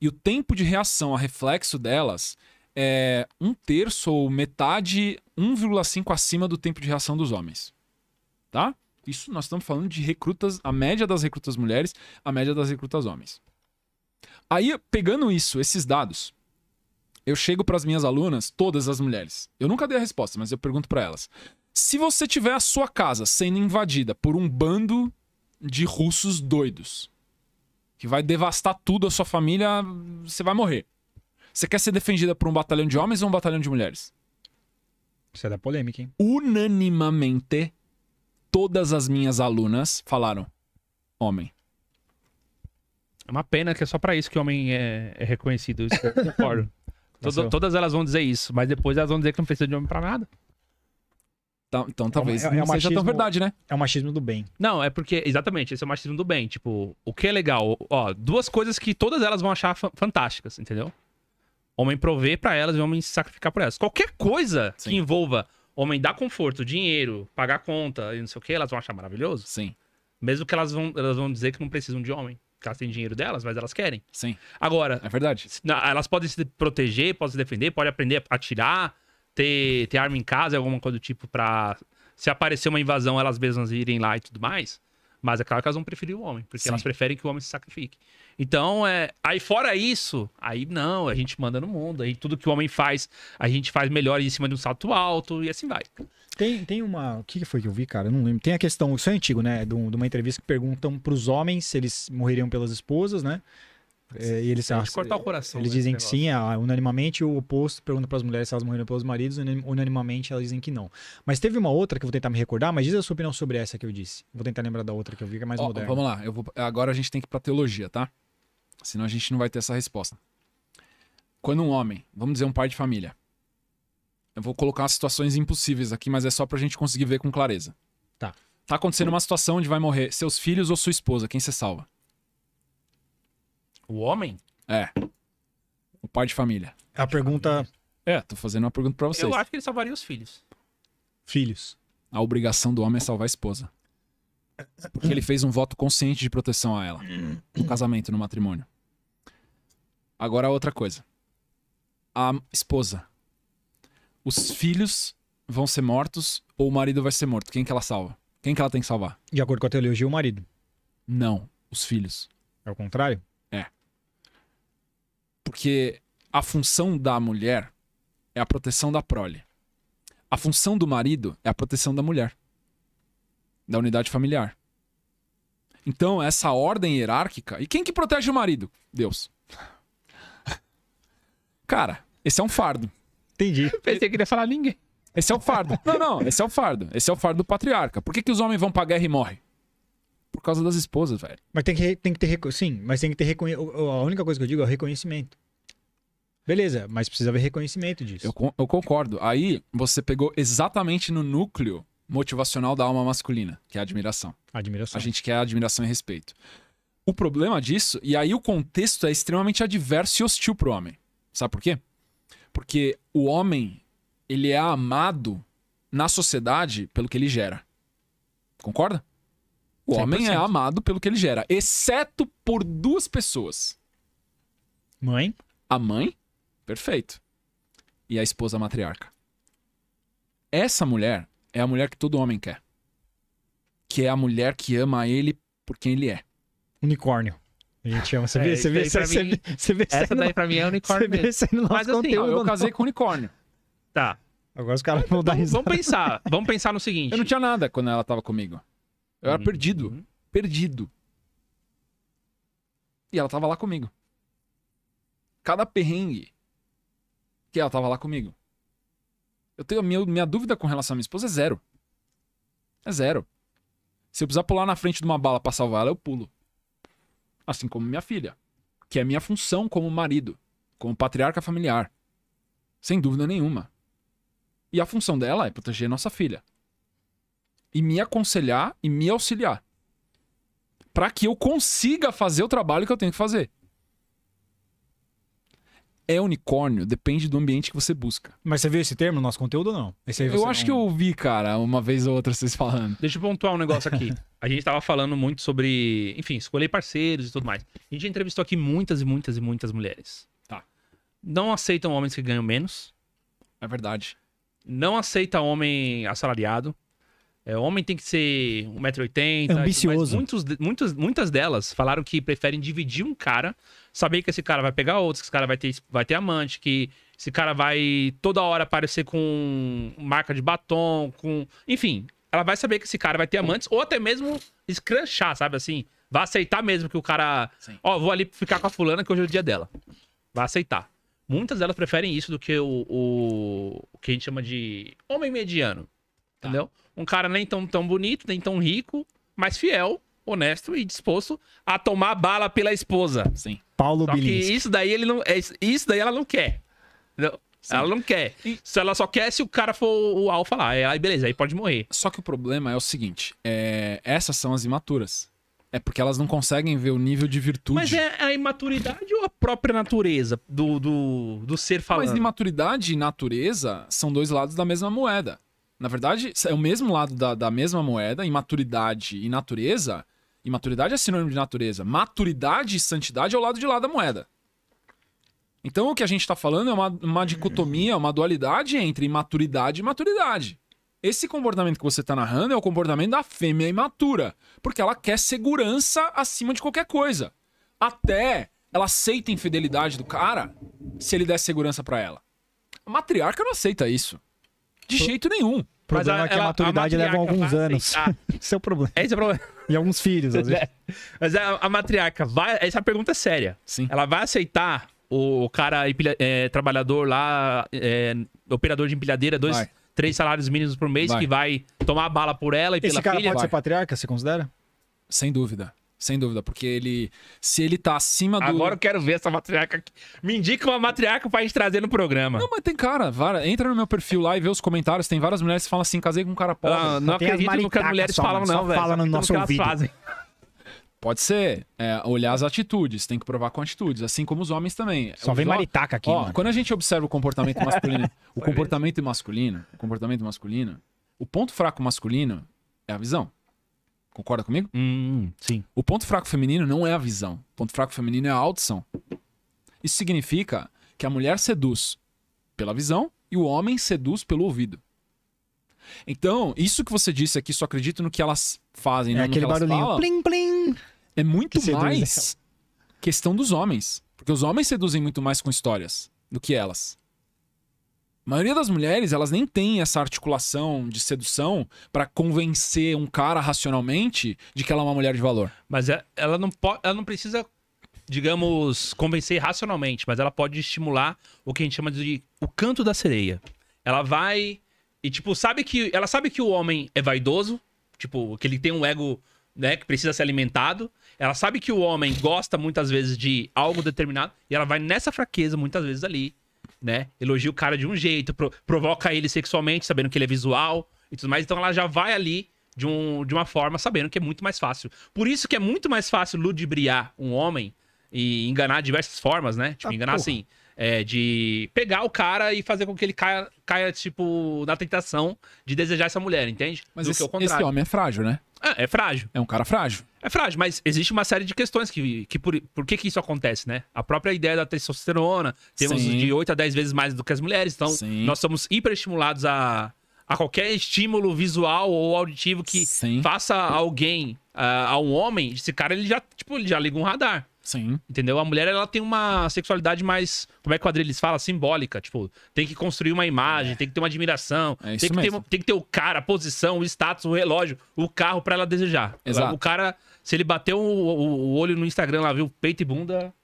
[SPEAKER 2] e o tempo de reação a reflexo delas é um terço ou metade, 1,5 acima do tempo de reação dos homens. Tá? Isso nós estamos falando de recrutas, a média das recrutas mulheres, a média das recrutas homens. Aí, pegando isso, esses dados, eu chego para as minhas alunas, todas as mulheres. Eu nunca dei a resposta, mas eu pergunto para elas. Se você tiver a sua casa sendo invadida por um bando de russos doidos, que vai devastar tudo a sua família, você vai morrer. Você quer ser defendida por um batalhão de homens ou um batalhão de mulheres? Isso é da polêmica, hein? Unanimamente, todas as minhas alunas falaram: homem.
[SPEAKER 3] É uma pena que é só para isso que homem é, é reconhecido. Isso eu concordo. Todo, todas elas vão dizer isso, mas depois elas vão dizer que não precisa de homem para nada então, então é talvez é, uma, é, não seja tão verdade,
[SPEAKER 1] né? É o machismo do bem.
[SPEAKER 3] Não, é porque, exatamente, esse é o machismo do bem. Tipo, o que é legal? Ó, duas coisas que todas elas vão achar fantásticas, entendeu? Homem prover para elas e homem se sacrificar por elas. Qualquer coisa Sim. que envolva homem dar conforto, dinheiro, pagar conta e não sei o que, elas vão achar maravilhoso. Sim. Mesmo que elas vão, elas vão dizer que não precisam de homem. Que elas têm dinheiro delas, mas elas querem. Sim. Agora. É verdade. Elas podem se proteger, podem se defender, podem aprender a atirar ter, ter arma em casa, alguma coisa do tipo, pra se aparecer uma invasão, elas mesmas irem lá e tudo mais. Mas é claro que elas vão preferir o homem, porque Sim. elas preferem que o homem se sacrifique. Então, é, aí fora isso, aí não, a gente manda no mundo, aí tudo que o homem faz, a gente faz melhor em cima de um salto alto e assim vai. Tem, tem
[SPEAKER 1] uma. O que foi que eu vi, cara? Eu não lembro. Tem a questão, isso é antigo, né? De, de uma entrevista que perguntam para os homens se eles morreriam pelas esposas, né? É, e eles acham,
[SPEAKER 3] cortar o coração. Eles né, dizem que sim,
[SPEAKER 1] é, unanimamente o oposto pergunta para as mulheres se elas morreram pelos maridos, unanimamente elas dizem que não. Mas teve uma outra que eu vou tentar me recordar, mas diz a sua opinião sobre essa que eu disse. Vou tentar lembrar da outra que eu vi que é mais oh, moderna. Vamos lá,
[SPEAKER 2] eu vou, agora a gente tem que ir para teologia, tá? Senão a gente não vai ter essa resposta. Quando um homem, vamos dizer um pai de família, eu vou colocar situações impossíveis aqui, mas é só para a gente conseguir ver com clareza. Tá. Tá acontecendo uma situação onde vai morrer seus filhos ou sua esposa, quem você salva? O homem? É. O pai de família. É a pergunta. É, tô fazendo uma pergunta pra vocês. Eu acho
[SPEAKER 3] que ele salvaria os filhos.
[SPEAKER 2] Filhos. A obrigação do homem é salvar a esposa. Porque ele fez um voto consciente de proteção a ela. No casamento, no matrimônio. Agora outra coisa. A esposa. Os filhos vão ser mortos ou o marido vai ser morto? Quem que ela salva? Quem que ela tem que salvar? De acordo com a teologia, o marido. Não, os filhos. É o contrário? Porque a função da mulher é a proteção da prole. A função do marido é a proteção da mulher, da unidade familiar. Então, essa ordem hierárquica. E quem que protege o marido? Deus. Cara, esse é um fardo. Entendi. Eu pensei que ia falar ninguém. Esse é o fardo. Não, não, esse é o fardo. Esse é o fardo do patriarca. Por que, que os homens vão pra guerra e morrem? por causa das esposas, velho.
[SPEAKER 1] Mas tem que, tem que ter Sim, mas tem que ter reconhecimento. A única coisa que eu digo é o reconhecimento.
[SPEAKER 2] Beleza, mas precisa haver reconhecimento disso. Eu, eu concordo. Aí você pegou exatamente no núcleo motivacional da alma masculina, que é a admiração. Admiração. A gente quer admiração e respeito. O problema disso, e aí o contexto é extremamente adverso e hostil pro homem. Sabe por quê? Porque o homem, ele é amado na sociedade pelo que ele gera. Concorda? O 100%. homem é amado pelo que ele gera, exceto por duas pessoas: mãe. A mãe, perfeito. E a esposa matriarca. Essa mulher é a mulher que todo homem quer. Que é a mulher que ama ele por quem ele é. Unicórnio.
[SPEAKER 1] A gente ama. Você é, vê, você vê, você, mim, você vê Essa daí pra mim é unicórnio você mesmo. Vê, você no Mas assim,
[SPEAKER 3] conteúdo, eu casei com
[SPEAKER 2] unicórnio. Tá. tá. Agora os caras vão dar risada. Vamos pensar. Vamos pensar no seguinte. Eu não tinha nada quando ela tava comigo. Eu era uhum. perdido. Uhum. Perdido. E ela tava lá comigo. Cada perrengue que ela tava lá comigo. Eu tenho minha, minha dúvida com relação à minha esposa é zero. É zero. Se eu precisar pular na frente de uma bala para salvar ela, eu pulo. Assim como minha filha, que é minha função como marido, como patriarca familiar. Sem dúvida nenhuma. E a função dela é proteger nossa filha e me aconselhar e me auxiliar. Para que eu consiga fazer o trabalho que eu tenho que fazer. É unicórnio, depende do ambiente que você busca. Mas você viu esse termo no nosso conteúdo ou não? eu acho não... que eu ouvi, cara, uma vez ou outra vocês falando. Deixa eu pontuar um negócio aqui.
[SPEAKER 3] A gente tava falando muito sobre, enfim, escolher parceiros e tudo mais. A gente entrevistou aqui muitas e muitas e muitas mulheres. Tá. Não aceitam homens que ganham menos. É verdade. Não aceita homem assalariado. É, homem tem que ser 1,80m. É ambicioso. Muitos, muitos, muitas delas falaram que preferem dividir um cara, saber que esse cara vai pegar outros, que esse cara vai ter, vai ter amante, que esse cara vai toda hora aparecer com marca de batom, com. Enfim, ela vai saber que esse cara vai ter amantes, ou até mesmo escranchar, sabe assim? Vai aceitar mesmo que o cara. Ó, oh, vou ali ficar com a fulana que hoje é o dia dela. Vai aceitar. Muitas delas preferem isso do que o, o, o que a gente chama de homem mediano. Tá. Entendeu? Um cara nem tão, tão bonito, nem tão rico, mas fiel, honesto e disposto a tomar bala pela esposa. Sim. Paulo Só isso daí ele não. É isso daí ela não quer.
[SPEAKER 2] Entendeu? Sim. Ela não quer. Se ela só quer se o cara for o alfa lá. É, aí beleza, aí pode morrer. Só que o problema é o seguinte: é... essas são as imaturas. É porque elas não conseguem ver o nível de virtude. Mas é a imaturidade ou a própria natureza do, do, do ser falando? Mas imaturidade e natureza são dois lados da mesma moeda. Na verdade, é o mesmo lado da, da mesma moeda, imaturidade e natureza. Imaturidade é sinônimo de natureza. Maturidade e santidade é o lado de lá da moeda. Então o que a gente está falando é uma, uma dicotomia, uma dualidade entre imaturidade e maturidade. Esse comportamento que você está narrando é o comportamento da fêmea imatura, porque ela quer segurança acima de qualquer coisa. Até ela aceita a infidelidade do cara se ele der segurança para ela. A matriarca não aceita isso. De jeito nenhum. O problema é que a maturidade a leva alguns
[SPEAKER 1] vai anos. Esse é o problema. Esse é o problema. E alguns filhos, às é.
[SPEAKER 2] vezes. Mas a, a
[SPEAKER 3] matriarca vai. Essa pergunta é séria. Sim. Ela vai aceitar o cara é, trabalhador lá, é, operador de empilhadeira, dois, vai. três salários mínimos por mês, vai. que vai tomar bala por ela e Esse pela filha. Esse cara pode vai. ser
[SPEAKER 2] patriarca, você considera? Sem dúvida. Sem dúvida, porque ele. Se ele tá acima do. Agora eu quero ver essa matriarca aqui. Me indica uma matriarca pra gente trazer no programa. Não, mas tem cara. Vara, entra no meu perfil lá e vê os comentários. Tem várias mulheres que falam assim: casei com um cara pobre. Ah, não tem acredito no que as mulheres só, falam, não, velho. Fala no nosso ouvido. Fazem. Pode ser. É, olhar as atitudes, tem que provar com atitudes, assim como os homens também. Só os vem maritaca aqui, ó, mano. Quando a gente observa o comportamento masculino, o comportamento masculino, o comportamento masculino, o ponto fraco masculino é a visão. Concorda comigo? Hum, sim. O ponto fraco feminino não é a visão. O ponto fraco feminino é a audição. Isso significa que a mulher seduz pela visão e o homem seduz pelo ouvido. Então, isso que você disse aqui, só acredito no que elas fazem, é não né, aquele no que elas barulhinho falam, plim plim. É muito que mais questão dos homens, porque os homens seduzem muito mais com histórias do que elas. A maioria das mulheres, elas nem tem essa articulação de sedução para convencer um cara racionalmente de que ela é uma mulher de valor. Mas é, ela não pode, ela
[SPEAKER 3] não precisa, digamos, convencer racionalmente, mas ela pode estimular o que a gente chama de o canto da sereia. Ela vai e tipo, sabe que ela sabe que o homem é vaidoso, tipo, que ele tem um ego, né, que precisa ser alimentado. Ela sabe que o homem gosta muitas vezes de algo determinado e ela vai nessa fraqueza muitas vezes ali né? Elogia o cara de um jeito, pro, provoca ele sexualmente, sabendo que ele é visual e tudo mais. Então ela já vai ali de, um, de uma forma sabendo que é muito mais fácil. Por isso que é muito mais fácil ludibriar um homem e enganar de diversas formas, né? Tipo, ah, enganar porra. assim. É, de pegar o cara e fazer com que ele caia, caia, tipo, na tentação de desejar essa mulher, entende? Mas Do esse, esse homem
[SPEAKER 2] é frágil, né? É, é frágil. É um cara frágil.
[SPEAKER 3] É frágil, mas existe uma série de questões que, que por, por que, que isso acontece, né? A própria ideia da testosterona, temos Sim. de 8 a 10 vezes mais do que as mulheres, então Sim. nós somos hiperestimulados a, a qualquer estímulo visual ou auditivo que Sim. faça alguém, a, ah, a, um homem, esse cara ele já, tipo, ele já liga um radar. Sim. Entendeu? A mulher, ela tem uma sexualidade mais. Como é que o Adriles fala? Simbólica. Tipo, tem que construir uma imagem, é. tem que ter uma admiração. É isso tem, que mesmo. Ter, tem que ter o cara, a posição, o status, o relógio, o carro para ela desejar. Exato. O cara, se ele bateu o, o olho no Instagram lá, viu peito e bunda,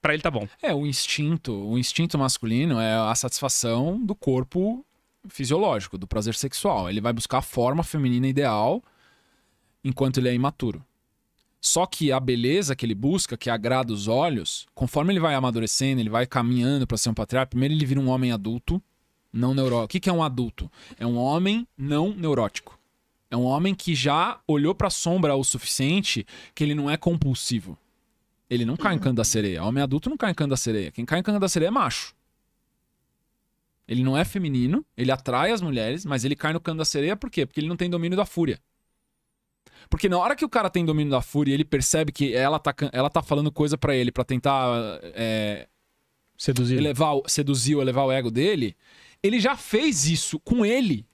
[SPEAKER 2] para ele tá bom. É, o instinto, o instinto masculino é a satisfação do corpo fisiológico, do prazer sexual. Ele vai buscar a forma feminina ideal enquanto ele é imaturo. Só que a beleza que ele busca, que agrada os olhos, conforme ele vai amadurecendo, ele vai caminhando para ser um patriarca, primeiro ele vira um homem adulto, não neurótico. O que, é um adulto? É um homem não neurótico. É um homem que já olhou para a sombra o suficiente que ele não é compulsivo. Ele não cai em canto da sereia. homem adulto não cai em canto da sereia. Quem cai em canto da sereia é macho. Ele não é feminino, ele atrai as mulheres, mas ele cai no canto da sereia por quê? Porque ele não tem domínio da fúria. Porque na hora que o cara tem domínio da fúria, ele percebe que ela tá, ela tá falando coisa para ele para tentar é, seduzir, elevar, seduzir ou elevar o ego dele. Ele já fez isso com ele.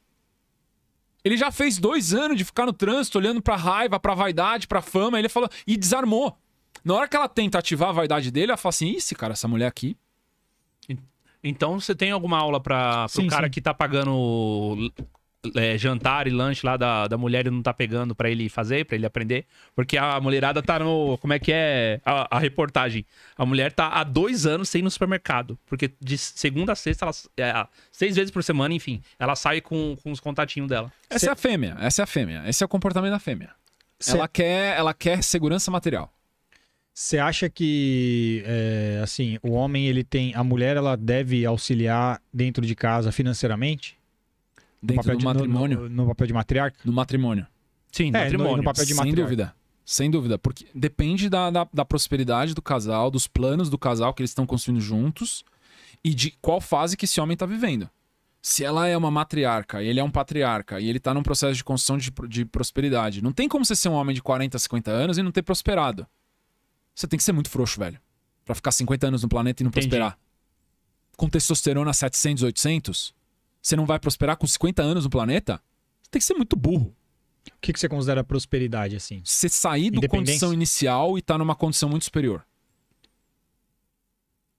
[SPEAKER 2] Ele já fez dois anos de ficar no trânsito olhando pra raiva, pra vaidade, pra fama. Ele falou e desarmou. Na hora que ela tenta ativar a vaidade dele, ela fala assim: esse cara, essa mulher aqui. Então
[SPEAKER 3] você tem alguma aula para o cara sim. que tá pagando é, jantar e lanche lá da, da mulher e não tá pegando para ele fazer, para ele aprender. Porque a mulherada tá no. Como é que é a, a, reportagem? A mulher tá há dois anos sem ir no supermercado. Porque de segunda a sexta, ela, é, seis vezes por semana, enfim, ela sai com, com os contatinhos dela. Essa Cê... é a
[SPEAKER 2] fêmea, essa é a fêmea. Esse é o comportamento da fêmea. Cê... Ela, quer, ela quer segurança material.
[SPEAKER 1] Você acha que é, assim o homem ele tem a mulher ela deve auxiliar dentro de casa financeiramente? Dentro do de, matrimônio. No, no, papel de matriarca?
[SPEAKER 2] No matrimônio. Sim, no é, matrimônio. No, no papel de matriarca, Sem dúvida. Sem dúvida. Porque depende da, da, da, prosperidade do casal, dos planos do casal que eles estão construindo juntos e de qual fase que esse homem está vivendo. Se ela é uma matriarca e ele é um patriarca e ele está num processo de construção de, de prosperidade, não tem como você ser um homem de 40, 50 anos e não ter prosperado. Você tem que ser muito frouxo, velho. para ficar 50 anos no planeta e não Entendi. prosperar. Com testosterona 700, 800, você não vai prosperar com 50 anos no planeta, você tem que ser muito burro. O que, que você considera prosperidade, assim? Você sair da condição inicial e estar tá numa condição muito superior.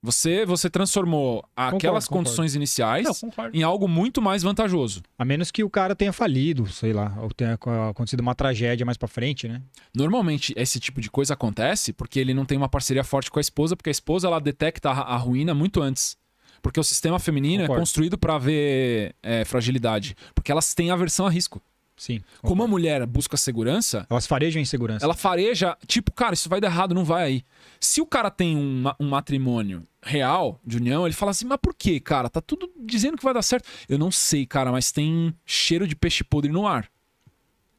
[SPEAKER 2] Você, você transformou concordo, aquelas concordo. condições iniciais não, em algo muito mais vantajoso. A menos que o cara tenha falido, sei lá, ou tenha acontecido uma tragédia mais para frente, né? Normalmente esse tipo de coisa acontece porque ele não tem uma parceria forte com a esposa, porque a esposa ela detecta a, a ruína muito antes. Porque o sistema feminino é concordo. é construído para ver é, fragilidade. Porque elas têm aversão a risco. Sim. Concordo. Como a mulher busca segurança. Elas farejam insegurança. Ela fareja, tipo, cara, isso vai dar errado, não vai aí. Se o cara tem um, um matrimônio real, de união, ele fala assim: mas por quê, cara? Tá tudo dizendo que vai dar certo. Eu não sei, cara, mas tem cheiro de peixe podre no ar.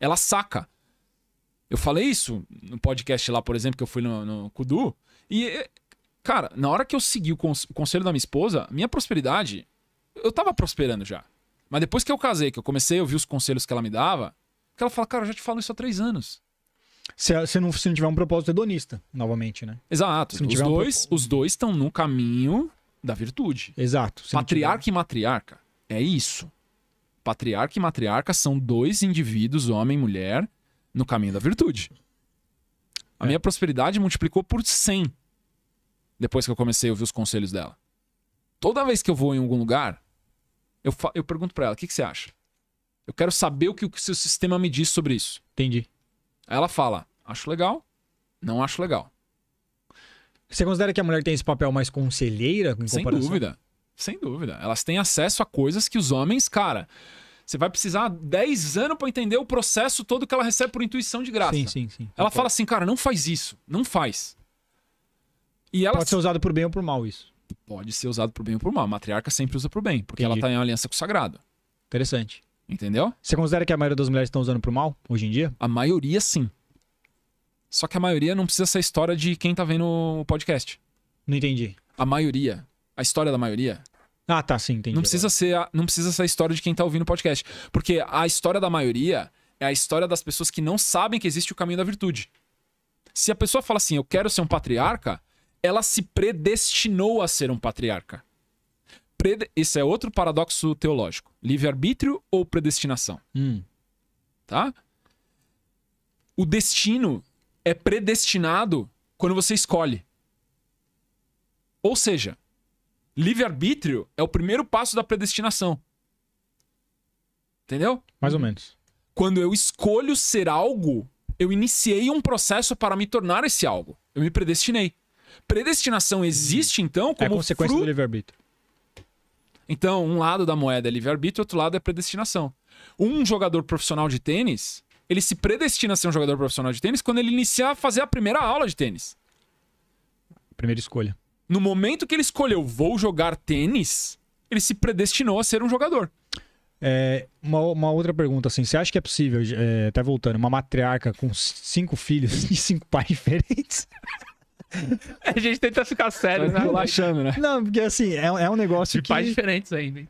[SPEAKER 2] Ela saca. Eu falei isso no podcast lá, por exemplo, que eu fui no, no Kudu. E Cara, na hora que eu segui o, cons o conselho da minha esposa, minha prosperidade, eu tava prosperando já. Mas depois que eu casei, que eu comecei a ouvir os conselhos que ela me dava,
[SPEAKER 1] que ela fala, cara, eu já te falo isso há três anos. Se, se, não, se não tiver um propósito hedonista, novamente,
[SPEAKER 2] né? Exato. Se não os, tiver dois, um... os dois estão no caminho da virtude. Exato. Patriarca tiver... e matriarca. É isso. Patriarca e matriarca são dois indivíduos, homem e mulher, no caminho da virtude. A é. minha prosperidade multiplicou por 100 depois que eu comecei a ouvir os conselhos dela. Toda vez que eu vou em algum lugar, eu, eu pergunto para ela: o que, que você acha? Eu quero saber o que o seu sistema me diz sobre isso. Entendi. ela fala: acho legal, não acho legal.
[SPEAKER 1] Você considera que a mulher tem esse papel mais
[SPEAKER 2] conselheira? Em Sem dúvida. Sem dúvida. Elas têm acesso a coisas que os homens, cara. Você vai precisar 10 anos para entender o processo todo que ela recebe por intuição de graça. Sim, sim, sim. Ela fala assim, cara, não faz isso, não faz. E ela pode ser usado por bem ou por mal isso. Pode ser usado por bem ou por mal. A matriarca sempre usa por bem, porque Entendi. ela tá em aliança com o sagrado. Interessante. Entendeu? Você considera que a maioria das mulheres estão usando por mal hoje em dia? A maioria sim. Só que a maioria não precisa ser história de quem tá vendo o podcast. Não entendi. A maioria. A história da maioria. Ah, tá, sim, entendi. Não precisa, ser a, não precisa ser a história de quem tá ouvindo o podcast. Porque a história da maioria é a história das pessoas que não sabem que existe o caminho da virtude. Se a pessoa fala assim, eu quero ser um patriarca, ela se predestinou a ser um patriarca. Pred... Isso é outro paradoxo teológico. Livre-arbítrio ou predestinação? Hum. Tá? O destino é predestinado quando você escolhe. Ou seja, livre-arbítrio é o primeiro passo da predestinação. Entendeu? Mais ou menos. Quando eu escolho ser algo, eu iniciei um processo para me tornar esse algo. Eu me predestinei. Predestinação existe, então, é como. É consequência do livre-arbítrio. Então, um lado da moeda é livre-arbítrio, outro lado é predestinação. Um jogador profissional de tênis, ele se predestina a ser um jogador profissional de tênis quando ele iniciar a fazer a primeira aula de tênis. Primeira escolha. No momento que ele escolheu vou jogar tênis, ele se predestinou a ser um jogador.
[SPEAKER 1] É, uma, uma, outra pergunta, assim, você acha que é possível, é, voltando, uma matriarca com cinco filhos e cinco pais diferentes?
[SPEAKER 3] A gente tenta ficar sério, né?
[SPEAKER 1] Relaxando, né? Não, porque assim, é, é um negócio de que... pais
[SPEAKER 3] diferentes ainda.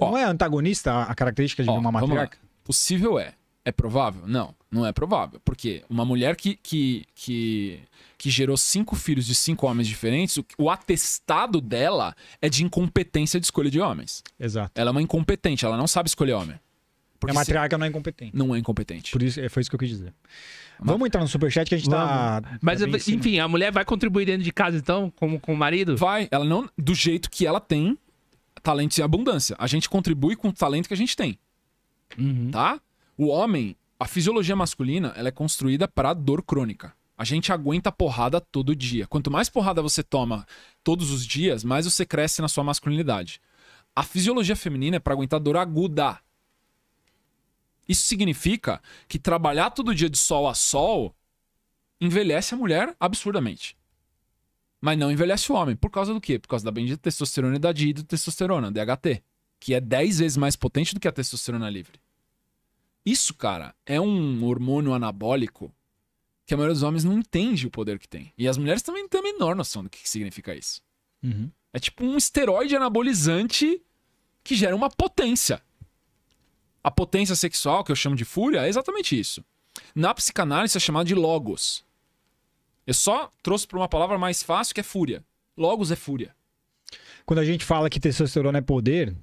[SPEAKER 1] Não Ó, é antagonista a característica de Ó, uma matriarca?
[SPEAKER 2] Possível é. É provável? Não, não é provável. Porque uma mulher que, que, que, que gerou cinco filhos de cinco homens diferentes, o, o, atestado dela é de incompetência de escolha de homens. Exato. Ela é uma incompetente, ela não sabe escolher homem. É
[SPEAKER 1] porque a matriarca se... não é incompetente. Não é incompetente. Por isso, é, foi isso que eu quis dizer. Vamos entrar no superchat que a gente tá. tá Mas, tá enfim,
[SPEAKER 2] a mulher vai contribuir dentro de casa, então, com, com o marido? Vai. Ela não. Do jeito que ela tem talentos e abundância. A gente contribui com o talento que a gente tem. Uhum. Tá? O homem, a fisiologia masculina, ela é construída para dor crônica. A gente aguenta porrada todo dia. Quanto mais porrada você toma todos os dias, mais você cresce na sua masculinidade. A fisiologia feminina é para aguentar dor aguda. Isso significa que trabalhar todo dia de sol a sol envelhece a mulher absurdamente. Mas não envelhece o homem. Por causa do quê? Por causa da bendita testosterona e da dihidrotestosterona, DHT, que é 10 vezes mais potente do que a testosterona livre. Isso, cara, é um hormônio anabólico que a maioria dos homens não entende o poder que tem. E as mulheres também têm a menor noção do que significa isso. Uhum. É tipo um esteroide anabolizante que gera uma potência. A potência sexual, que eu chamo de fúria, é exatamente isso. Na psicanálise é chamado de logos. Eu só trouxe para uma palavra mais fácil que é fúria. Logos é fúria.
[SPEAKER 1] Quando a gente fala que testosterona
[SPEAKER 2] é poder,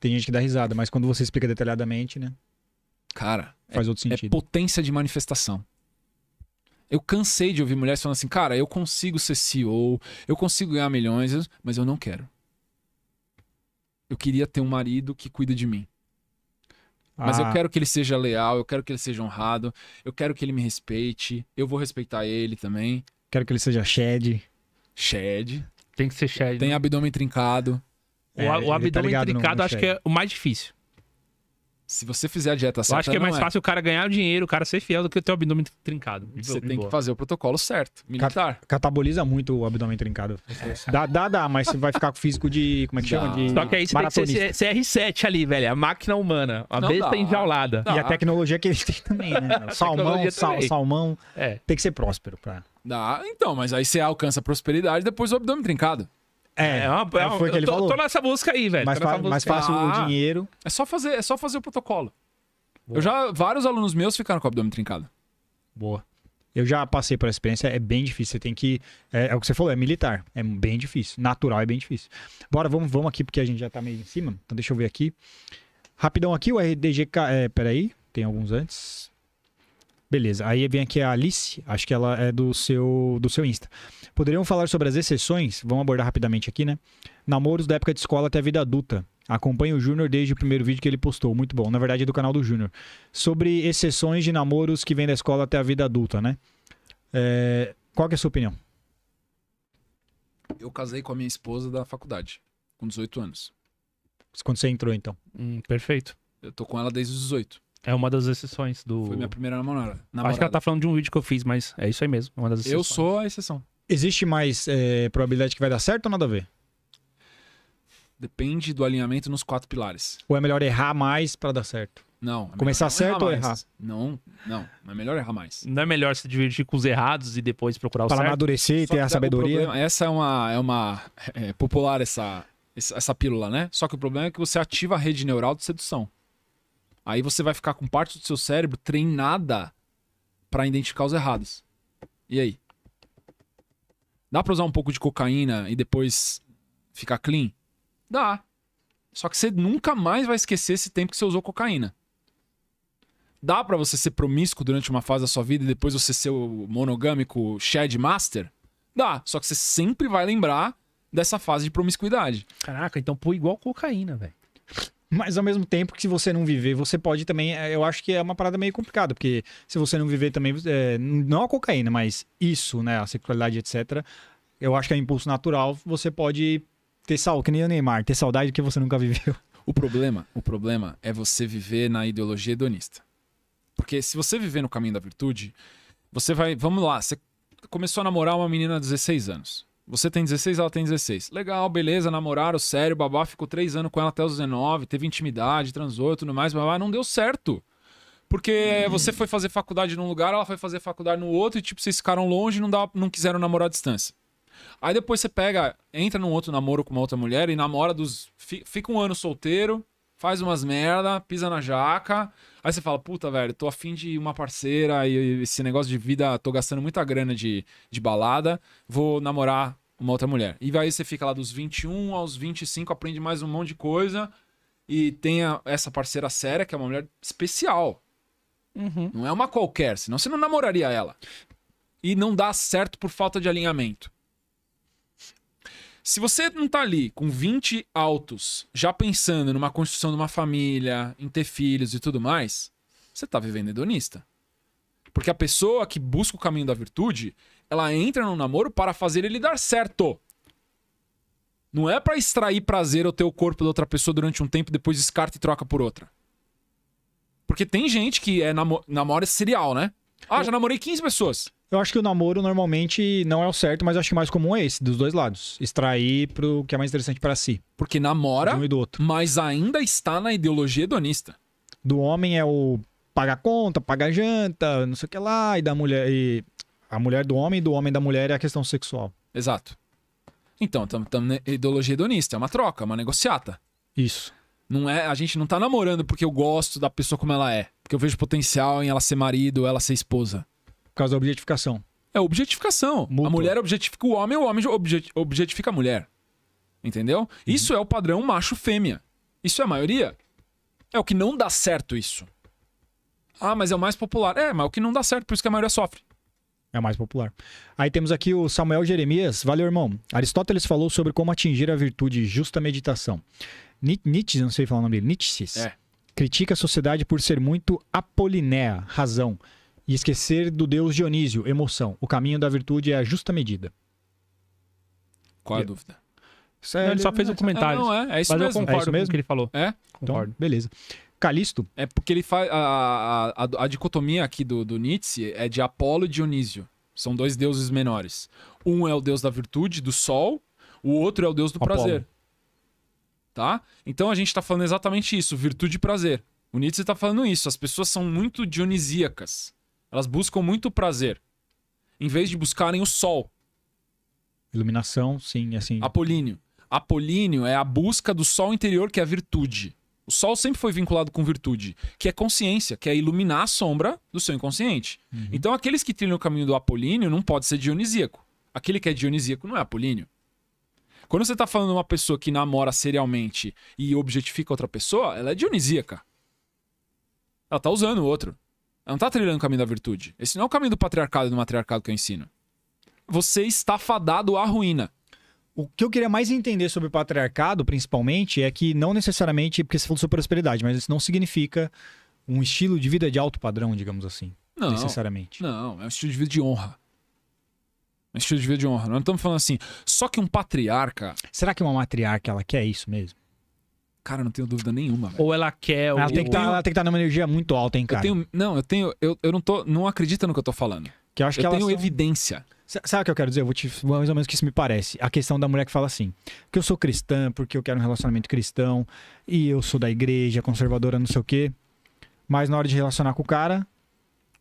[SPEAKER 2] tem gente que dá risada, mas quando você explica detalhadamente, né? Cara, faz é, outro é sentido. É potência de manifestação. Eu cansei de ouvir mulheres falando assim, cara, eu consigo ser CEO, eu consigo ganhar milhões, mas eu não quero. Eu queria ter um marido que cuida de mim. Mas ah. eu quero que ele seja leal, eu quero que ele seja honrado, eu quero que ele me respeite, eu vou respeitar ele também. Quero que ele seja shed. Shed. Tem que ser shed. Tem né? abdômen trincado. É, o, o tá abdômen tá trincado no, no acho shed. que é o mais difícil. Se você fizer a dieta certa. Eu acho que é mais é. fácil o cara
[SPEAKER 3] ganhar o dinheiro, o cara ser fiel do que ter o abdômen trincado. Você tem que fazer o protocolo certo. Militar.
[SPEAKER 1] Cataboliza muito o abdômen trincado. É. Dá, dá, dá, mas você vai ficar com o físico de. Como é que dá. chama? De Só que aí você tem que
[SPEAKER 3] ser CR7 ali, velho. A máquina humana. A besta enjaulada. Dá. E a tecnologia
[SPEAKER 1] que eles têm também, né? salmão, sal, salmão. É. Tem que ser próspero pra.
[SPEAKER 2] Dá, então, mas aí você alcança a prosperidade depois o abdômen trincado. É, é, é, uma, é uma, foi que ele tô, falou. tô nessa busca aí, velho. Mais, fa mais fácil ah, o dinheiro. É só fazer, é só fazer o protocolo. Boa. Eu já vários
[SPEAKER 1] alunos meus ficaram com o abdômen trincado. Boa. Eu já passei por essa experiência, é bem difícil. Você tem que. É, é, o que você falou, é militar. É bem difícil. Natural é bem difícil. Bora, vamos, vamos aqui, porque a gente já tá meio em cima. Então deixa eu ver aqui. Rapidão aqui, o RDGK. É, peraí, tem alguns antes. Beleza. Aí vem aqui a Alice, acho que ela é do seu, do seu Insta. Poderiam falar sobre as exceções, vamos abordar rapidamente aqui, né? Namoros da época de escola até a vida adulta. Acompanho o Júnior desde o primeiro vídeo que ele postou. Muito bom. Na verdade, é do canal do Júnior. Sobre exceções de namoros que vêm da escola até a vida adulta, né? É... Qual que é a sua opinião?
[SPEAKER 2] Eu casei com a minha esposa da faculdade, com 18 anos.
[SPEAKER 3] Quando você entrou, então. Hum, perfeito. Eu
[SPEAKER 2] tô com ela desde os 18.
[SPEAKER 3] É uma das exceções do. Foi minha primeira namorada. namorada. Acho que ela tá falando de um vídeo que eu fiz, mas é isso aí mesmo. Uma das exceções. Eu
[SPEAKER 2] sou a exceção.
[SPEAKER 1] Existe mais é, probabilidade que vai dar certo ou nada a ver?
[SPEAKER 2] Depende do alinhamento nos quatro pilares. Ou é melhor errar mais para dar certo? Não. É Começar não certo ou errar? Não, não. É melhor errar mais.
[SPEAKER 3] Não é melhor se divertir com os errados e depois procurar o pra certo? Para amadurecer e ter a sabedoria.
[SPEAKER 2] essa é uma, é uma é, é popular essa, essa pílula, né? Só que o problema é que você ativa a rede neural de sedução. Aí você vai ficar com parte do seu cérebro treinada para identificar os errados. E aí? Dá pra usar um pouco de cocaína e depois ficar clean? Dá. Só que você nunca mais vai esquecer esse tempo que você usou cocaína. Dá para você ser promíscuo durante uma fase da sua vida e depois você ser o monogâmico Shed Master? Dá. Só que você sempre vai lembrar dessa fase de promiscuidade. Caraca, então pô igual
[SPEAKER 3] cocaína, velho.
[SPEAKER 1] Mas ao mesmo tempo que se você não viver, você pode também. É, eu acho que é uma parada meio complicada, porque se você não viver também, é, não a cocaína, mas isso, né? A sexualidade, etc. Eu acho que é um impulso natural, você pode ter sal, que nem o Neymar, ter saudade que você
[SPEAKER 2] nunca viveu. O problema, o problema é você viver na ideologia hedonista. Porque se você viver no caminho da virtude, você vai. Vamos lá, você começou a namorar uma menina de 16 anos. Você tem 16, ela tem 16. Legal, beleza, namoraram, sério, babá ficou 3 anos com ela até os 19, teve intimidade, transou e tudo mais, babá, não deu certo. Porque hum. você foi fazer faculdade num lugar, ela foi fazer faculdade no outro, e tipo, vocês ficaram longe e não, dá, não quiseram namorar à distância. Aí depois você pega, entra num outro namoro com uma outra mulher e namora dos. Fica um ano solteiro, faz umas merda, pisa na jaca. Aí você fala, puta, velho, tô afim de uma parceira e esse negócio de vida, tô gastando muita grana de, de balada, vou namorar uma outra mulher. E aí você fica lá dos 21 aos 25, aprende mais um monte de coisa e tem a, essa parceira séria, que é uma mulher especial. Uhum. Não é uma qualquer, senão você não namoraria ela. E não dá certo por falta de alinhamento. Se você não tá ali com 20 altos, já pensando numa construção de uma família, em ter filhos e tudo mais, você tá vivendo hedonista. Porque a pessoa que busca o caminho da virtude, ela entra no namoro para fazer ele dar certo. Não é para extrair prazer ou ter o corpo da outra pessoa durante um tempo, depois descarta e troca por outra. Porque tem gente que é namo namora serial, né? Ah, já namorei 15 pessoas.
[SPEAKER 1] Eu acho que o namoro normalmente não é o certo, mas acho que o mais comum é esse, dos dois lados. Extrair pro que é mais interessante para si. Porque namora, um e do
[SPEAKER 2] outro. mas ainda está na ideologia hedonista.
[SPEAKER 1] Do homem é o pagar conta, pagar janta, não sei o que lá, e da mulher. E a mulher do homem e do homem da mulher é a questão
[SPEAKER 2] sexual. Exato. Então, estamos na né, ideologia hedonista, é uma troca, é uma negociata. Isso. Não é, a gente não tá namorando porque eu gosto da pessoa como ela é, porque eu vejo potencial em ela ser marido, ela ser esposa. Por causa da objetificação. É objetificação. A mulher objetifica o homem, o homem objet, objetifica a mulher. Entendeu? Uhum. Isso é o padrão macho-fêmea. Isso é a maioria. É o que não dá certo isso. Ah, mas é o mais popular. É, mas é o que não dá certo, por isso que a maioria sofre. É mais popular.
[SPEAKER 1] Aí temos aqui o Samuel Jeremias. Valeu, irmão. Aristóteles falou sobre como atingir a virtude justa meditação. Nietzsche, não sei falar o nome dele, Nietzsche. É. Critica a sociedade por ser muito apolinea, razão, e esquecer do deus Dionísio, emoção. O caminho da virtude é a justa medida.
[SPEAKER 2] Qual a dúvida? É não, ele só fez um comentário. não, é, é isso Mas mesmo. eu concordo é isso mesmo? com o que ele falou. É? Concordo. Então, beleza. Calisto? É porque ele faz. A, a, a, a dicotomia aqui do, do Nietzsche é de Apolo e Dionísio. São dois deuses menores. Um é o deus da virtude, do sol, o outro é o deus do Apolo. prazer. Tá? Então a gente está falando exatamente isso: virtude e prazer. O Nietzsche está falando isso. As pessoas são muito dionisíacas. Elas buscam muito prazer. Em vez de buscarem o sol. Iluminação, sim, é assim. Apolíneo. Apolíneo é a busca do sol interior, que é a virtude. O sol sempre foi vinculado com virtude, que é consciência, que é iluminar a sombra do seu inconsciente. Uhum. Então, aqueles que trilham o caminho do apolíneo não pode ser dionisíaco. Aquele que é dionisíaco não é apolíneo. Quando você está falando de uma pessoa que namora serialmente e objetifica outra pessoa, ela é dionisíaca. Ela está usando o outro. Ela não está trilhando o caminho da virtude. Esse não é o caminho do patriarcado e do matriarcado que eu ensino. Você está fadado à ruína. O que eu queria mais entender sobre o patriarcado, principalmente, é que
[SPEAKER 1] não necessariamente, porque você falou sobre prosperidade, mas isso não significa um estilo de vida de alto padrão, digamos
[SPEAKER 2] assim. Não. Necessariamente. Não, é um estilo de vida de honra. É um estilo de vida de honra. Nós não estamos falando assim, só que um patriarca. Será que uma matriarca ela quer isso mesmo? Cara, não tenho dúvida nenhuma. Ou ela quer.
[SPEAKER 3] Ela, ou... tem que tá, ela tem que
[SPEAKER 2] estar tá numa energia muito alta, hein, cara? Eu tenho, não, eu tenho. Eu, eu não tô. Não acredita no que eu tô falando. Que eu acho eu que tenho são... evidência. Sabe o que eu quero dizer? Eu vou te
[SPEAKER 1] mais ou menos o que isso me parece. A questão da mulher que fala assim: que eu sou cristã porque eu quero um relacionamento cristão e eu sou da igreja, conservadora, não sei o quê. Mas na hora de relacionar com o cara,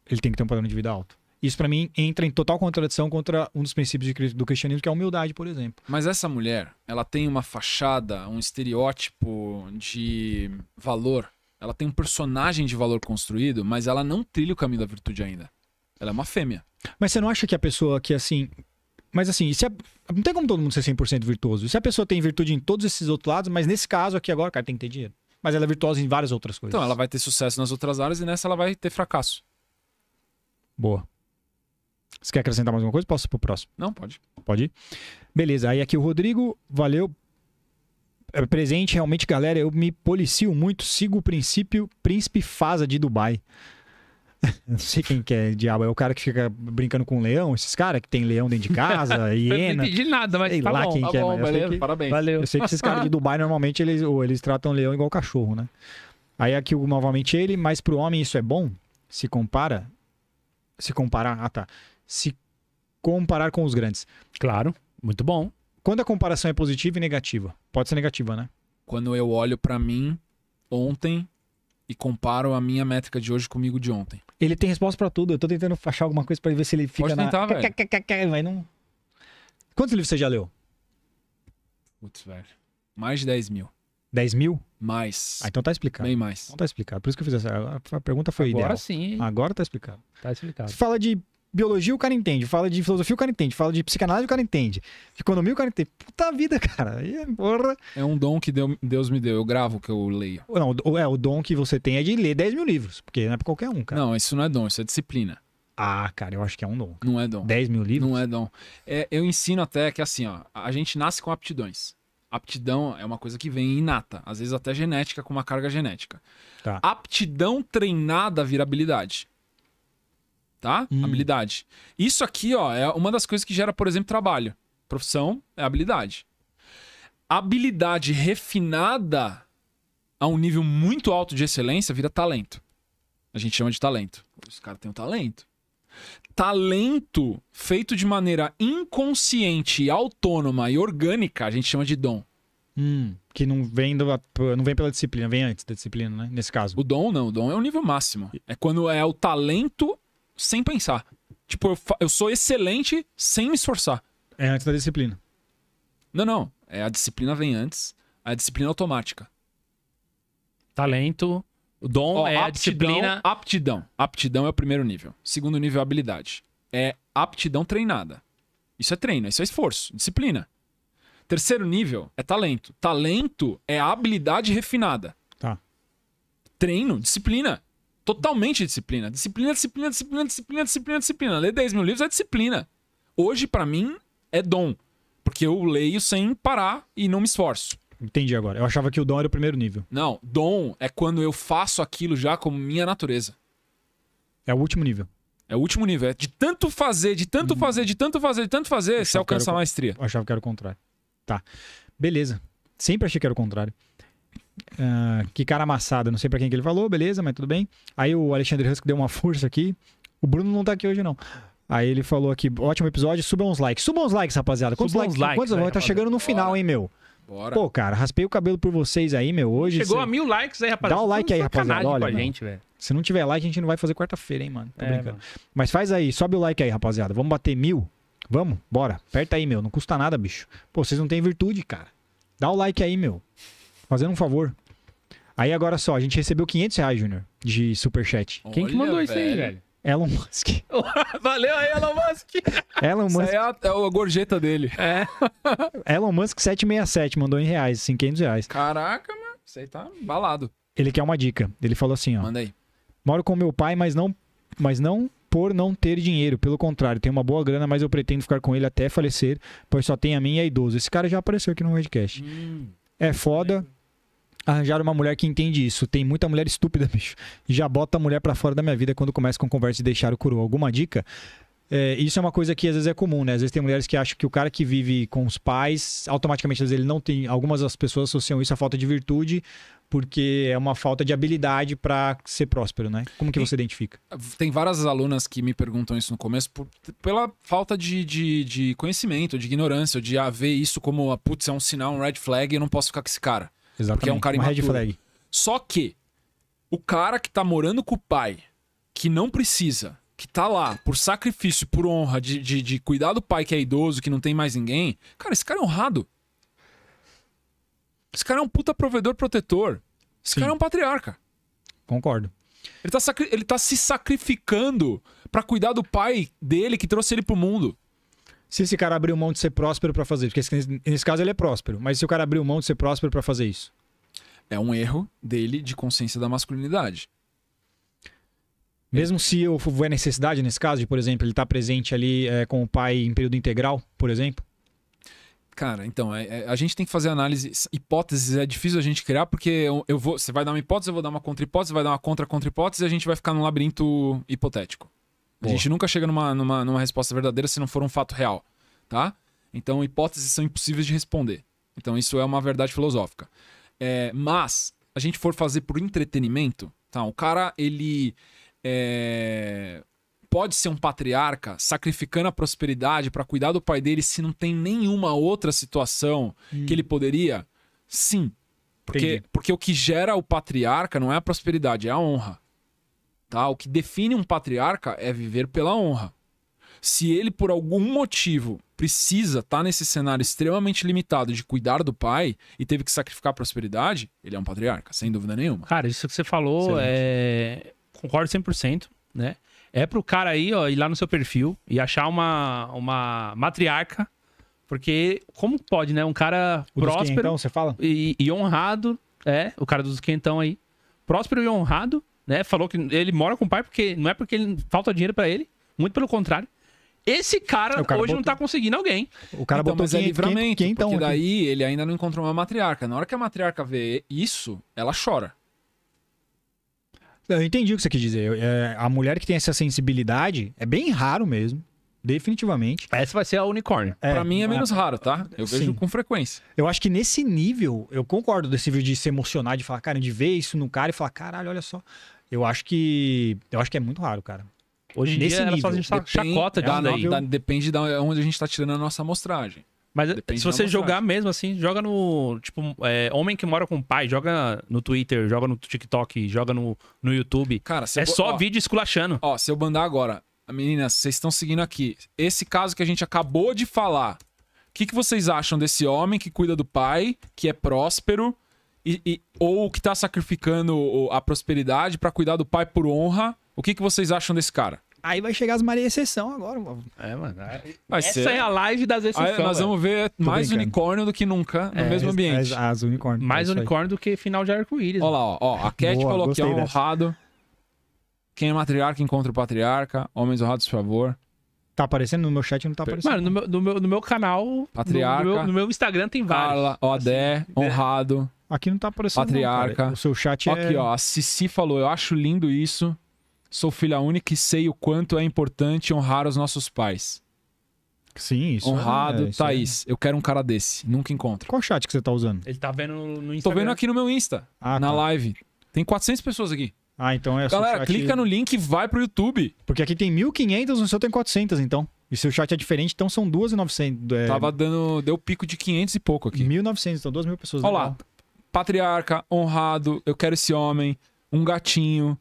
[SPEAKER 1] ele tem que ter um padrão de vida alto. Isso para mim entra em total contradição contra um dos princípios do cristianismo, que é a humildade, por exemplo.
[SPEAKER 2] Mas essa mulher, ela tem uma fachada, um estereótipo de valor. Ela tem um personagem de valor construído, mas ela não trilha o caminho da virtude ainda. Ela é uma fêmea.
[SPEAKER 1] Mas você não acha que a pessoa que, assim. Mas assim, se a... não tem como todo mundo ser 100% virtuoso. Se a pessoa tem virtude em todos esses outros lados, mas nesse caso aqui agora,
[SPEAKER 2] cara, tem que ter dinheiro. Mas ela é virtuosa em várias outras coisas. Então, ela vai ter sucesso nas outras áreas e nessa ela vai ter fracasso.
[SPEAKER 1] Boa. Você quer acrescentar mais alguma coisa? Posso ir pro próximo? Não, pode. Pode ir. Beleza, aí aqui o Rodrigo, valeu. É presente, realmente, galera, eu me policio muito, sigo o princípio Príncipe Faza de Dubai. Não sei quem que é diabo. É o cara que fica brincando com leão, esses caras que tem leão dentro de casa, hiena. Não pedi
[SPEAKER 3] nada, mas sei tá lá bom, quem tá que é, bom, é. Mas beleza, que, parabéns. Valeu. Eu sei que esses caras de
[SPEAKER 1] Dubai normalmente eles, ou eles tratam leão igual cachorro, né? Aí aqui novamente ele, mas pro homem isso é bom? Se compara? Se comparar, ah tá. Se comparar com os grandes. Claro, muito bom. Quando a comparação
[SPEAKER 2] é positiva e negativa? Pode ser negativa, né? Quando eu olho para mim ontem e comparo a minha métrica de hoje comigo de ontem.
[SPEAKER 1] Ele tem resposta para tudo. Eu tô tentando achar alguma coisa para ver se ele fica Pode tentar, na...
[SPEAKER 2] velho. Mas não...
[SPEAKER 1] Quantos livros você já leu? Putz, velho. Mais de 10 mil. 10 mil? Mais. Ah, então tá explicado. Bem mais. Então tá explicado. Por isso que eu fiz essa. A pergunta foi Agora ideal. Agora sim. Agora tá explicado. Tá explicado. Você fala de biologia o cara entende, fala de filosofia o cara entende, fala de psicanálise o cara entende, de economia o cara entende. Puta vida, cara. E, porra. É um dom que Deus me deu, eu gravo que eu leio. Não, é, o dom que você tem é de ler 10 mil livros, porque não é pra qualquer um, cara. Não, isso não
[SPEAKER 2] é dom, isso é disciplina. Ah, cara, eu acho que é um dom. Cara. Não é dom. 10 mil livros? Não é dom. É, eu ensino até que assim, ó, a gente nasce com aptidões. Aptidão é uma coisa que vem inata, às vezes até genética, com uma carga genética. Tá. Aptidão treinada vira habilidade tá? Hum. Habilidade. Isso aqui, ó, é uma das coisas que gera, por exemplo, trabalho. Profissão é habilidade. Habilidade refinada a um nível muito alto de excelência vira talento. A gente chama de talento. Os caras têm um talento. Talento feito de maneira inconsciente, autônoma e orgânica, a gente chama de dom. Hum, que não vem, do, não vem pela disciplina, vem antes da disciplina, né? Nesse caso. O dom não, o dom é o nível máximo. É quando é o talento sem pensar. Tipo, eu, eu sou excelente sem me esforçar. É antes da disciplina. Não, não. É, a disciplina vem antes. A disciplina automática. Talento. O dom é aptidão, a disciplina. Aptidão. Aptidão é o primeiro nível. Segundo nível é habilidade. É aptidão treinada. Isso é treino, isso é esforço, disciplina. Terceiro nível é talento. Talento é habilidade refinada. Tá. Treino, disciplina. Totalmente disciplina. Disciplina, disciplina, disciplina, disciplina, disciplina, disciplina. Ler 10 mil livros é disciplina. Hoje, para mim, é dom. Porque eu leio sem parar e não me esforço. Entendi agora. Eu achava que o dom era o primeiro nível. Não, dom é quando eu faço aquilo já como minha natureza. É o último nível. É o último nível. É de tanto fazer, de tanto uhum. fazer, de tanto fazer, de tanto fazer, você alcança a
[SPEAKER 1] maestria. Eu achava que era o contrário. Tá. Beleza. Sempre achei que era o contrário. Uh, que cara amassado, não sei para quem que ele falou, beleza, mas tudo bem. Aí o Alexandre Husk deu uma força aqui. O Bruno não tá aqui hoje, não. Aí ele falou aqui, ótimo episódio, subam uns likes. Subam uns likes, rapaziada. Quantos subam likes? likes quantos, vai, tá chegando no final, hein, meu? Bora. Pô, cara, raspei o cabelo por vocês aí, meu, hoje. Chegou cê... a
[SPEAKER 3] mil likes aí, rapaziada. Dá o é like aí, rapaziada. Olha, gente, velho.
[SPEAKER 1] Se não tiver like, a gente não vai fazer quarta-feira, hein, mano. Tô é, brincando. Mano. Mas faz aí, sobe o like aí, rapaziada. Vamos bater mil? Vamos, bora. Aperta aí, meu. Não custa nada, bicho. Pô, vocês não têm virtude, cara. Dá o like aí, meu fazendo um favor. Aí agora só, a gente recebeu 500 reais, Júnior, de superchat. Quem que mandou isso aí, velho? Elon Musk.
[SPEAKER 2] Valeu aí, Elon Musk. Elon Musk. Isso aí é a, é a gorjeta dele. É.
[SPEAKER 1] Elon Musk 767 mandou em reais, assim, 500 reais.
[SPEAKER 2] Caraca, mano. Isso aí tá balado.
[SPEAKER 1] Ele quer uma dica. Ele falou assim, ó. Manda aí. Moro com meu pai, mas não, mas não por não ter dinheiro. Pelo contrário, tenho uma boa grana, mas eu pretendo ficar com ele até falecer, pois só tem a mim e a idoso. Esse cara já apareceu aqui no podcast. Hum, é foda. Lembro arranjar uma mulher que entende isso. Tem muita mulher estúpida, bicho. Já bota a mulher para fora da minha vida quando começa com conversa de deixar o curu. Alguma dica? É, isso é uma coisa que às vezes é comum, né? Às vezes tem mulheres que acham que o cara que vive com os pais, automaticamente, às vezes ele não tem. Algumas das pessoas associam isso à falta de virtude, porque é uma falta de habilidade para ser próspero, né? Como que você identifica?
[SPEAKER 2] Tem várias alunas que me perguntam isso no começo por, pela falta de, de, de, conhecimento, de ignorância, de ah, ver isso como, ah, putz, é um sinal, um red flag, eu não posso ficar com esse cara. Exatamente. Porque é um cara Uma imaturo. red flag. Só que o cara que tá morando com o pai, que não precisa, que tá lá por sacrifício, por honra, de, de, de cuidar do pai que é idoso, que não tem mais ninguém, cara, esse cara é honrado. Esse cara é um puta provedor protetor. Esse Sim. cara é um patriarca. Concordo. Ele tá, ele tá se sacrificando para cuidar do pai dele que trouxe ele pro mundo
[SPEAKER 1] se esse cara abriu mão de ser próspero para fazer Porque nesse caso ele é próspero, mas se o cara abriu mão de ser próspero para fazer isso? É um erro dele de consciência da masculinidade. Mesmo é. se houver necessidade, nesse caso, de, por exemplo, ele estar tá presente ali é, com o pai em período integral, por exemplo?
[SPEAKER 2] Cara, então, é, é a gente tem que fazer análise. Hipóteses é difícil a gente criar, porque eu, eu vou, você vai dar uma hipótese, eu vou dar uma contra-hipótese, vai dar uma contra-contra-hipótese e a gente vai ficar num labirinto hipotético. A gente nunca chega numa, numa, numa resposta verdadeira se não for um fato real, tá? Então, hipóteses são impossíveis de responder. Então, isso é uma verdade filosófica. É, mas, a gente for fazer por entretenimento, tá? O cara, ele é, pode ser um patriarca sacrificando a prosperidade para cuidar do pai dele se não tem nenhuma outra situação hum. que ele poderia? Sim. Porque, porque o que gera o patriarca não é a prosperidade, é a honra. Tá? O que define um patriarca é viver pela honra. Se ele, por algum motivo, precisa estar tá nesse cenário extremamente limitado de cuidar do pai e teve que sacrificar a prosperidade, ele é um patriarca,
[SPEAKER 3] sem dúvida nenhuma. Cara, isso que você falou, é... concordo 100%, né? É pro cara aí, ó, ir lá no seu perfil e achar uma, uma matriarca, porque como pode, né? Um cara o próspero... Quentão, você fala? E, e honrado, é, o cara dos quentão aí. Próspero e honrado, né? Falou que ele mora com o pai porque não é porque
[SPEAKER 2] ele falta dinheiro para ele, muito pelo contrário. Esse cara, é, cara hoje botou... não tá conseguindo alguém. O cara então, botou mas é livramento, quem, quem então, porque daí ele ainda não encontrou uma matriarca. Na hora que a matriarca vê isso, ela chora.
[SPEAKER 1] Eu entendi o que você quis dizer. É, a mulher que tem essa sensibilidade é bem raro mesmo. Definitivamente. Essa vai ser a unicórnio. É, para mim é menos ah, raro,
[SPEAKER 2] tá? Eu vejo Sim. com
[SPEAKER 1] frequência. Eu acho que nesse nível, eu concordo desse vídeo de se emocionar, de falar, cara, de ver isso no cara e falar, caralho, olha só. Eu acho que. Eu acho que é muito raro, cara.
[SPEAKER 2] Hoje em Nesse dia, nível, só a gente depende, chacota de é, não, da, né? Depende de onde a gente tá tirando a nossa amostragem. Mas depende se você jogar mesmo assim, joga no. Tipo,
[SPEAKER 3] é, homem que mora com o pai, joga no Twitter, joga no TikTok, joga no, no YouTube. Cara, é só ó, vídeo
[SPEAKER 2] esculachando. Ó, se eu mandar agora, meninas, vocês estão seguindo aqui. Esse caso que a gente acabou de falar. O que, que vocês acham desse homem que cuida do pai, que é próspero, e, e, ou que tá sacrificando a prosperidade para cuidar do pai por honra. O que, que vocês acham desse cara?
[SPEAKER 3] Aí vai chegar as Maria Exceção agora, mano.
[SPEAKER 2] É, mano. É. Vai Essa ser. é a live das exceções. Aí nós velho. vamos ver Tô mais brincando. unicórnio do que nunca no é, mesmo ambiente. As, as unicórnio. Mais é unicórnio do que final de arco-íris. Olha lá, ó, A Cat Boa, falou que é honrado. Quem é matriarca encontra o patriarca. Homens honrados, por favor. Tá aparecendo no meu chat não tá aparecendo. Mano,
[SPEAKER 3] no meu, no meu, no meu canal. Patriarca. No, no, meu, no meu, Instagram tem vários. Carla, Odé,
[SPEAKER 2] assim, né? honrado. Aqui não tá aparecendo. Patriarca. Não, o seu chat é. Aqui, ó. A Cici falou: Eu acho lindo isso. Sou filha única e sei o quanto é importante honrar os nossos pais. Sim, isso. Honrado, é, isso Thaís. É. Eu quero um cara desse. Nunca encontro. Qual chat que você tá usando? Ele tá vendo no Instagram. Tô vendo aqui no meu Insta. Ah, na tá. live. Tem 400 pessoas aqui. Ah, então é Galera, chat... clica no link e vai pro YouTube.
[SPEAKER 1] Porque aqui tem 1.500, no seu tem 400, então. E seu chat é diferente, então são 2.900. É... Tava
[SPEAKER 2] dando... Deu pico de 500 e pouco aqui. 1.900, então 2.000 pessoas. Olha lá. Então patriarca, honrado, eu quero esse homem, um gatinho,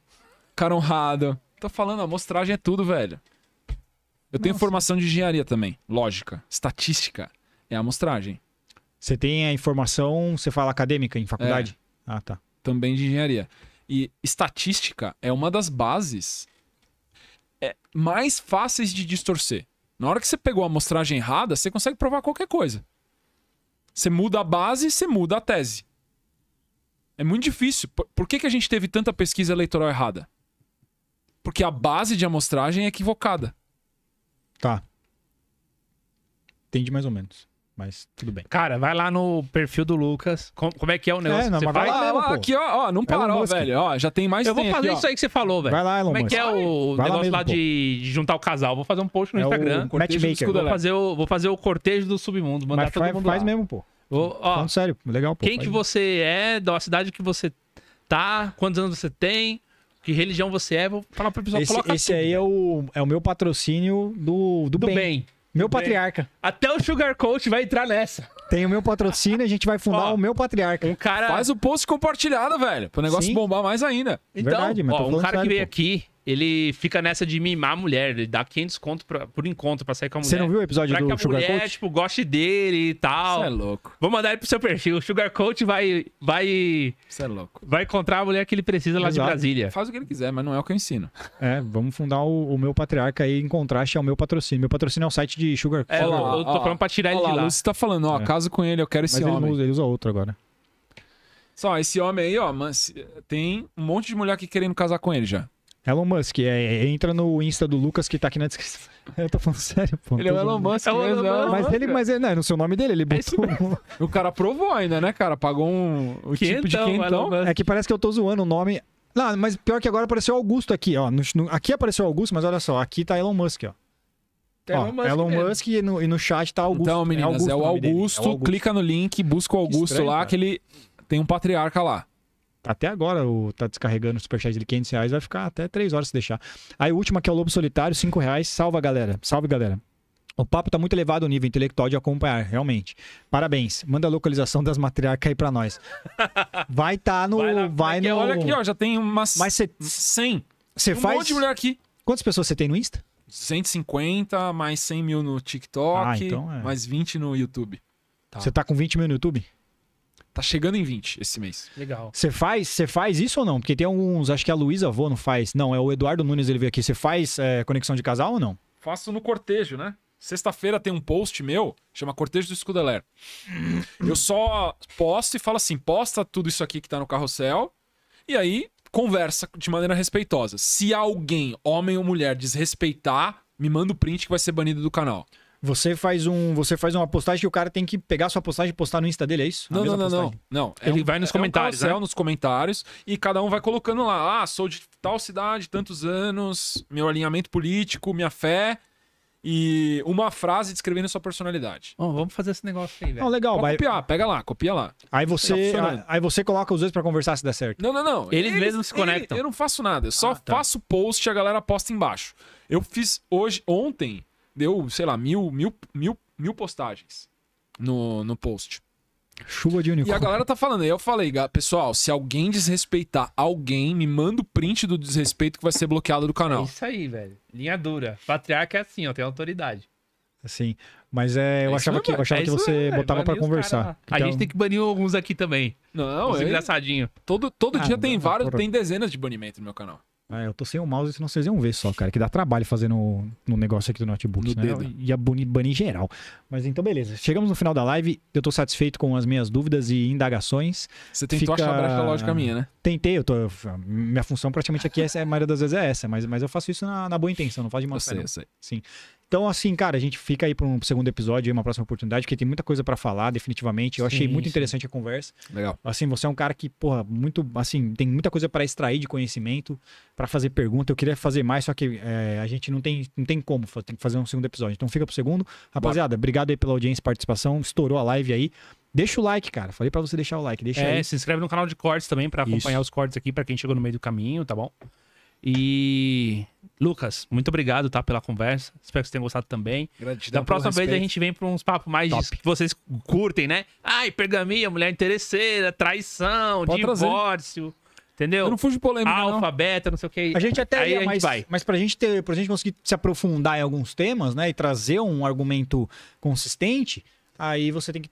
[SPEAKER 2] cara honrado. Tô falando, a amostragem é tudo, velho. Eu Nossa. tenho formação de engenharia também, lógica, estatística, é amostragem. Você tem a informação, você fala acadêmica em faculdade? É, ah, tá. Também de engenharia. E estatística é uma das bases é mais fáceis de distorcer. Na hora que você pegou a amostragem errada, você consegue provar qualquer coisa. Você muda a base, você muda a tese. É muito difícil. Por, por que, que a gente teve tanta pesquisa eleitoral errada? Porque a base de amostragem é equivocada. Tá. Entendi mais ou
[SPEAKER 3] menos. Mas tudo bem. Cara, vai lá no perfil do Lucas. Com, como é que é o é, negócio? É, não, você vai lá, mesmo, aqui, ó, ó, não é parou, velho. Ó, já tem mais Eu vou fazer aqui, isso aí que você falou, velho. Vai lá, Elon Como é que é o vai negócio lá, mesmo, lá de, de, juntar o casal? Vou fazer um post no é Instagram. O matchmaker. Vou fazer o, vou fazer o cortejo do submundo. Mandar Mas todo faz, mundo faz mesmo, pô. Vou, ó, Falando sério, legal, pô. Quem que você é, da cidade que você tá, quantos anos você tem, que religião você é, vou falar pro pessoal, esse, coloca Esse tudo,
[SPEAKER 1] aí é o, é o meu patrocínio do, do, do bem. bem. Meu Bem, patriarca. Até o Sugar Coach vai entrar nessa. Tem o meu patrocínio, a gente vai fundar Ó, o meu patriarca. Um cara... Faz o post compartilhado,
[SPEAKER 2] velho. Pro negócio Sim. bombar mais ainda. Então, Verdade, ó, um cara que veio
[SPEAKER 3] aqui, ele fica nessa de mimar a mulher. Ele dá 500 conto pra, por encontro pra sair com a mulher. Você não viu o episódio pra do que a Sugar mulher, Coach? tipo, goste dele e tal. Você é louco. Vou mandar ele pro seu perfil. O Sugar Coach vai... vai Você é louco. Vai encontrar a mulher que ele precisa lá Exato. de Brasília. Faz o que ele
[SPEAKER 2] quiser, mas não é o que eu ensino. É, vamos fundar
[SPEAKER 1] o, o meu patriarca aí em contraste ao meu patrocínio. Meu patrocínio é o site de Sugar Coach. É, eu, eu tô ó, falando
[SPEAKER 2] pra tirar ele lá, de lá. Você tá falando, ó, é. com
[SPEAKER 1] ele, eu quero mas esse ele homem. Usa, ele usa outro agora.
[SPEAKER 2] Só, esse homem aí, ó, mas tem um monte de mulher que querendo casar com ele já. Elon Musk, é, é, entra
[SPEAKER 1] no Insta do Lucas que tá aqui na descrição. Eu tô falando sério, pô. Ele é o Elon Musk, é, é o Elon Musk. Mas ele, mas ele, é, não, no seu nome dele, ele botou. É o
[SPEAKER 2] cara provou ainda, né, cara? Pagou um o quentão, tipo de quentão.
[SPEAKER 1] É que parece que eu tô zoando o nome. Não, mas pior que agora apareceu Augusto aqui, ó. No, aqui apareceu Augusto, mas olha só, aqui tá Elon Musk, ó.
[SPEAKER 2] Tá Elon Musk, Elon Musk e, no, e, no, chat tá Augusto. Então, meninas, é, Augusto, é, o Augusto, é, o Augusto, clica no link, busca o Augusto estranho, lá, cara. que ele tem um patriarca lá.
[SPEAKER 1] Até agora o, tá descarregando o superchat de 500 reais, vai ficar até 3 horas se deixar. Aí o último aqui é o Lobo Solitário, 5 reais. Salva, galera. Salve, galera. O papo tá muito elevado o nível intelectual de acompanhar, realmente. Parabéns. Manda a localização das matriarcas aí pra nós. Vai tá
[SPEAKER 2] no. Vai, lá, vai no... Olha aqui, ó, já tem umas.
[SPEAKER 1] mais cê... 100. Você um faz. Um monte de mulher aqui. Quantas pessoas você tem no Insta?
[SPEAKER 2] 150 mais 100 mil no TikTok, ah, então é. mais 20
[SPEAKER 1] no YouTube. Você tá. tá com 20 mil no YouTube?
[SPEAKER 2] Tá chegando em 20 esse mês. Legal.
[SPEAKER 1] Você faz, você faz isso ou não? Porque tem alguns, acho que a Luísa avô não faz. Não, é o Eduardo Nunes, ele veio aqui. Você faz é, conexão de casal ou não?
[SPEAKER 2] Faço no cortejo, né? Sexta-feira tem um post meu, chama Cortejo do Scudeler Eu só posto e falo assim: posta tudo isso aqui que tá no carrossel. E aí, conversa de maneira respeitosa. Se alguém, homem ou mulher, desrespeitar, me manda o print que vai ser banido do canal.
[SPEAKER 1] Você faz um, você faz uma postagem
[SPEAKER 2] que o cara tem que pegar sua postagem e postar no Insta dele, é isso? Não, não, não, não, não, é Ele um, vai nos é comentários, um né? nos comentários e cada um vai colocando lá, ah, sou de tal cidade, tantos anos, meu alinhamento político, minha fé, e uma frase descrevendo sua personalidade. Bom, vamos fazer esse negócio aí, velho. Oh, legal, vai... copiar, pega lá, copia lá. Aí você, tá
[SPEAKER 1] aí você coloca os dois para conversar
[SPEAKER 2] se der certo. Não, não, não. Eles, eles mesmos se conectam. eu não faço nada, eu só ah, tá. faço post e a galera posta embaixo. Eu fiz hoje, ontem, deu, sei lá, mil, mil, mil, mil postagens no, no post. Chuva de unicórnio. E a galera tá falando, aí eu falei, pessoal, se alguém desrespeitar alguém, me manda o print do desrespeito que vai ser bloqueado do canal. É isso
[SPEAKER 3] aí, velho. Linha dura. Patriarca é assim, ó, tem autoridade.
[SPEAKER 2] Assim,
[SPEAKER 1] mas é, eu é achava, que, eu achava é que você botava para conversar. Então... A gente é tem
[SPEAKER 2] que banir alguns aqui também. Não, é engraçadinho. Todo, todo ah, dia tem vários, tem dezenas de banimento no meu canal.
[SPEAKER 1] Ah, eu tô sem o mouse, senão vocês iam ver só, cara, que dá trabalho fazer no, no negócio aqui do notebook, no né? E a banir geral. Mas então, beleza. Chegamos no final da live, eu tô satisfeito com as minhas dúvidas e indagações. Você tentou Fica... achar a brecha lógica minha, né? Tentei, eu tô... Minha função praticamente aqui, é, a maioria das vezes é essa, mas, mas eu faço isso na, na boa intenção, não faço de má eu fé. Sei, eu sei. Sim. Então, assim, cara, a gente fica aí para um segundo episódio, uma próxima oportunidade, porque tem muita coisa para falar, definitivamente. Eu sim, achei muito sim. interessante a conversa. Legal. Assim, você é um cara que, porra, muito, assim, tem muita coisa para extrair de conhecimento, para fazer pergunta. Eu queria fazer mais, só que é, a gente não tem, não tem como, tem que fazer um segundo episódio. Então, fica pro segundo. Rapaziada, obrigado aí pela audiência e participação. Estourou a live aí. Deixa o like, cara. Falei para você deixar o like. Deixa é, aí. se
[SPEAKER 3] inscreve no canal de cortes também para acompanhar Isso. os cortes aqui para quem chegou no meio do caminho, tá bom? E Lucas, muito obrigado, tá, pela conversa. Espero que vocês tenham gostado também. Gratidão. Da próxima vez a gente vem para uns papos mais Top. que vocês curtem, né? Ai, pergaminha, mulher interesseira, traição, Pode divórcio. Trazer. Entendeu? Eu não fujo de polêmica. Alfa, não. beta, não sei o que. A gente até Aí ia, mas, vai.
[SPEAKER 1] mas pra gente ter, pra gente conseguir se aprofundar em alguns temas, né? E trazer um argumento consistente, aí você tem que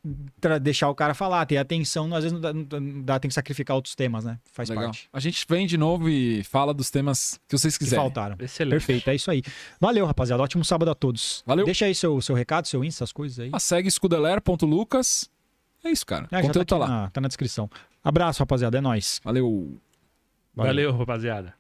[SPEAKER 1] deixar o cara falar, ter atenção, às vezes não dá, não dá, tem que sacrificar outros temas, né? Faz Legal. parte.
[SPEAKER 2] A gente vem de novo e fala dos temas que vocês quiserem. Que faltaram. Excelente. Perfeito,
[SPEAKER 1] é isso aí. Valeu, rapaziada. Ótimo sábado a todos. Valeu. Deixa aí seu, seu recado, seu Insta, as coisas aí. Ah, segue escudeler.lucas. É isso, cara. É, ah, o conteúdo tá, tá lá. Na, ah, tá na descrição. Abraço, rapaziada. É nóis. Valeu. Valeu, Valeu
[SPEAKER 3] rapaziada.